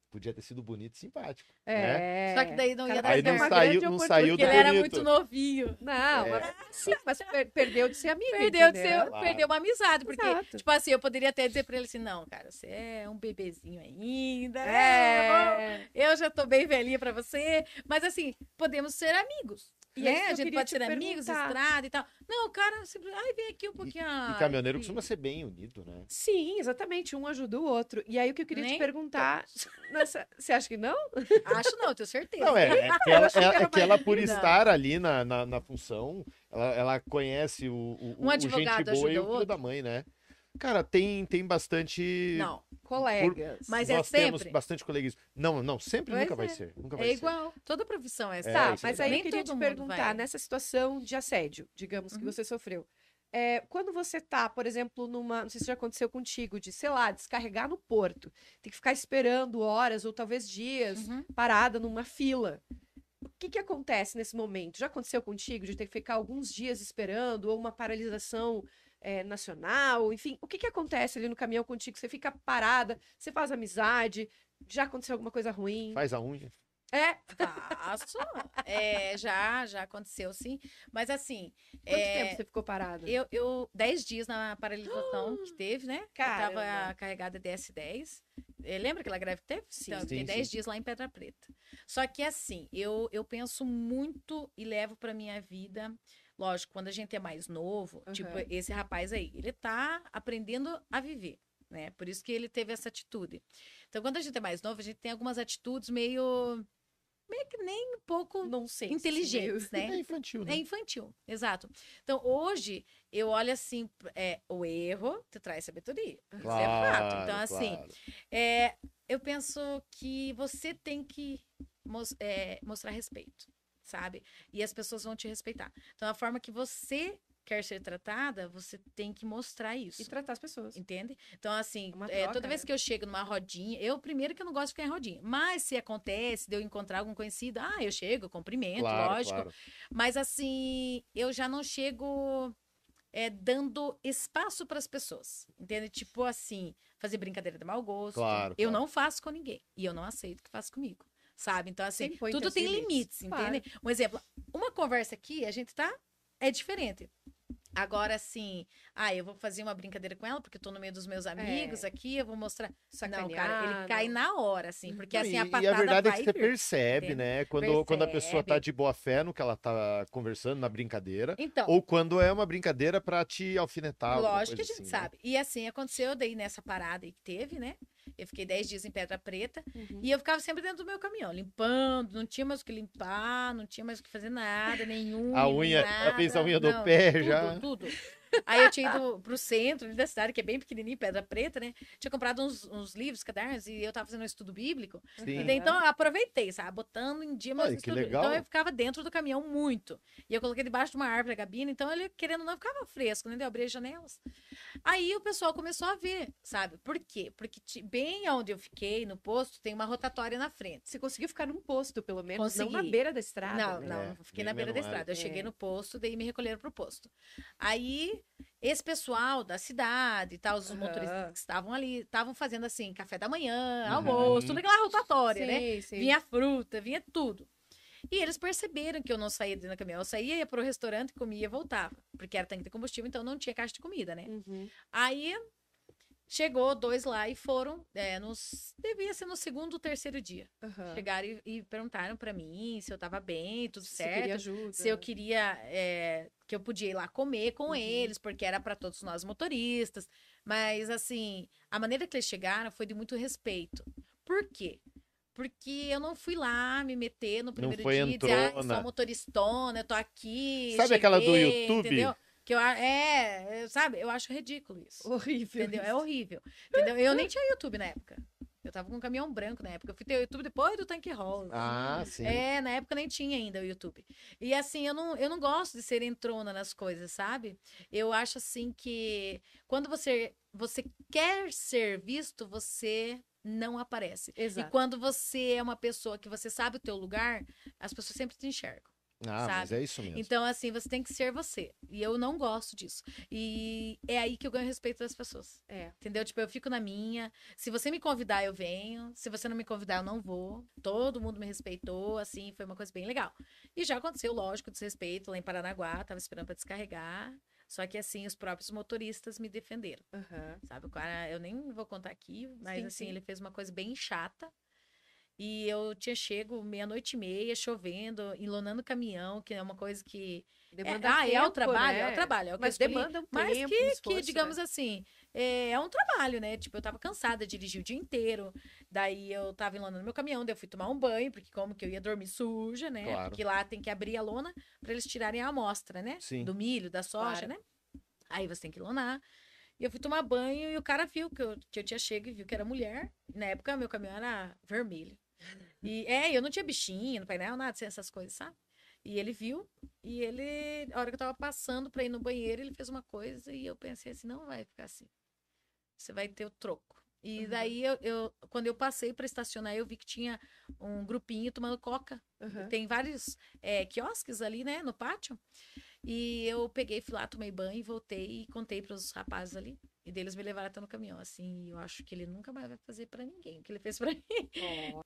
Podia ter sido bonito e simpático. É. Né? Só que daí não ia dar Aí não saiu, não saiu do ele bonito. era muito novinho. Não, é. mas, sim, mas perdeu de ser amigo. Perdeu, de ser, claro. perdeu uma amizade. Porque, Exato. tipo assim, eu poderia até dizer pra ele assim: não, cara, você é um bebezinho ainda. É. eu já tô bem velhinha pra você. Mas assim, podemos ser amigos. E né? a gente pode ser amigos, estrada e tal. Não, o cara sempre. Ai, vem aqui um pouquinho. E, e ah, caminhoneiro e... costuma ser bem unido, né? Sim, exatamente. Um ajuda o outro. E aí o que eu queria Nem te perguntar. Você acha que não? Acho não, tenho certeza. Não, é, é que ela, é, é que ela por estar ali na, na, na função, ela, ela, conhece o, o, um o gente boa e o filho da mãe, né? Cara, tem, tem bastante. Não, colegas. Por... Mas é Nós é sempre. temos bastante coleguismo. Não, não, sempre pois nunca é. vai ser. Nunca é vai igual. Ser. Toda profissão é, é essa. Tá, é, mas aí eu queria te perguntar, tá vai. nessa situação de assédio, digamos, uhum. que você sofreu. É, quando você tá, por exemplo, numa. Não sei se já aconteceu contigo, de, sei lá, descarregar no porto. Tem que ficar esperando horas ou talvez dias, uhum. parada numa fila. O que, que acontece nesse momento? Já aconteceu contigo de ter que ficar alguns dias esperando ou uma paralisação é, nacional, enfim, o que, que acontece ali no caminhão contigo? Você fica parada, você faz amizade, já aconteceu alguma coisa ruim? Faz a unha. É? Faço. É, já, já aconteceu, sim. Mas assim. Quanto é, tempo você ficou parada? Eu, eu, dez dias na paralisação que teve, né? Cara. Eu tava carregada DS10. Eh, lembra aquela greve que teve? Sim. Então, sim, sim. dez dias lá em Pedra Preta. Só que assim, eu, eu penso muito e levo pra minha vida Lógico, quando a gente é mais novo, uhum. tipo, esse rapaz aí, ele tá aprendendo a viver, né? Por isso que ele teve essa atitude. Então, quando a gente é mais novo, a gente tem algumas atitudes meio meio que nem um pouco não sei assim, inteligentes, né? É infantil, né? É infantil, exato. Então, hoje, eu olho assim, é, o erro te traz sabedoria. Claro, isso é fato. Então, assim, é, eu penso que você tem que mos é, mostrar respeito sabe? E as pessoas vão te respeitar. Então, a forma que você quer ser tratada, você tem que mostrar isso. E tratar as pessoas. Entende? Então, assim, é, toda vez né? que eu chego numa rodinha, eu primeiro que eu não gosto de ficar em rodinha, mas se acontece de eu encontrar algum conhecido, ah, eu chego, cumprimento, claro, lógico. Claro. Mas, assim, eu já não chego é, dando espaço para as pessoas. Entende? Tipo assim, fazer brincadeira de mau gosto. Claro, eu claro. não faço com ninguém. E eu não aceito que faça comigo sabe? Então, assim, tem tudo tem limites, limites entende? Um exemplo, uma conversa aqui, a gente tá. É diferente. Agora, assim, ah, eu vou fazer uma brincadeira com ela, porque eu tô no meio dos meus é. amigos é. aqui, eu vou mostrar. Sacaneado. Não, cara, ele cai na hora, assim, uhum. porque assim, a patada E a verdade é que você percebe, né? Quando, percebe. quando a pessoa tá de boa fé no que ela tá conversando, na brincadeira. Então. Ou quando é uma brincadeira para te alfinetar. Lógico que a gente assim, né? sabe. Né? E assim, aconteceu, daí nessa parada aí que teve, né? Eu fiquei 10 dias em Pedra Preta uhum. e eu ficava sempre dentro do meu caminhão, limpando, não tinha mais o que limpar, não tinha mais o que fazer nada, nenhum. A unha, nada, ela fez a unha do não, pé tudo, já. Tudo. Aí eu tinha ido pro centro da cidade, que é bem pequenininho, Pedra Preta, né? Tinha comprado uns, uns livros, cadernos, e eu tava fazendo um estudo bíblico. Sim. Então eu aproveitei, sabe? Botando em dia meus Ai, então, legal. Então eu ficava dentro do caminhão muito. E eu coloquei debaixo de uma árvore a cabine então ele, querendo não, ficava fresco, né? Eu abri as janelas. Aí o pessoal começou a ver, sabe? Por quê? Porque bem onde eu fiquei, no posto, tem uma rotatória na frente. Você conseguiu ficar num posto, pelo menos, Consegui. não na beira da estrada. Não, né? não, é, fiquei na beira da estrada. É. Eu cheguei é. no posto, daí me recolheram pro posto. Aí esse pessoal da cidade e tal, os uhum. motoristas que estavam ali, estavam fazendo assim, café da manhã, uhum. almoço, tudo aquela rotatória, sim, né? Sim. Vinha fruta, vinha tudo. E eles perceberam que eu não saía do caminhão. Eu saía, ia pro restaurante, comia e voltava. Porque era tanque de combustível, então não tinha caixa de comida, né? Uhum. Aí Chegou dois lá e foram, é, uhum. nos, devia ser no segundo ou terceiro dia. Uhum. Chegaram e, e perguntaram para mim se eu tava bem, tudo se certo. Ajuda. Se eu queria, é, que eu podia ir lá comer com uhum. eles, porque era para todos nós motoristas. Mas, assim, a maneira que eles chegaram foi de muito respeito. Por quê? Porque eu não fui lá me meter no primeiro não foi dia e dizer, ah, sou motoristona, eu tô aqui. Sabe cheguei, aquela do YouTube? Entendeu? Que eu, é, sabe, eu acho ridículo isso. Horrível. Entendeu? É isso. É horrível. Entendeu? Eu nem tinha YouTube na época. Eu tava com um caminhão branco na época. Eu fui ter o YouTube depois do Tank Roll. Né? Ah, assim. sim. É, na época nem tinha ainda o YouTube. E assim, eu não, eu não gosto de ser entrona nas coisas, sabe? Eu acho assim que quando você, você quer ser visto, você não aparece. Exato. E quando você é uma pessoa que você sabe o teu lugar, as pessoas sempre te enxergam. Ah, sabe? mas é isso mesmo. Então, assim, você tem que ser você. E eu não gosto disso. E é aí que eu ganho respeito das pessoas. É. Entendeu? Tipo, eu fico na minha. Se você me convidar, eu venho. Se você não me convidar, eu não vou. Todo mundo me respeitou, assim, foi uma coisa bem legal. E já aconteceu, lógico, desrespeito lá em Paranaguá, tava esperando para descarregar. Só que assim, os próprios motoristas me defenderam. Uhum. Sabe, o cara, eu nem vou contar aqui, mas sim, assim, sim. ele fez uma coisa bem chata. E eu tinha chego meia-noite e meia, chovendo, enlonando caminhão, que é uma coisa que. É, demanda é, ah, tempo, é o trabalho, né? é o né? trabalho. É o que mas demanda um Mas que, esforço, que digamos né? assim, é, é, um trabalho, né? Tipo, eu tava cansada, dirigi o dia inteiro. Daí eu tava enlonando meu caminhão, daí eu fui tomar um banho, porque como que eu ia dormir suja, né? Claro. Porque lá tem que abrir a lona para eles tirarem a amostra, né? Sim. Do milho, da soja, claro. né? Aí você tem que lonar. E eu fui tomar banho e o cara viu que eu, que eu tinha chego e viu que era mulher. Na época, meu caminhão era vermelho. E é, eu não tinha bichinho no painel, nada, assim, essas coisas, sabe? E ele viu, e ele, a hora que eu tava passando pra ir no banheiro, ele fez uma coisa e eu pensei assim: não vai ficar assim. Você vai ter o troco. E uhum. daí, eu, eu, quando eu passei para estacionar, eu vi que tinha um grupinho tomando coca. Uhum. Tem vários é, quiosques ali, né, no pátio. E eu peguei, fui lá, tomei banho, voltei e contei para os rapazes ali. E deles me levaram até no caminhão, assim. E eu acho que ele nunca mais vai fazer para ninguém o que ele fez para mim. Oh.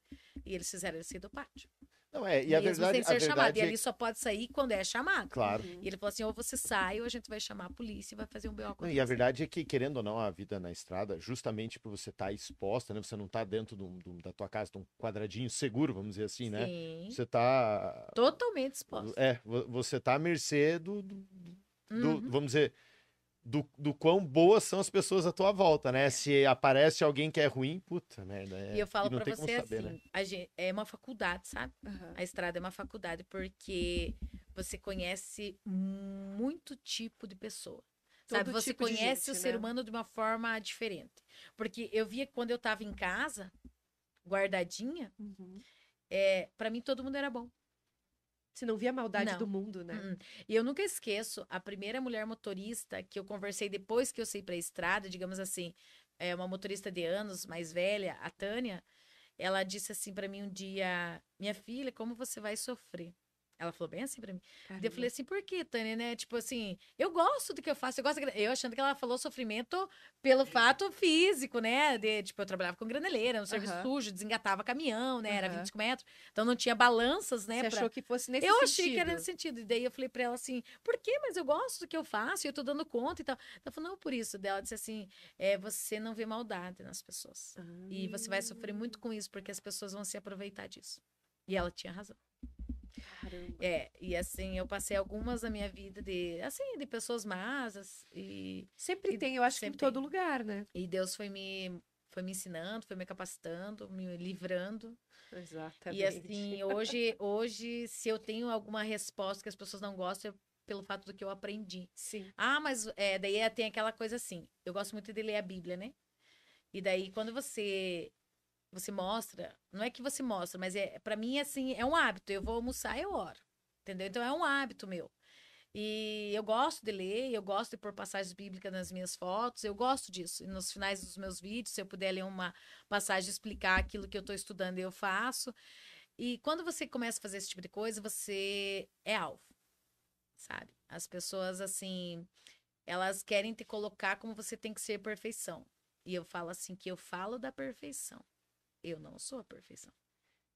E eles fizeram ele sair do pátio. Não é, e Mesmo a verdade, sem ser a chamado. É... E ali só pode sair quando é chamado. Claro. Uhum. E ele falou assim: ou você sai, ou a gente vai chamar a polícia e vai fazer um BO com E a verdade é que, querendo ou não, a vida na estrada, justamente por você estar tá exposta, né? Você não está dentro do, do, da tua casa, de um quadradinho seguro, vamos dizer assim, né? Sim. né? Você está Totalmente exposta. É, você está à mercê do, do, uhum. do. Vamos dizer do, do quão boas são as pessoas à tua volta, né? É. Se aparece alguém que é ruim, puta merda. É... E eu falo para você saber, assim, né? a gente, é uma faculdade, sabe? Uhum. A estrada é uma faculdade porque você conhece muito tipo de pessoa. Todo sabe, você tipo conhece gente, o né? ser humano de uma forma diferente. Porque eu via quando eu tava em casa, guardadinha, uhum. é, para mim todo mundo era bom. Você não via a maldade não. do mundo, né? Hum, e eu nunca esqueço a primeira mulher motorista que eu conversei depois que eu saí para a estrada, digamos assim, é uma motorista de anos, mais velha, a Tânia. Ela disse assim para mim um dia: Minha filha, como você vai sofrer? Ela falou bem assim pra mim. Caramba. Eu falei assim, por que, Tânia, né? Tipo assim, eu gosto do que eu faço, eu gosto. Eu achando que ela falou sofrimento pelo é. fato físico, né? De, tipo, eu trabalhava com graneleira, no um serviço sujo, desengatava caminhão, né? Era uhum. 25 metros. Então não tinha balanças, né? Você pra... achou que fosse nesse eu sentido? Eu achei que era nesse sentido. E daí eu falei pra ela assim, por que? Mas eu gosto do que eu faço, e eu tô dando conta e tal. Ela falou, não, por isso. Ela disse assim, é, você não vê maldade nas pessoas. E você vai sofrer muito ah. com isso, porque as pessoas vão se aproveitar disso. E ela tinha razão. Caramba. É, e assim, eu passei algumas da minha vida de, assim, de pessoas más, e... Sempre e, tem, eu acho que em todo tem. lugar, né? E Deus foi me, foi me ensinando, foi me capacitando, me livrando. Exatamente. E assim, hoje, hoje se eu tenho alguma resposta que as pessoas não gostam, é pelo fato do que eu aprendi. Sim. Ah, mas é, daí é, tem aquela coisa assim, eu gosto muito de ler a Bíblia, né? E daí, quando você você mostra, não é que você mostra, mas é para mim assim, é um hábito. Eu vou almoçar, eu oro. Entendeu? Então é um hábito meu. E eu gosto de ler, eu gosto de pôr passagens bíblicas nas minhas fotos, eu gosto disso. E nos finais dos meus vídeos, se eu puder ler uma passagem explicar aquilo que eu estou estudando, eu faço. E quando você começa a fazer esse tipo de coisa, você é alvo, sabe? As pessoas, assim, elas querem te colocar como você tem que ser perfeição. E eu falo assim, que eu falo da perfeição eu não sou a perfeição.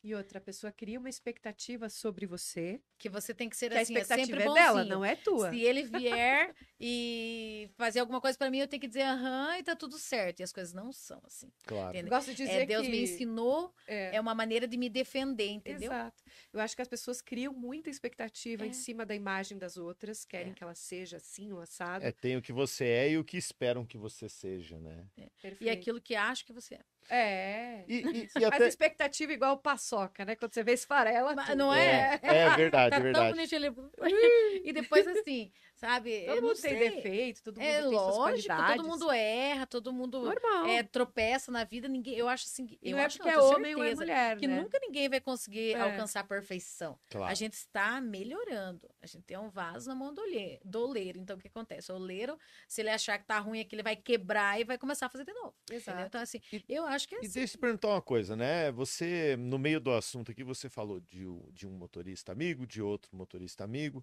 E outra pessoa cria uma expectativa sobre você. Que você tem que ser que assim, a é expectativa é sempre é dela, não é tua. Se ele vier e fazer alguma coisa para mim, eu tenho que dizer aham e tá tudo certo. E as coisas não são assim. Claro. Gosto de dizer é, Deus que... me ensinou, é... é... uma maneira de me defender, entendeu? Exato. Eu acho que as pessoas criam muita expectativa é. em cima da imagem das outras, querem é. que ela seja assim ou assado. É, tem o que você é e o que esperam que você seja, né? É. E aquilo que acho que você é. É. E, e, e até... expectativa igual paçoca, né? Quando você vê esfarela. Mas, não é? É, é verdade, tá é verdade. Tão E depois, assim, Sabe? Todo eu é mundo tem sei. defeito, todo mundo é, tem lógico, qualidades. Todo mundo erra, todo mundo é, tropeça na vida. Ninguém, eu acho assim, eu não é acho é é homem e ou é mulher, que né? nunca ninguém vai conseguir é. alcançar a perfeição. Claro. A gente está melhorando. A gente tem um vaso na mão do oleiro. Do oleiro. Então o que acontece? O oleiro, se ele achar que tá ruim aqui, ele vai quebrar e vai começar a fazer de novo. Exato. Então assim, e, eu acho que é e assim. E deixa eu te perguntar uma coisa, né? Você no meio do assunto aqui, você falou de, de um motorista amigo, de outro motorista amigo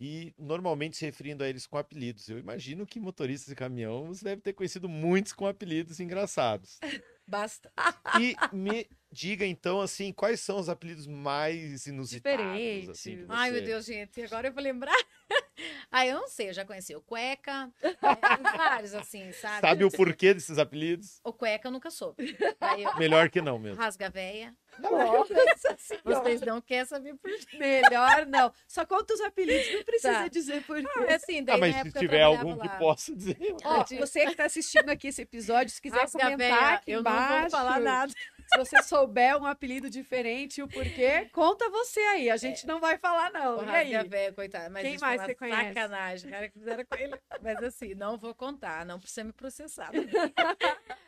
e normalmente se referindo a eles com apelidos. Eu imagino que motoristas de caminhão você deve ter conhecido muitos com apelidos engraçados. Basta. E me diga então assim, quais são os apelidos mais inusitados Diferente. assim Ai, meu Deus, gente, agora eu vou lembrar. Ah, eu não sei, eu já conheci o Cueca, é, vários assim, sabe? Sabe o porquê desses apelidos? O Cueca eu nunca soube. Eu... Melhor que não mesmo. Rasga véia. Nossa, assim, Vocês não querem saber por quê. Melhor não. Só conta os apelidos, não precisa tá. dizer por ah, quê. Ah, assim, daí, ah, mas se tiver algum lá. que possa dizer. Ó, oh, você que está assistindo aqui esse episódio, se quiser comentar véia, aqui eu embaixo. Não vou falar nada. Se você souber um apelido diferente e o porquê, conta você aí. A gente é. não vai falar, não. Porra, e aí? Véia, coitada. Mas Quem mais você conhece? Sacanagem, cara, que fizeram com ele. Mas assim, não vou contar, não precisa me processar.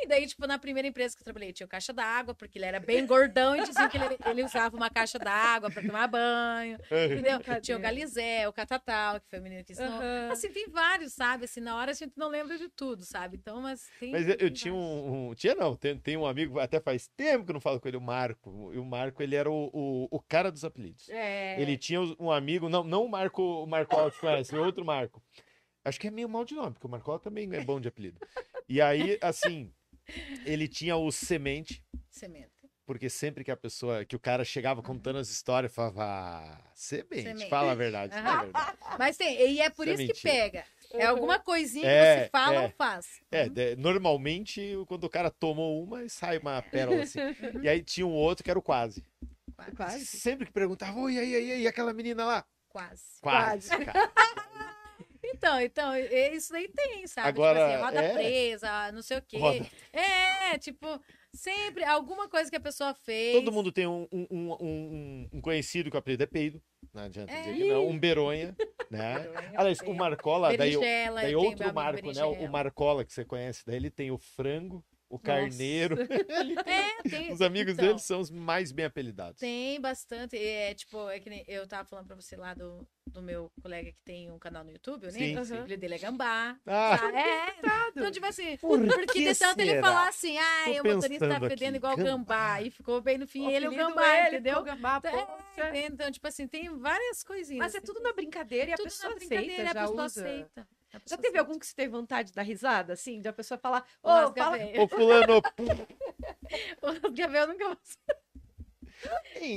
E daí, tipo, na primeira empresa que eu trabalhei, tinha o caixa d'água, porque ele era bem gordão e diziam que ele, ele usava uma caixa d'água para tomar banho, entendeu? Tinha o Galizé, o Catatal, que foi o menino que ensinou. Uhum. Assim, tem vários, sabe? Assim, na hora a gente não lembra de tudo, sabe? Então, mas tem... Mas eu, eu tinha um, um... Tinha não, tem, tem um amigo, até faz tempo que eu não falo com ele, o Marco. E o Marco, ele era o, o, o cara dos apelidos. É. Ele tinha um amigo, não, não o Marco, o Marco Alves conhece, é outro Marco. Acho que é meio mal de nome, porque o Marcola também é bom de apelido. E aí, assim, ele tinha o semente. Semente. Porque sempre que a pessoa, que o cara chegava uhum. contando as histórias, falava, ah, semente, semente. fala a verdade. Uhum. Fala a verdade. Mas tem, e é por isso, isso que pega. É uhum. alguma coisinha é, que você fala é, ou faz. É, uhum. normalmente, quando o cara tomou uma, sai uma pérola assim. Uhum. e aí tinha um outro que era o quase. Quase. Sempre que perguntava, oi, e aí, e aí, e aquela menina lá? Quase. Quase. quase. Então, então, isso daí tem, sabe? Tipo Agora, tipo assim, roda é... presa, não sei o quê. Roda. É, tipo, sempre alguma coisa que a pessoa fez. Todo mundo tem um, um, um, um conhecido que o apelido é peido. Não adianta é. dizer que não. Um Beronha, né? Aliás, o é. Marcola, daí, daí outro Marco, né? O Marcola que você conhece, daí ele tem o frango o Carneiro. é, tem, os amigos então, dele são os mais bem apelidados. Tem bastante. É tipo, é que nem, eu tava falando pra você lá do, do meu colega que tem um canal no YouTube, né? Sim, uhum. O filho dele é gambá. Ah, é. Então, então, tipo assim, Por porque de tanto ele falar assim, ah, eu o motorista tá fedendo igual gambá. gambá. E ficou bem no fim, o ele é o gambá, ele, entendeu? O gambá, é, então, tipo assim, tem várias coisinhas. Mas é assim. tudo na brincadeira e a pessoa aceita. Brincadeira, a pessoa aceita. Já teve algum que você teve vontade de dar risada, assim? De a pessoa falar, ô, oh, fala... Ô, fulano... o Gabriel nunca...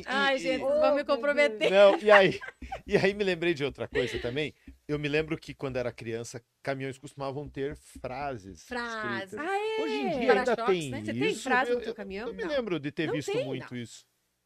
Ai, gente, e... me comprometer. Não, e aí, e aí me lembrei de outra coisa também. Eu me lembro que quando era criança, caminhões costumavam ter frases. Frases. Ah, é? Hoje em dia ainda tem né? isso. Você tem frase no seu caminhão? Eu, eu me lembro de ter não visto tem, muito não. isso.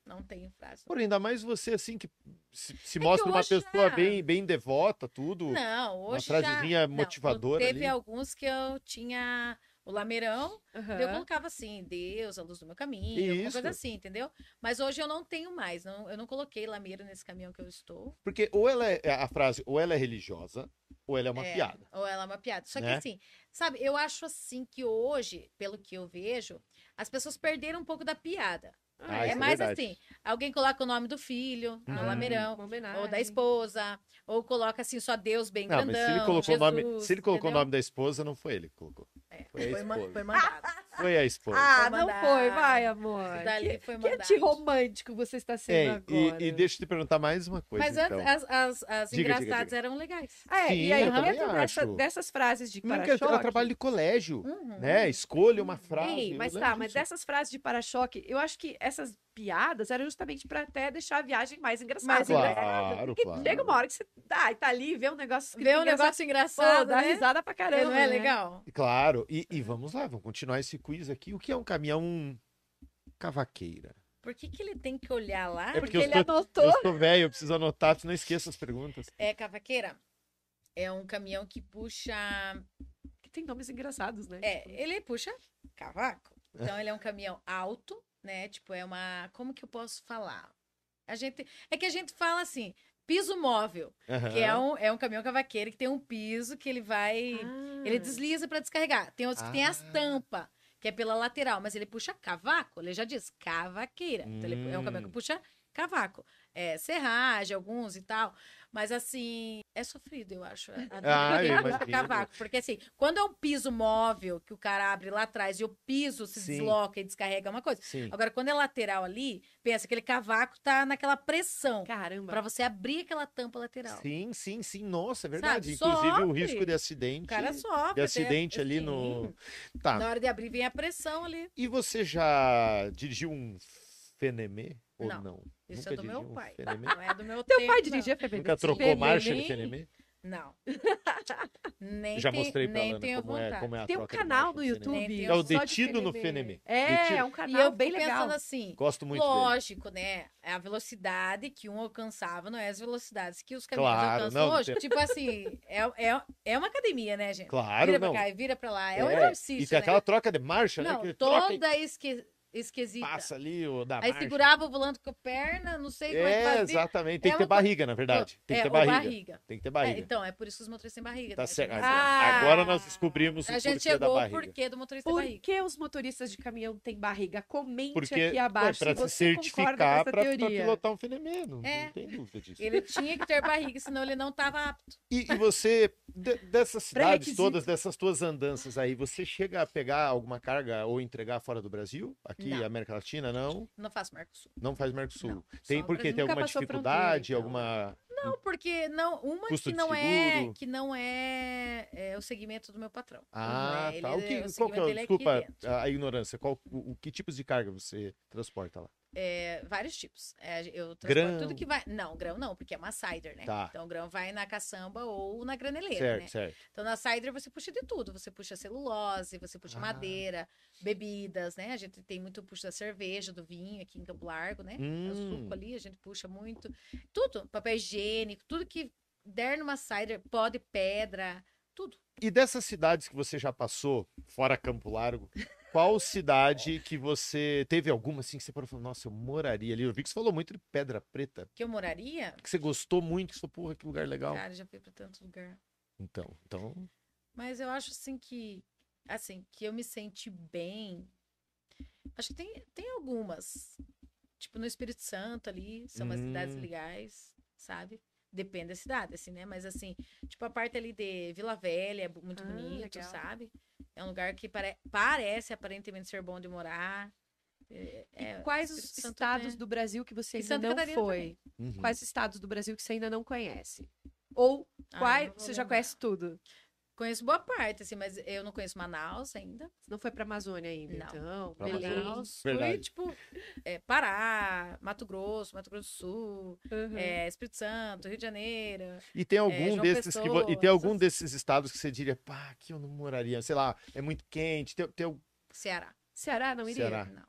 Não tenho frase. Por ainda mais você, assim, que se, se é mostra que uma pessoa já... bem, bem devota, tudo. Não, hoje. Uma frasezinha já... motivadora. Não, teve ali. alguns que eu tinha o lameirão, uhum. eu colocava assim, Deus, a luz do meu caminho, Isso. alguma coisa assim, entendeu? Mas hoje eu não tenho mais, não, eu não coloquei lameiro nesse caminhão que eu estou. Porque ou ela é, é a frase, ou ela é religiosa, ou ela é uma é, piada. Ou ela é uma piada. Só né? que assim, sabe, eu acho assim que hoje, pelo que eu vejo, as pessoas perderam um pouco da piada. Ah, ah, é, é mais é assim, alguém coloca o nome do filho no uhum. lameirão, ou da esposa, ou coloca assim só Deus bem não, Mas se ele colocou, Jesus, o, nome, se ele colocou entendeu? o nome da esposa, não foi ele que colocou. É. Foi, foi, foi mandado foi a esposa. Ah, não foi, vai, amor. Dali que, foi que antirromântico você está sendo é, Ei, agora. E, e, deixa eu te perguntar mais uma coisa. Mas então. as, as, as diga, engraçadas diga, diga. eram legais. Ah, é, Sim, e aí, dentro dessa, dessas frases de é é para-choque. eu trabalho de colégio, uhum. né? Escolha uma frase. Ei, mas tá, mas dessas frases de para-choque, eu acho que essas piadas eram justamente para até deixar a viagem mais engraçada. Mais claro, engraçada. Claro, Porque claro. chega uma hora que você tá, tá ali, vê um negócio Vê um negócio engraçado, pô, dá né? risada pra caramba. Não é né? legal? Claro. E, e vamos lá, vamos continuar esse curso quiz aqui. O que é um caminhão cavaqueira? Por que, que ele tem que olhar lá? É porque, porque ele tô, anotou. Eu sou velho, eu preciso anotar, senão não esqueça as perguntas. É, cavaqueira é um caminhão que puxa. Que tem nomes engraçados, né? É, tipo, ele puxa cavaco. Então ele é um caminhão alto, né? Tipo, é uma. Como que eu posso falar? A gente. É que a gente fala assim, piso móvel, uhum. que é um, é um caminhão cavaqueiro que tem um piso que ele vai. Ah. Ele desliza para descarregar. Tem outros ah. que tem as ah. tampas que é pela lateral, mas ele puxa cavaco, ele já diz cavaqueira. Hum. Então ele é um cabelo que hum. puxa cavaco é, serragem, alguns e tal. Mas assim, é sofrido, eu acho. A Ai, ah, cavaco. Porque assim, quando é um piso móvel que o cara abre lá atrás e o piso se Sim. desloca e descarrega, é uma coisa. Sim. Agora, quando é lateral ali, pensa que aquele cavaco tá naquela pressão. Caramba. Pra você abrir aquela tampa lateral. Sim, sim, sim. Nossa, é verdade. Sabe, Inclusive sofre. o risco de acidente. O cara sofre. De acidente ali sim. no. Tá. Na hora de abrir, vem a pressão ali. E você já dirigiu um Fenemê? Ou não? não? Isso Nunca é do meu pai. Não é do meu Teu pai dirigia FBB. Nunca trocou Fenemê? marcha de FNM? Não. nem Já mostrei pra nem tenho como, é- vontade. é, como é a Tem um canal do YouTube. É o Detido no FNM. É, é um canal e eu bem legal. pensando assim. Gosto muito Lógico, dele. né? É a velocidade que um alcançava não é as velocidades que os caminhos claro, alcançam não, hoje. Tem... Tipo assim, é, é, é uma academia, né, gente? Claro, vira não. Vira pra cá e vira pra lá. É, é um exercício, E tem né? aquela troca de marcha, né, não, né? Toda troca esquisita. Passa ali o da Aí segurava o volante com a perna, não sei como é, que é, fazia. Exatamente, tem é que ter uma... barriga, na verdade. Tem é, que ter barriga. barriga. Tem que ter barriga. É, então, é por isso que os motoristas têm barriga. Tá né? certo. Ah, Agora nós descobrimos o porquê da barriga. porquê do motorista por barriga. Por que os motoristas de caminhão têm barriga? Comente Porque, aqui abaixo para se certificar para pilotar um fenômeno. É. Não tem dúvida disso. Ele tinha que ter barriga, senão ele não estava apto. E, e você, dessas cidades todas, dessas tuas andanças aí, você chega a pegar alguma carga ou entregar fora do Brasil? Aqui aqui, não. América Latina, não? Não faço Mercosul. Não faz Mercosul. Não, tem porque tem alguma dificuldade, então. alguma não, porque não, uma que não é que não é, é, o segmento do meu patrão. Ah, é tá. o que, qual que, é é desculpa a ignorância. Qual o, o que tipos de carga você transporta lá? É, vários tipos. É, eu transporto grão. tudo que vai. Não, grão não, porque é uma cider, né? Tá. Então, o grão vai na caçamba ou na graneleira, certo, né? Certo. Então, na cider você puxa de tudo. Você puxa celulose, você puxa ah. madeira, bebidas, né? A gente tem muito puxa da cerveja, do vinho aqui em Campo Largo, né? Hum. O suco hum. ali, a gente puxa muito. Tudo, papel higiênico, tudo que der numa cider, pó de pedra, tudo. E dessas cidades que você já passou, fora Campo Largo, qual cidade que você teve alguma assim que você falou, nossa, eu moraria ali? Eu vi que você falou muito de Pedra Preta. Que eu moraria? Que você gostou muito, que você falou, porra, que lugar legal. Cara, já fui para tanto lugar. Então, então. Mas eu acho assim que, assim, que eu me senti bem. Acho que tem, tem algumas. Tipo, no Espírito Santo ali, são umas hum. cidades legais, sabe? Depende da cidade, assim, né? Mas assim, tipo, a parte ali de Vila Velha é muito ah, bonito, legal. sabe? É um lugar que pare... parece aparentemente ser bom de morar. É, é quais os Santo estados do Brasil que você ainda não Catarina foi? Uhum. Quais estados do Brasil que você ainda não conhece? Ah, Ou ah, quais você já conhece tudo? Conheço boa parte, assim, mas eu não conheço Manaus ainda. Você não foi pra Amazônia ainda, não. então? Pra Belém. Manaus. Fui, tipo, é, Pará, Mato Grosso, Mato Grosso do Sul, uhum. é, Espírito Santo, Rio de Janeiro. E tem é, algum é, desses Pessoa, que, E tem algum desses estados que você diria, pá, que eu não moraria? Sei lá, é muito quente. Tem, tem... Ceará. Ceará não iria? Ceará. Não.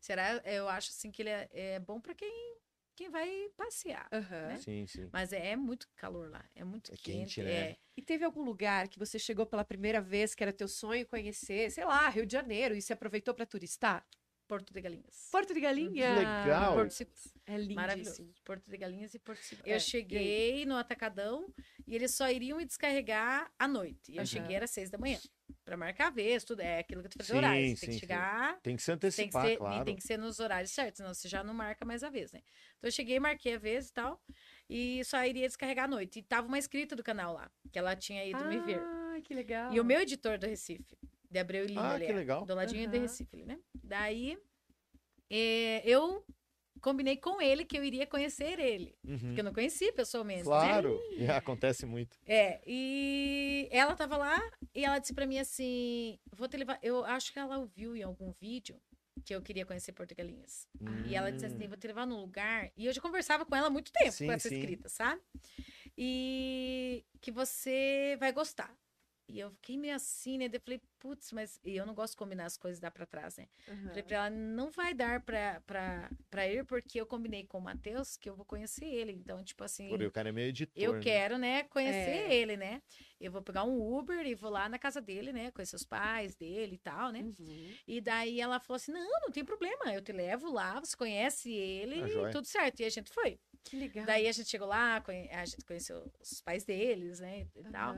Ceará, eu acho assim que ele é, é bom para quem quem vai passear. Uhum. Né? Sim, sim. Mas é, é, muito calor lá, é muito é quente. quente é. né? é. E teve algum lugar que você chegou pela primeira vez que era teu sonho conhecer, sei lá, Rio de Janeiro, e se aproveitou para turistar? Porto de Galinhas. Porto de Galinhas! Legal! Porto de É lindo. Maravilhoso. Porto de Galinhas e Porto Seguro. É, eu é. cheguei no Atacadão e eles só iriam me descarregar à noite. eu uhum. cheguei, era seis da manhã. Pra marcar vez, tudo. É aquilo que tu faz horário. tem que chegar. Sim. Tem que se antecipar, tem que ser, claro. E tem que ser nos horários certos, senão você já não marca mais a vez, né? Então eu cheguei, marquei a vez e tal. E só iria descarregar à noite. E tava uma escrita do canal lá, que ela tinha ido ah, me ver. Ah, que legal. E o meu editor do Recife, de Abreu e ah, Lima, ah, que é legal. do ladinho uhum. do Recife, né? Daí é, eu combinei com ele que eu iria conhecer ele. Uhum. Porque eu não conheci pessoalmente. Né? Claro, né? e acontece muito. É, e ela tava lá e ela disse para mim assim: vou te levar. Eu acho que ela ouviu em algum vídeo que eu queria conhecer Portugalinhas. Hum. E ela disse assim: hum. vou te levar num lugar. E eu já conversava com ela há muito tempo, sim, com essa sim. escrita, sabe? E que você vai gostar. E eu fiquei meio assim, né? Eu falei, putz, mas e eu não gosto de combinar as coisas dar para trás, né? Uhum. Falei pra ela, não vai dar pra, pra, pra ir, porque eu combinei com o Matheus que eu vou conhecer ele. Então, tipo assim. Por o cara é meio editor. Eu né? quero, né, conhecer é. ele, né? Eu vou pegar um Uber e vou lá na casa dele, né? Conhecer os pais dele e tal, né? Uhum. E daí ela falou assim: não, não tem problema, eu te levo lá, você conhece ele tá e tudo certo. E a gente foi. Que legal. Daí a gente chegou lá, a gente conheceu os pais deles, né? E uhum. tal.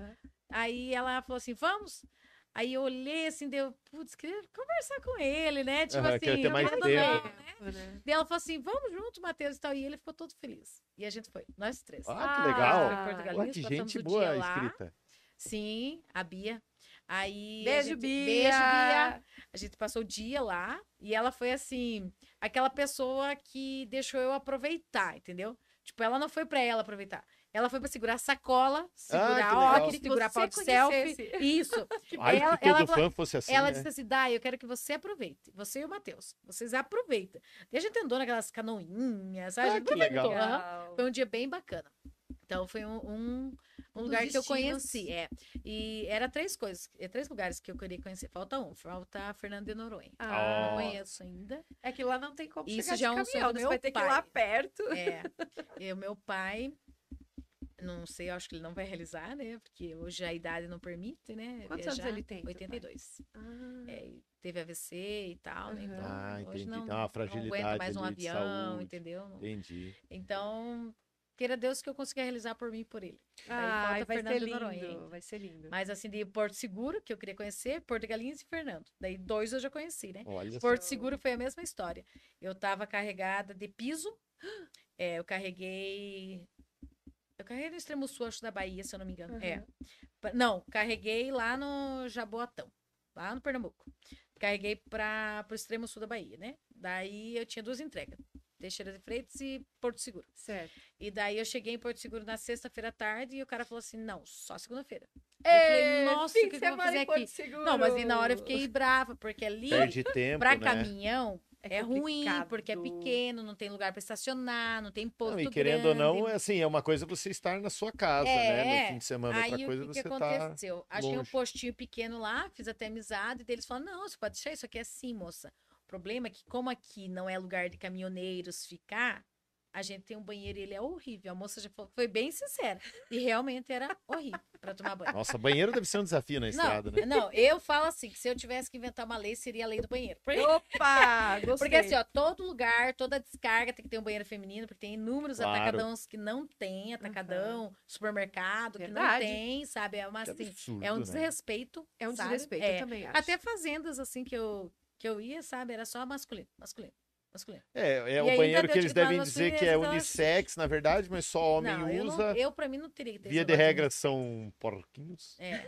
Aí ela falou assim: vamos? Aí eu olhei assim, deu, putz, queria conversar com ele, né? Tipo uhum, assim, ter mais tempo. né? Daí ela falou assim: vamos junto, Matheus e tal. E ele ficou todo feliz. E a gente foi, nós três. Ah, que legal! Ah, Olha que gente boa escrita. Lá. Sim, a Bia. Aí. Beijo, gente, Bia! Beijo, Bia! A gente passou o dia lá e ela foi assim, aquela pessoa que deixou eu aproveitar, entendeu? Tipo, ela não foi para ela aproveitar. Ela foi para segurar a sacola, ah, segurar ah, segurar a pau de selfie. Isso. Ai, ela, que ela, fã fosse assim, ela né? disse assim: Dai, eu quero que você aproveite. Você e o Matheus. Vocês aproveitam. E a gente andou naquelas canoinhas, sabe? Ah, que legal. Uhum. Foi um dia bem bacana. Então foi um, um, um lugar destinos. que eu conheci. É. E era três coisas, é, três lugares que eu queria conhecer. Falta um, falta Fernando de Noronha. Ah, não conheço ainda. É que lá não tem como Isso já é um caminhão, sonho né? do meu vai ter pai. que ir lá perto. É. E o meu pai não sei, acho que ele não vai realizar, né? Porque hoje a idade não permite, né? Quantos viajar? anos ele tem? 82. Então? Ah. É, teve AVC e tal, né? Então, ah, entendi. Hoje não, então, a fragilidade não aguenta mais um avião, entendeu? Entendi. Então, queira Deus que eu consiga realizar por mim e por ele. Ah, vai ser lindo, Noronha. vai ser lindo. Mas assim, de Porto Seguro, que eu queria conhecer, Porto Galinhas e Fernando. Daí dois eu já conheci, né? Olha Porto só. Seguro foi a mesma história. Eu tava carregada de piso, é, eu carreguei carreguei no extremo sul, acho, da Bahia, se eu não me engano. Uhum. É. Não, carreguei lá no Jaboatão, lá no Pernambuco. Carreguei para o extremo sul da Bahia, né? Daí eu tinha duas entregas. Teixeira de Freitas e Porto Seguro. Certo. E daí eu cheguei em Porto Seguro na sexta-feira à tarde e o cara falou assim: não, só segunda-feira. nossa, o que, que eu vou fazer aqui? Seguro. Não, mas na hora eu fiquei brava, porque ali, para tempo, pra né? caminhão, é, é ruim, porque é pequeno, não tem lugar para estacionar, não tem posto não, E querendo grande. ou não, é assim, é uma coisa você estar na sua casa, é, né? No é. fim de semana, Aí, outra coisa que você tá que aconteceu? Tá Achei longe. um postinho pequeno lá, fiz até amizade, e eles falaram, não, você pode deixar isso aqui assim, moça. O problema é que como aqui não é lugar de caminhoneiros ficar, a gente tem um banheiro e ele é horrível. A moça já falou, foi bem sincera. E realmente era horrível para tomar banho. Nossa, banheiro deve ser um desafio na estrada, não, né? Não, eu falo assim, que se eu tivesse que inventar uma lei, seria a lei do banheiro. Opa! Gostei. Porque assim, ó, todo lugar, toda descarga tem que ter um banheiro feminino, porque tem inúmeros claro. atacadãos que não tem, atacadão, uhum. supermercado Verdade. que não tem, sabe? É uma assim, absurdo, é um né? desrespeito, né? é um desrespeito é. também. Acho. Até fazendas assim que eu que eu ia, sabe, era só masculino, masculino masculino. É, é o então, banheiro que eles devem dizer que é então, unissex, assim. na verdade, mas só homem não, eu usa. Não, eu, para mim, não teria que ter Via de regra de... são porquinhos. É.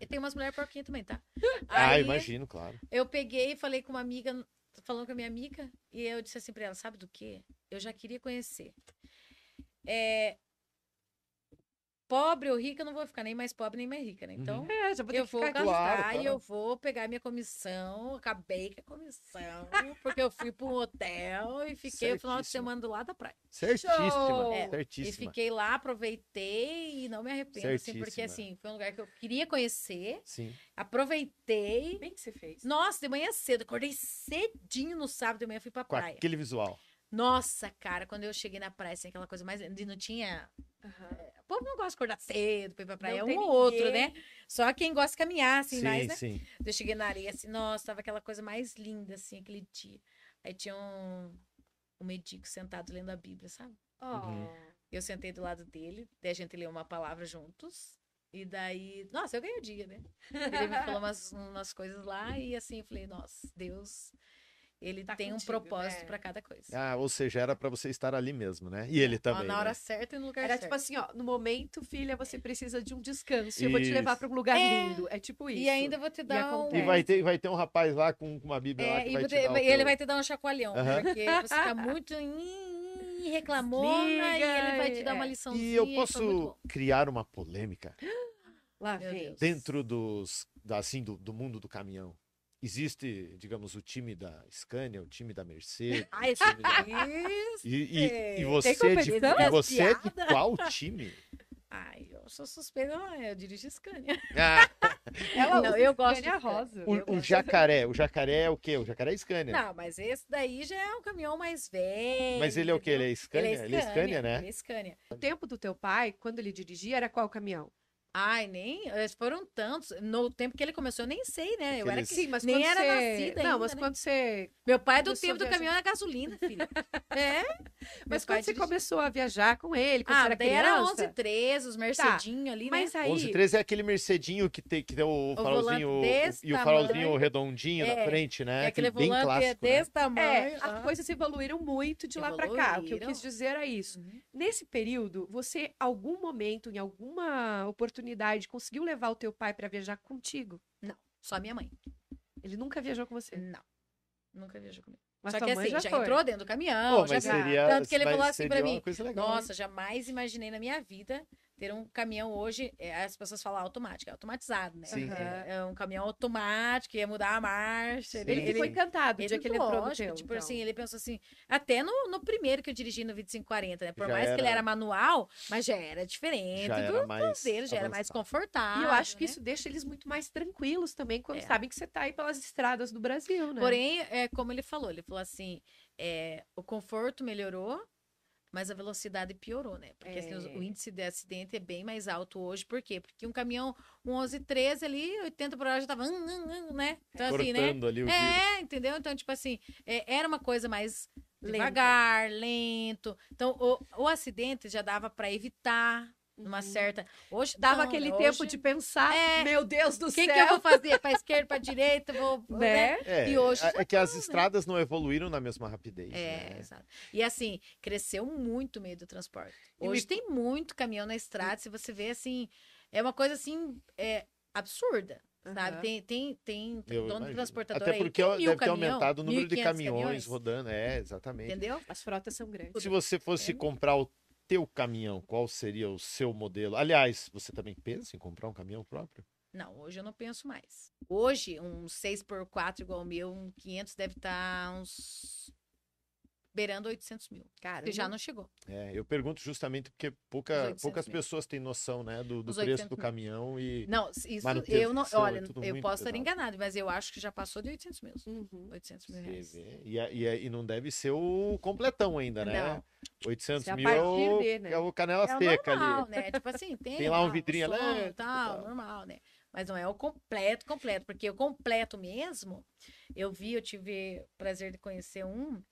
E tem umas mulheres porquinhas também, tá? Ah, aí, ah, imagino, claro. Eu peguei e falei com uma amiga, falando com a minha amiga, e eu disse assim pra ela: sabe do que? Eu já queria conhecer. É, pobre ou rica, eu não vou ficar nem mais pobre nem mais rica, né? Então, uhum. é, eu vou gastar claro, e eu vou pegar minha comissão. Acabei com a comissão, porque eu fui para um hotel e fiquei certíssima. o final de semana do lado da praia. Certíssima, é, certíssima. E fiquei lá, aproveitei e não me arrependo, assim, porque assim, foi um lugar que eu queria conhecer. Sim. Aproveitei. Bem que você fez. Nossa, de manhã cedo, acordei cedinho no sábado de manhã, fui para com praia. aquele visual. Nossa, cara, quando eu cheguei na praia, assim, aquela coisa mais. Não tinha. Uhum. O povo não gosta de acordar cedo, pra ir pra praia, é um ou outro, né? Só quem gosta de caminhar, assim, sim, mais, né? Sim. Eu cheguei na areia, assim, nossa, tava aquela coisa mais linda, assim, aquele dia. Aí tinha um, um medico sentado lendo a Bíblia, sabe? Uhum. Eu sentei do lado dele, daí a gente leu uma palavra juntos. E daí, nossa, eu ganhei o dia, né? Ele me falou umas, umas coisas lá e assim, eu falei, nossa, Deus ele tá tem contigo, um propósito é. para cada coisa. Ah, ou seja, era para você estar ali mesmo, né? E é. ele também. Ah, na hora né? certa e no lugar era tipo certo. Era tipo assim, ó, no momento, filha, você precisa de um descanso. Isso. Eu vou te levar para um lugar é. lindo. É tipo isso. E ainda vou te dar e um. E vai ter, vai ter um rapaz lá com, com uma bíblia é, lá que e vai te, te ele teu... vai te dar um chacoalhão, uhum. porque você tá muito reclamona e ele vai te dar uma é. lição. E eu posso criar uma polêmica? Lá Dentro dos, assim, do, do mundo do caminhão existe, digamos, o time da Scania, o time da Mercedes. Ah, esse da... Isso. E, e, e, você, é de, e você é de qual time? Ai, eu sou suspeita, eu dirijo Scania. Ah. Ela não, eu gosto de rosa. O, o jacaré, o jacaré é o quê? O jacaré é Scania. Não, mas esse daí já é um caminhão mais velho. Mas ele é o quê? Ele é Scania? Ele é Scania, ele é Scania né? Ele é Scania. O tempo do teu pai, quando ele dirigia, era qual caminhão? Ai, nem. Foram tantos. No tempo que ele começou, eu nem sei, né? Eu Aqueles... era, Sim, mas nem era você... nascida. Não, ainda, mas né? você. Meu pai é do tempo do caminhão da gasolina, filho. é? Mas quando você de... começou a viajar com ele, quando ah, você era criança? era 11, 13, os tá, Mercedinho tá. ali, né? Mas aí... 11, 13 é aquele Mercedinho que tem, que tem o, o farolzinho. O, e o farolzinho tamanho. redondinho é. na frente, né? É aquele, aquele bem é clássico, é desse né? tamanho. É, ah. as coisas evoluíram muito de evoluíram. lá pra cá. O que eu quis dizer era isso. Uhum. Nesse período, você, algum momento, em alguma oportunidade, oportunidade, conseguiu levar o teu pai para viajar contigo? Não, só minha mãe. Ele nunca viajou com você? Não, nunca viajou comigo. Mas só que assim, já, já entrou dentro do caminhão, Pô, já seria, tanto que ele falou assim para mim: legal, "Nossa, hein? jamais imaginei na minha vida ter um caminhão hoje, é, as pessoas falam automático, é automatizado, né? Sim. É, é um caminhão automático, ia mudar a marcha. Ele, ele, foi encantado, ele, aquele lógico, tipo então. assim, ele pensou assim, até no, no primeiro que eu dirigi no 2540, né? Por já mais era... que ele era manual, mas já era diferente já do cruzeiro, já avançado. era mais confortável. E eu acho que né? isso deixa eles muito mais tranquilos também, quando é. sabem que você tá aí pelas estradas do Brasil, né? Porém, é como ele falou, ele falou assim, é, o conforto melhorou, mas a velocidade piorou, né? Porque assim, é. assim, o índice de acidente é bem mais alto hoje. Por quê? Porque um caminhão um 11, 13 ali, 80 por hora já tava, hum, hum, hum, né? Então, Cortando assim, né? ali o É, giro. entendeu? Então, tipo assim, é, era uma coisa mais Lenta. lento. Então, o, o acidente já dava para evitar, numa uhum. certa. Hoje dava não, aquele né? hoje... tempo de pensar, é... meu Deus do Quem céu. O que eu vou fazer? Para esquerda, para direita, vou. Né? né? É, e hoje. É, é que as tá, né? estradas não evoluíram na mesma rapidez. É, né? exato. E assim, cresceu muito o meio do transporte. Hoje me... tem muito caminhão na estrada, se você vê assim. É uma coisa assim, é, absurda. Uhum. Sabe? Tem, tem, tem transportador dono de transportador Até porque aí, deve caminhão, ter aumentado o número de caminhões, caminhões, rodando. É, exatamente. Entendeu? As frotas são grandes. Se você fosse é. comprar o teu caminhão, qual seria o seu modelo? Aliás, você também pensa em comprar um caminhão próprio? Não, hoje eu não penso mais. Hoje, um 6x4 igual o meu, um 500 deve estar tá uns beirando 800 mil. Cara, já não chegou. É, eu pergunto justamente porque pouca, poucas mil. pessoas têm noção, né, do, do preço do mil. caminhão e Não, isso eu não, olha, é eu posso pesado. estar enganado, mas eu acho que já passou de 800 mil. Uhum. 800 mil reais. E, é, e, é, e não deve ser o completão ainda, né? Não. 800 é mil é o, de, né? é o canela é seca normal, ali. Né? Tipo assim, tem, tem lá um vidrinho lá. Né? Tal, tal, normal, né? Mas não é o completo, completo, porque o completo mesmo, eu vi, eu tive o prazer de conhecer um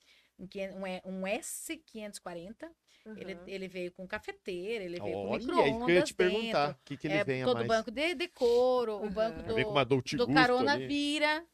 um, um S540. Uhum. Ele, ele veio com cafeteira, ele veio Olha, com micro-ondas que eu ia te perguntar, o que, que ele é, vem a todo mais? banco de, de couro, uhum. o banco do, do vira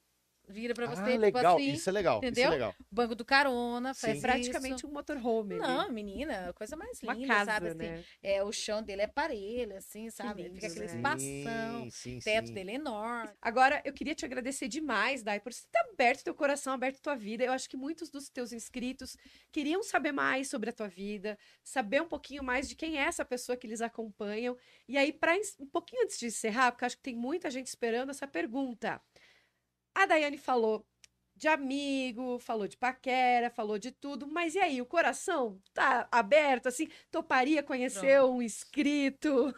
vira para ah, você. Ah, legal, assim, isso é legal. Entendeu? Isso é legal. Banco do carona, faz é praticamente isso. um motorhome. Não, ali. menina, coisa mais linda, Uma casa, sabe? Assim, né? é, o chão dele é parelho, assim, sabe? Lindo, Fica aquele né? espação, sim, sim, teto sim. dele é enorme. Agora, eu queria te agradecer demais, Dai, por você ter aberto teu coração, aberto tua vida. Eu acho que muitos dos teus inscritos queriam saber mais sobre a tua vida, saber um pouquinho mais de quem é essa pessoa que eles acompanham. E aí, para um pouquinho antes de encerrar, porque acho que tem muita gente esperando essa pergunta. A Daiane falou de amigo, falou de paquera, falou de tudo, mas e aí, o coração tá aberto, assim, toparia conhecer Pronto. um inscrito?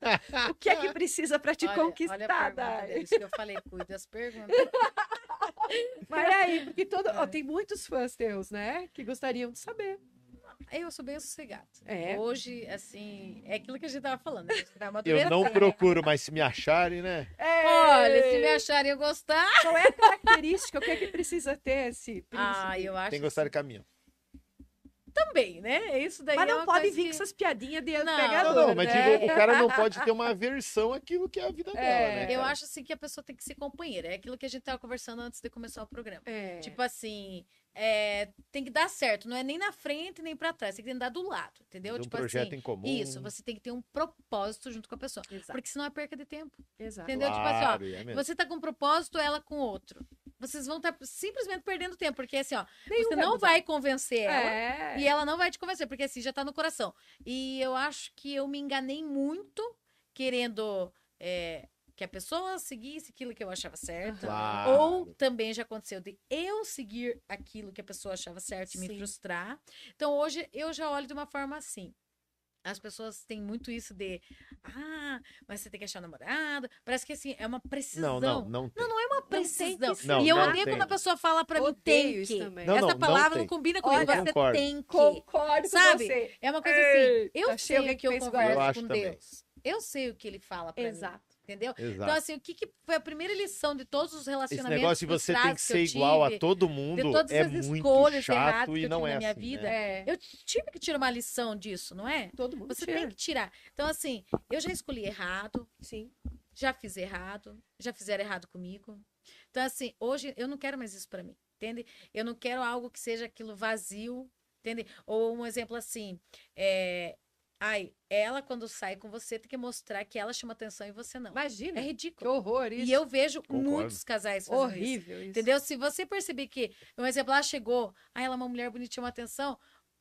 o que é que precisa para te olha, conquistar, olha que eu falei, cuida as perguntas. mas aí, porque todo, ó, é. tem muitos fãs teus, né, que gostariam de saber. Eu sou bem sossegada. É. Hoje, assim, é aquilo que a gente tava falando. Né? Tá eu não procuro, mas se me acharem, né? É. Olha, se me acharem eu gostar. Qual é a característica? o que é que precisa ter esse príncipe? Ah, eu acho. Tem que gostar de caminho. Também, né? Isso daí. Mas é não é pode vir que... com essas piadinhas de não, pegador, Não, não, mas né? digo, o cara não pode ter uma aversão àquilo que é a vida é, dela, né? Eu acho assim que a pessoa tem que ser companheira. É aquilo que a gente tava conversando antes de começar o programa. É. Tipo assim, é, tem que dar certo. Não é nem na frente, nem para trás. Tem que andar do lado, entendeu? Tem tipo um assim, projeto assim, em comum. Isso, você tem que ter um propósito junto com a pessoa. Exato. Porque senão é perca de tempo. Exato. Entendeu? Claro, tipo assim, ó, é você tá com um propósito, ela com outro. Vocês vão estar tá simplesmente perdendo tempo, porque assim, ó, Nenhum você não vai convencer ela é. e ela não vai te convencer, porque assim já tá no coração. E eu acho que eu me enganei muito querendo é, que a pessoa seguisse aquilo que eu achava certo. Claro. Ou também já aconteceu de eu seguir aquilo que a pessoa achava certo e me frustrar. Então hoje eu já olho de uma forma assim. As pessoas têm muito isso de, ah, mas você tem que achar namorado. Parece que assim, é uma precisão. Não, não, não. Tem. Não, não é uma precisão. Não, e eu odeio quando a pessoa fala pra mim, tem que. Também. Não, Essa não, palavra não, não, combina comigo. Olha, você concordo. tem que. Concordo Sabe? Você. É uma coisa assim, eu sei o que, que eu converso com também. Deus. Eu sei o que ele fala pra Exato. mim. Exato entendeu? Então, Exato. Então, assim, o que, que, foi a primeira lição de todos os relacionamentos? Esse negócio de você tem que ser que tive, igual a todo mundo. De todas é as muito escolhas chato erradas e eu não tive é na minha assim, vida. Né? É. Eu tive que tirar uma lição disso, não é? Todo mundo. Você tira. tem que tirar. Então, assim, eu já escolhi errado. Sim. Já fiz errado. Já fizeram errado comigo. Então, assim, hoje eu não quero mais isso para mim. Entende? Eu não quero algo que seja aquilo vazio, entende? Ou um exemplo assim, é, Ai, ela quando sai com você tem que mostrar que ela chama atenção e você não. Imagina. É ridículo. Que horror isso. E eu vejo Concordo. muitos casais fazendo Horrível isso. isso. Entendeu? Se você perceber que, um exemplo, ela chegou, ai, ela é uma mulher bonita, chama atenção,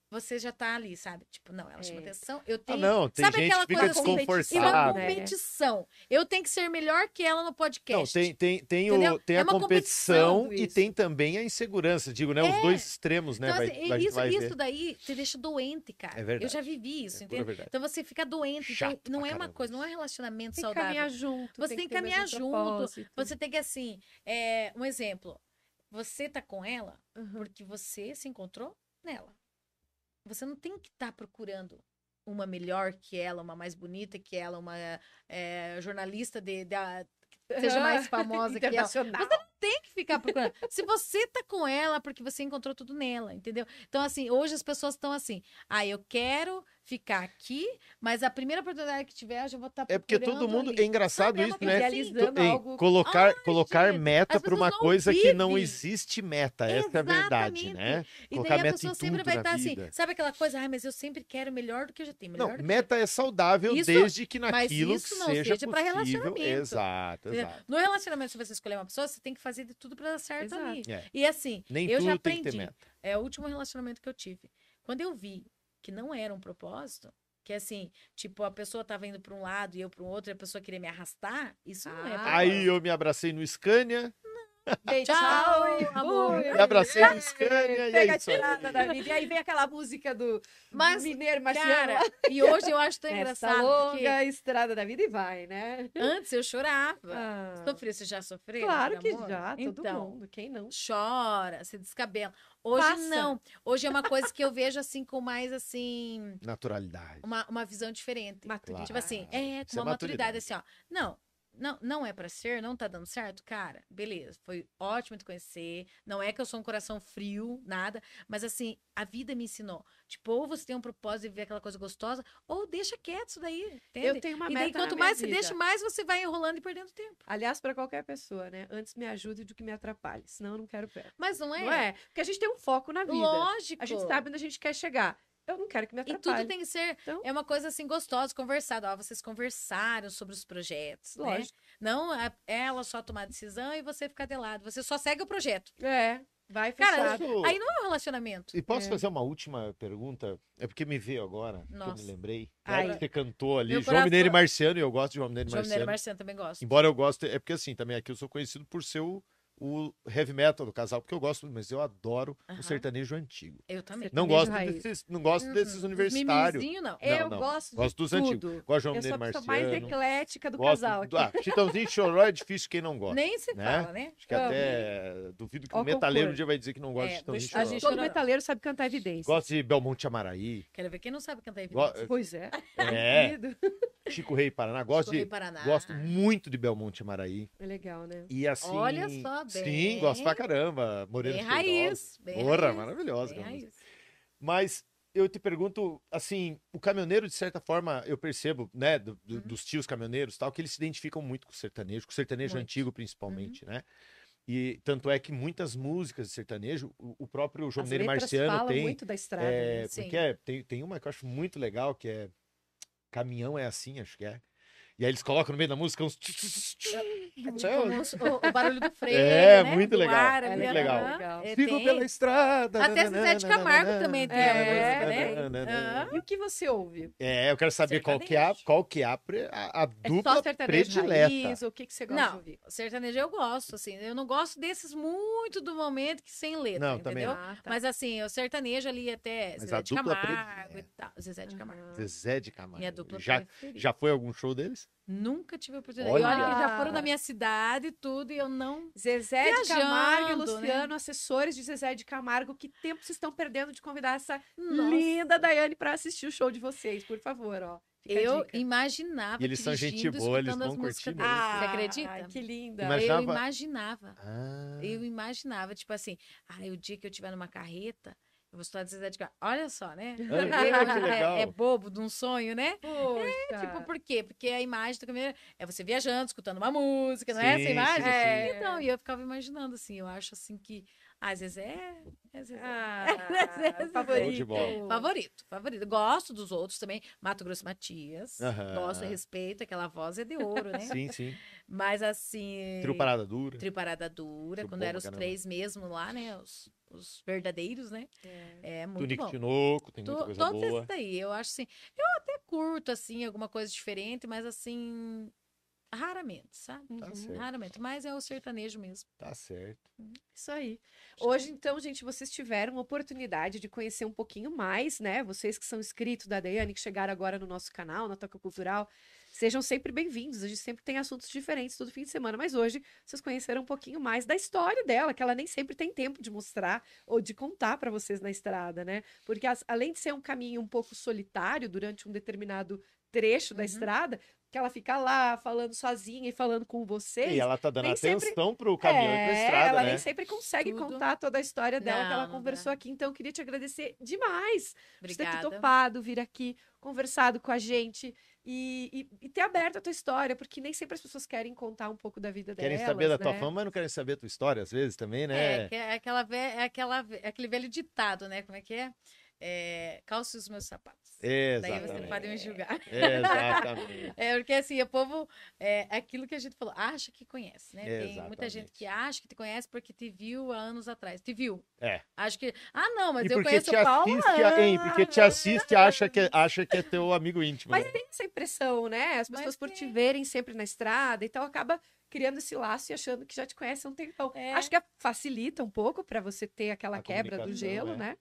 você já tá ali, sabe? Tipo, não, ela é. chama atenção. Eu ah, tenho. Ah, não, tem sabe gente aquela fica coisa assim, desconfortável. Competição, é, é. competição. Eu tenho que ser melhor que ela no podcast. Não, tem, tem, tem, o, tem é a competição, competição e tem também a insegurança, digo, né? É. Os dois extremos, né? Então, assim, vai, isso, vai isso daí te deixa doente, cara. É verdade. Eu já vivi é isso, é entendeu? Então você fica doente. Então, Chato então, não é uma caramba. coisa, não é um relacionamento tem saudável. Tem que caminhar junto. Você tem que caminhar junto. Você tem que, assim, é, um exemplo. Você tá com ela uhum. porque você se encontrou nela. Você não tem que estar tá procurando uma melhor que ela, uma mais bonita que ela, uma é, jornalista de, de a, que seja mais famosa que ela. Você não tem que ficar procurando. Se você tá com ela, porque você encontrou tudo nela, entendeu? Então, assim, hoje as pessoas estão assim, ah, eu quero ficar aqui, mas a primeira oportunidade que tiver, eu já vou estar tá É porque todo mundo. Ali. É engraçado ah, é isso, né? Tu, algo... Colocar, colocar gente, meta para uma coisa que não existe meta. Exatamente. Essa é a verdade, né? E colocar daí a pessoa sempre vai estar tá assim. Sabe aquela coisa? Ah, mas eu sempre quero melhor do que eu já tenho. Melhor não, meta é saudável isso, desde que naquilo mas isso não seja, seja para relacionamento. Exato, exato. No relacionamento, se você escolher uma pessoa, você tem que fazer de tudo para dar certo exato. ali. É. E assim, Nem eu já aprendi. É o último relacionamento que eu tive. Quando eu vi que não era um propósito, que assim, tipo, a pessoa tava indo para um lado e eu para o outro, e a pessoa queria me arrastar, isso não é ah. propósito. Aí eu me abracei no Scania tchau, amor. E abracei a Scania. E Pega é a tirada da vida. E aí vem aquela música do mas, Mineiro Machara. e hoje eu acho tão engraçado. Essa longa estrada da vida e vai, né? Antes eu chorava. Ah. Sofria, você já sofreu? Claro que amor? já, todo então, mundo. Quem não? Chora, se descabela. Hoje Passa. não. Hoje é uma coisa que eu vejo assim com mais assim. Naturalidade. Uma, uma visão diferente. Maturidade. Tipo assim, é, com é uma é maturidade. maturidade assim, ó. Não, não, não é para ser, não tá dando certo, cara, beleza, foi ótimo te conhecer. Não é que eu sou um coração frio, nada, mas assim, a vida me ensinou. Tipo, ou você tem um propósito de viver aquela coisa gostosa, ou deixa quieto isso daí. Entende? Eu tenho uma e meta. E quanto mais vida. você deixa, mais você vai enrolando e perdendo tempo. Aliás, para qualquer pessoa, né? Antes me ajude do que me atrapalhe, senão eu não quero perto. Mas não é? Não é? Porque a gente tem um foco na vida. Lógico. A gente sabe onde a gente quer chegar eu não quero que me atrapalhe. E tudo tem que ser. Então... É uma coisa assim gostosa, conversada. Ó, vocês conversaram sobre os projetos. Né? Lógico. Né? Não a, é ela só tomar decisão e você ficar de lado. Você só segue o projeto. É. Vai fechar. Posso... Aí não é um relacionamento. E posso é. fazer uma última pergunta? É porque me veio agora, Nossa. que eu me lembrei. Ai. Você cantou ali, Meu João coração... Mineiro e Marciano, e eu gosto de João Mineiro e Marciano. João Mineiro e Marciano também gosto. Embora eu goste, é porque assim, também aqui eu sou conhecido por ser o o heavy metal do casal, porque eu gosto, mas eu adoro uhum. o sertanejo antigo. Eu também. Não gosto desses, não gosto uhum. desses universitários. Não. não. É, eu não. gosto, gosto dos tudo. antigos. Gosto de Mineiro Marciano. mais eclética do gosto casal. Do... Ah, Chitãozinho e Choró é difícil quem não gosta. Nem se né? fala, né? Acho que eu até amei. duvido que o um metaleiro um dia vai dizer que não gosta é, de Chitãozinho e Choró. A gente, todo metaleiro sabe cantar evidência. Gosto de Belmonte Amaraí. Quero ver quem não sabe cantar evidência. Go... Pois É. é. Tá Chico Rei Paraná. Gosto Chico de, Rei Paraná. Gosto muito de Belmonte Maraí. É legal, né? E assim. Olha só, bem. Sim, gosto pra caramba. Moreira bem raiz. Bem Porra, raiz, maravilhosa. Bem raiz. Mas eu te pergunto, assim, o caminhoneiro, de certa forma, eu percebo, né, do, do, uhum. dos tios caminhoneiros tal, que eles se identificam muito com o sertanejo, com o sertanejo muito. antigo, principalmente, uhum. né? E tanto é que muitas músicas de sertanejo, o, próprio João Mineiro Marciano tem. muito da estrada, é, né? Porque é, tem, tem uma que eu acho muito legal, que é Caminhão é assim, acho que é. E aí eles colocam no meio da música uns. É tipo o, o barulho do freio. É, né? muito legal. Ar, é muito legal. legal. É, Sigo tem... pela estrada. Até Zé de Camargo também tem. a música, né? E o que você ouve? É, eu quero saber qual que é, a, qual que é a, a, a é dupla é predileta. Raiz, o que, que você gosta não, de ouvir? Sertanejo eu gosto, assim. Eu não gosto desses muito do momento que sem letra, não, entendeu? Ah, também. Tá. Mas assim, o sertanejo ali até Zé de Camargo e tal. Zezé de Camargo. Zezé de Camargo. Minha dupla já, já foi algum show deles? Nunca tive a oportunidade. Olha. E olha que já foram na minha cidade e tudo, e eu não. Zezé de Camargo e né? Luciano, né? assessores de Zezé de Camargo, que tempo vocês estão perdendo de convidar essa Nossa. linda Daiane para assistir o show de vocês, por favor, ó. eu imaginava. E eles são gente boa, eles vão curtir. mesmo. Ah, Você acredita? Ai, que linda. Imaginava... Eu imaginava. Ah. Eu imaginava, tipo assim, ah, o dia que eu tiver numa carreta eu vou estudar de graus. Olha só, né? É, é, é, bobo de um sonho, né? É, tipo, por quê? Porque a imagem do caminhoneiro é você viajando, escutando uma música, não é sim, é essa imagem? Sim, sim. Então, e eu ficava imaginando, assim, eu acho assim que às vezes é. Às vezes é. ah, é. Às favorito. Favorito, favorito. Gosto dos outros também. Mato Grosso Matias. gosto Gosto, respeito. Aquela voz é de ouro, né? sim, sim. Mas assim. triparada Parada Dura. triparada Parada Dura. Muito quando eram os caramba. três mesmo lá, né? Os, os verdadeiros, né? É, é muito Tunique bom. Tinoco, tem tu, muita coisa todas boa. Todas daí, eu acho assim. Eu até curto, assim, alguma coisa diferente, mas assim, Raramente, sabe? Tá uhum. Raramente, mas é o sertanejo mesmo. Tá certo. Uhum. Isso aí. Hoje, então, gente, vocês tiveram a oportunidade de conhecer um pouquinho mais, né? Vocês que são inscritos da Daiane, que chegaram agora no nosso canal, na Toca Cultural, sejam sempre bem-vindos. A gente sempre tem assuntos diferentes todo fim de semana, mas hoje vocês conheceram um pouquinho mais da história dela, que ela nem sempre tem tempo de mostrar ou de contar para vocês na estrada, né? Porque as, além de ser um caminho um pouco solitário durante um determinado trecho uhum. da estrada, que ela fica lá falando sozinha e falando com vocês. E ela tá dando atenção sempre... pro caminhão é, e pra é, estrada, ela né? nem sempre consegue Tudo. contar toda a história dela não, que ela conversou aqui. Então, eu queria te agradecer demais Obrigada. por ter topado, vir aqui, conversado com a gente e, e, e, ter aberto a tua história, porque nem sempre as pessoas querem contar um pouco da vida querem delas. Querem saber da né? tua fama, mas não querem saber a tua história, às vezes, também, né? É, é, aquela, é, aquela, é aquele velho ditado, né? Como é que é? é, calce os meus sapatos. Exatamente. Daí você não pode me julgar. Exatamente. é, porque assim, o povo, é aquilo que a gente falou, acha que conhece, né? Exatamente. Tem muita gente que acha que te conhece porque te viu há anos atrás. Te viu. É. Acho que, ah não, mas e eu conheço o Paulo hein, Porque te assiste acha que, é, acha que é teu amigo íntimo. Mas tem essa impressão, né? As pessoas mas por te verem sempre na estrada, então acaba criando esse laço e achando que já te conhece há um tempão. É. Acho que facilita um pouco para você ter aquela a quebra do gelo, é. né?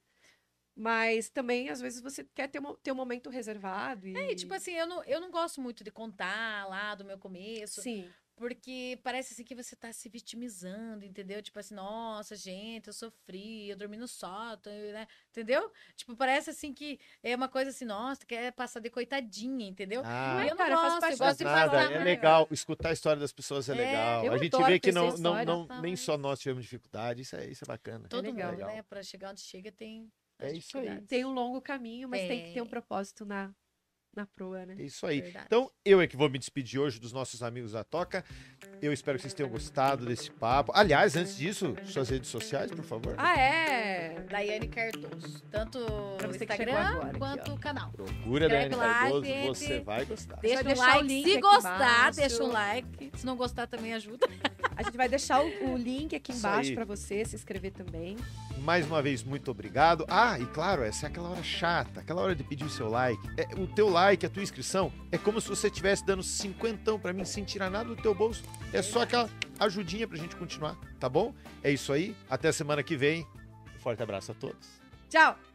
Mas também, às vezes, você quer ter, ter um momento reservado. E... É, e tipo assim, eu não, eu não gosto muito de contar lá do meu começo. Sim. Porque parece assim que você tá se vitimizando, entendeu? Tipo assim, nossa, gente, eu sofri, eu dormi no sótão, né? Entendeu? Tipo, parece assim que é uma coisa assim, nossa, tu quer passar de coitadinha, entendeu? Ah, eu não cara, gosto, eu gosto de nada, passar. É né? legal, escutar a história das pessoas é, é legal. A gente vê que não, não, não, nem só nós tivemos dificuldade, isso é, isso é bacana. É Todo é legal, mundo, é legal. né? Pra chegar onde chega tem é isso aí. Tem um longo caminho, mas tem, tem que ter um propósito na, na proa, né? É isso aí. Verdade. Então, eu é que vou me despedir hoje dos nossos amigos da Toca. Eu espero que vocês tenham gostado desse papo. Aliás, antes disso, suas redes sociais, por favor. Ah, é! Daiane Cardoso. Tanto pra você Instagram agora, quanto o canal. Procura Daiane Cardoso, like, você vai gostar. Deixa, deixa um like. Se gostar, deixa um like. Se não gostar, também ajuda. A gente vai deixar o, o link aqui embaixo para você se inscrever também. Mais uma vez, muito obrigado. Ah, e claro, essa é aquela hora chata, aquela hora de pedir o seu like. É, o teu like like, a tua inscrição, é como se você estivesse dando cinquentão para mim sem tirar nada do teu bolso. É só aquela ajudinha pra gente continuar, tá bom? É isso aí. Até semana que vem. Um forte abraço a todos. Tchau!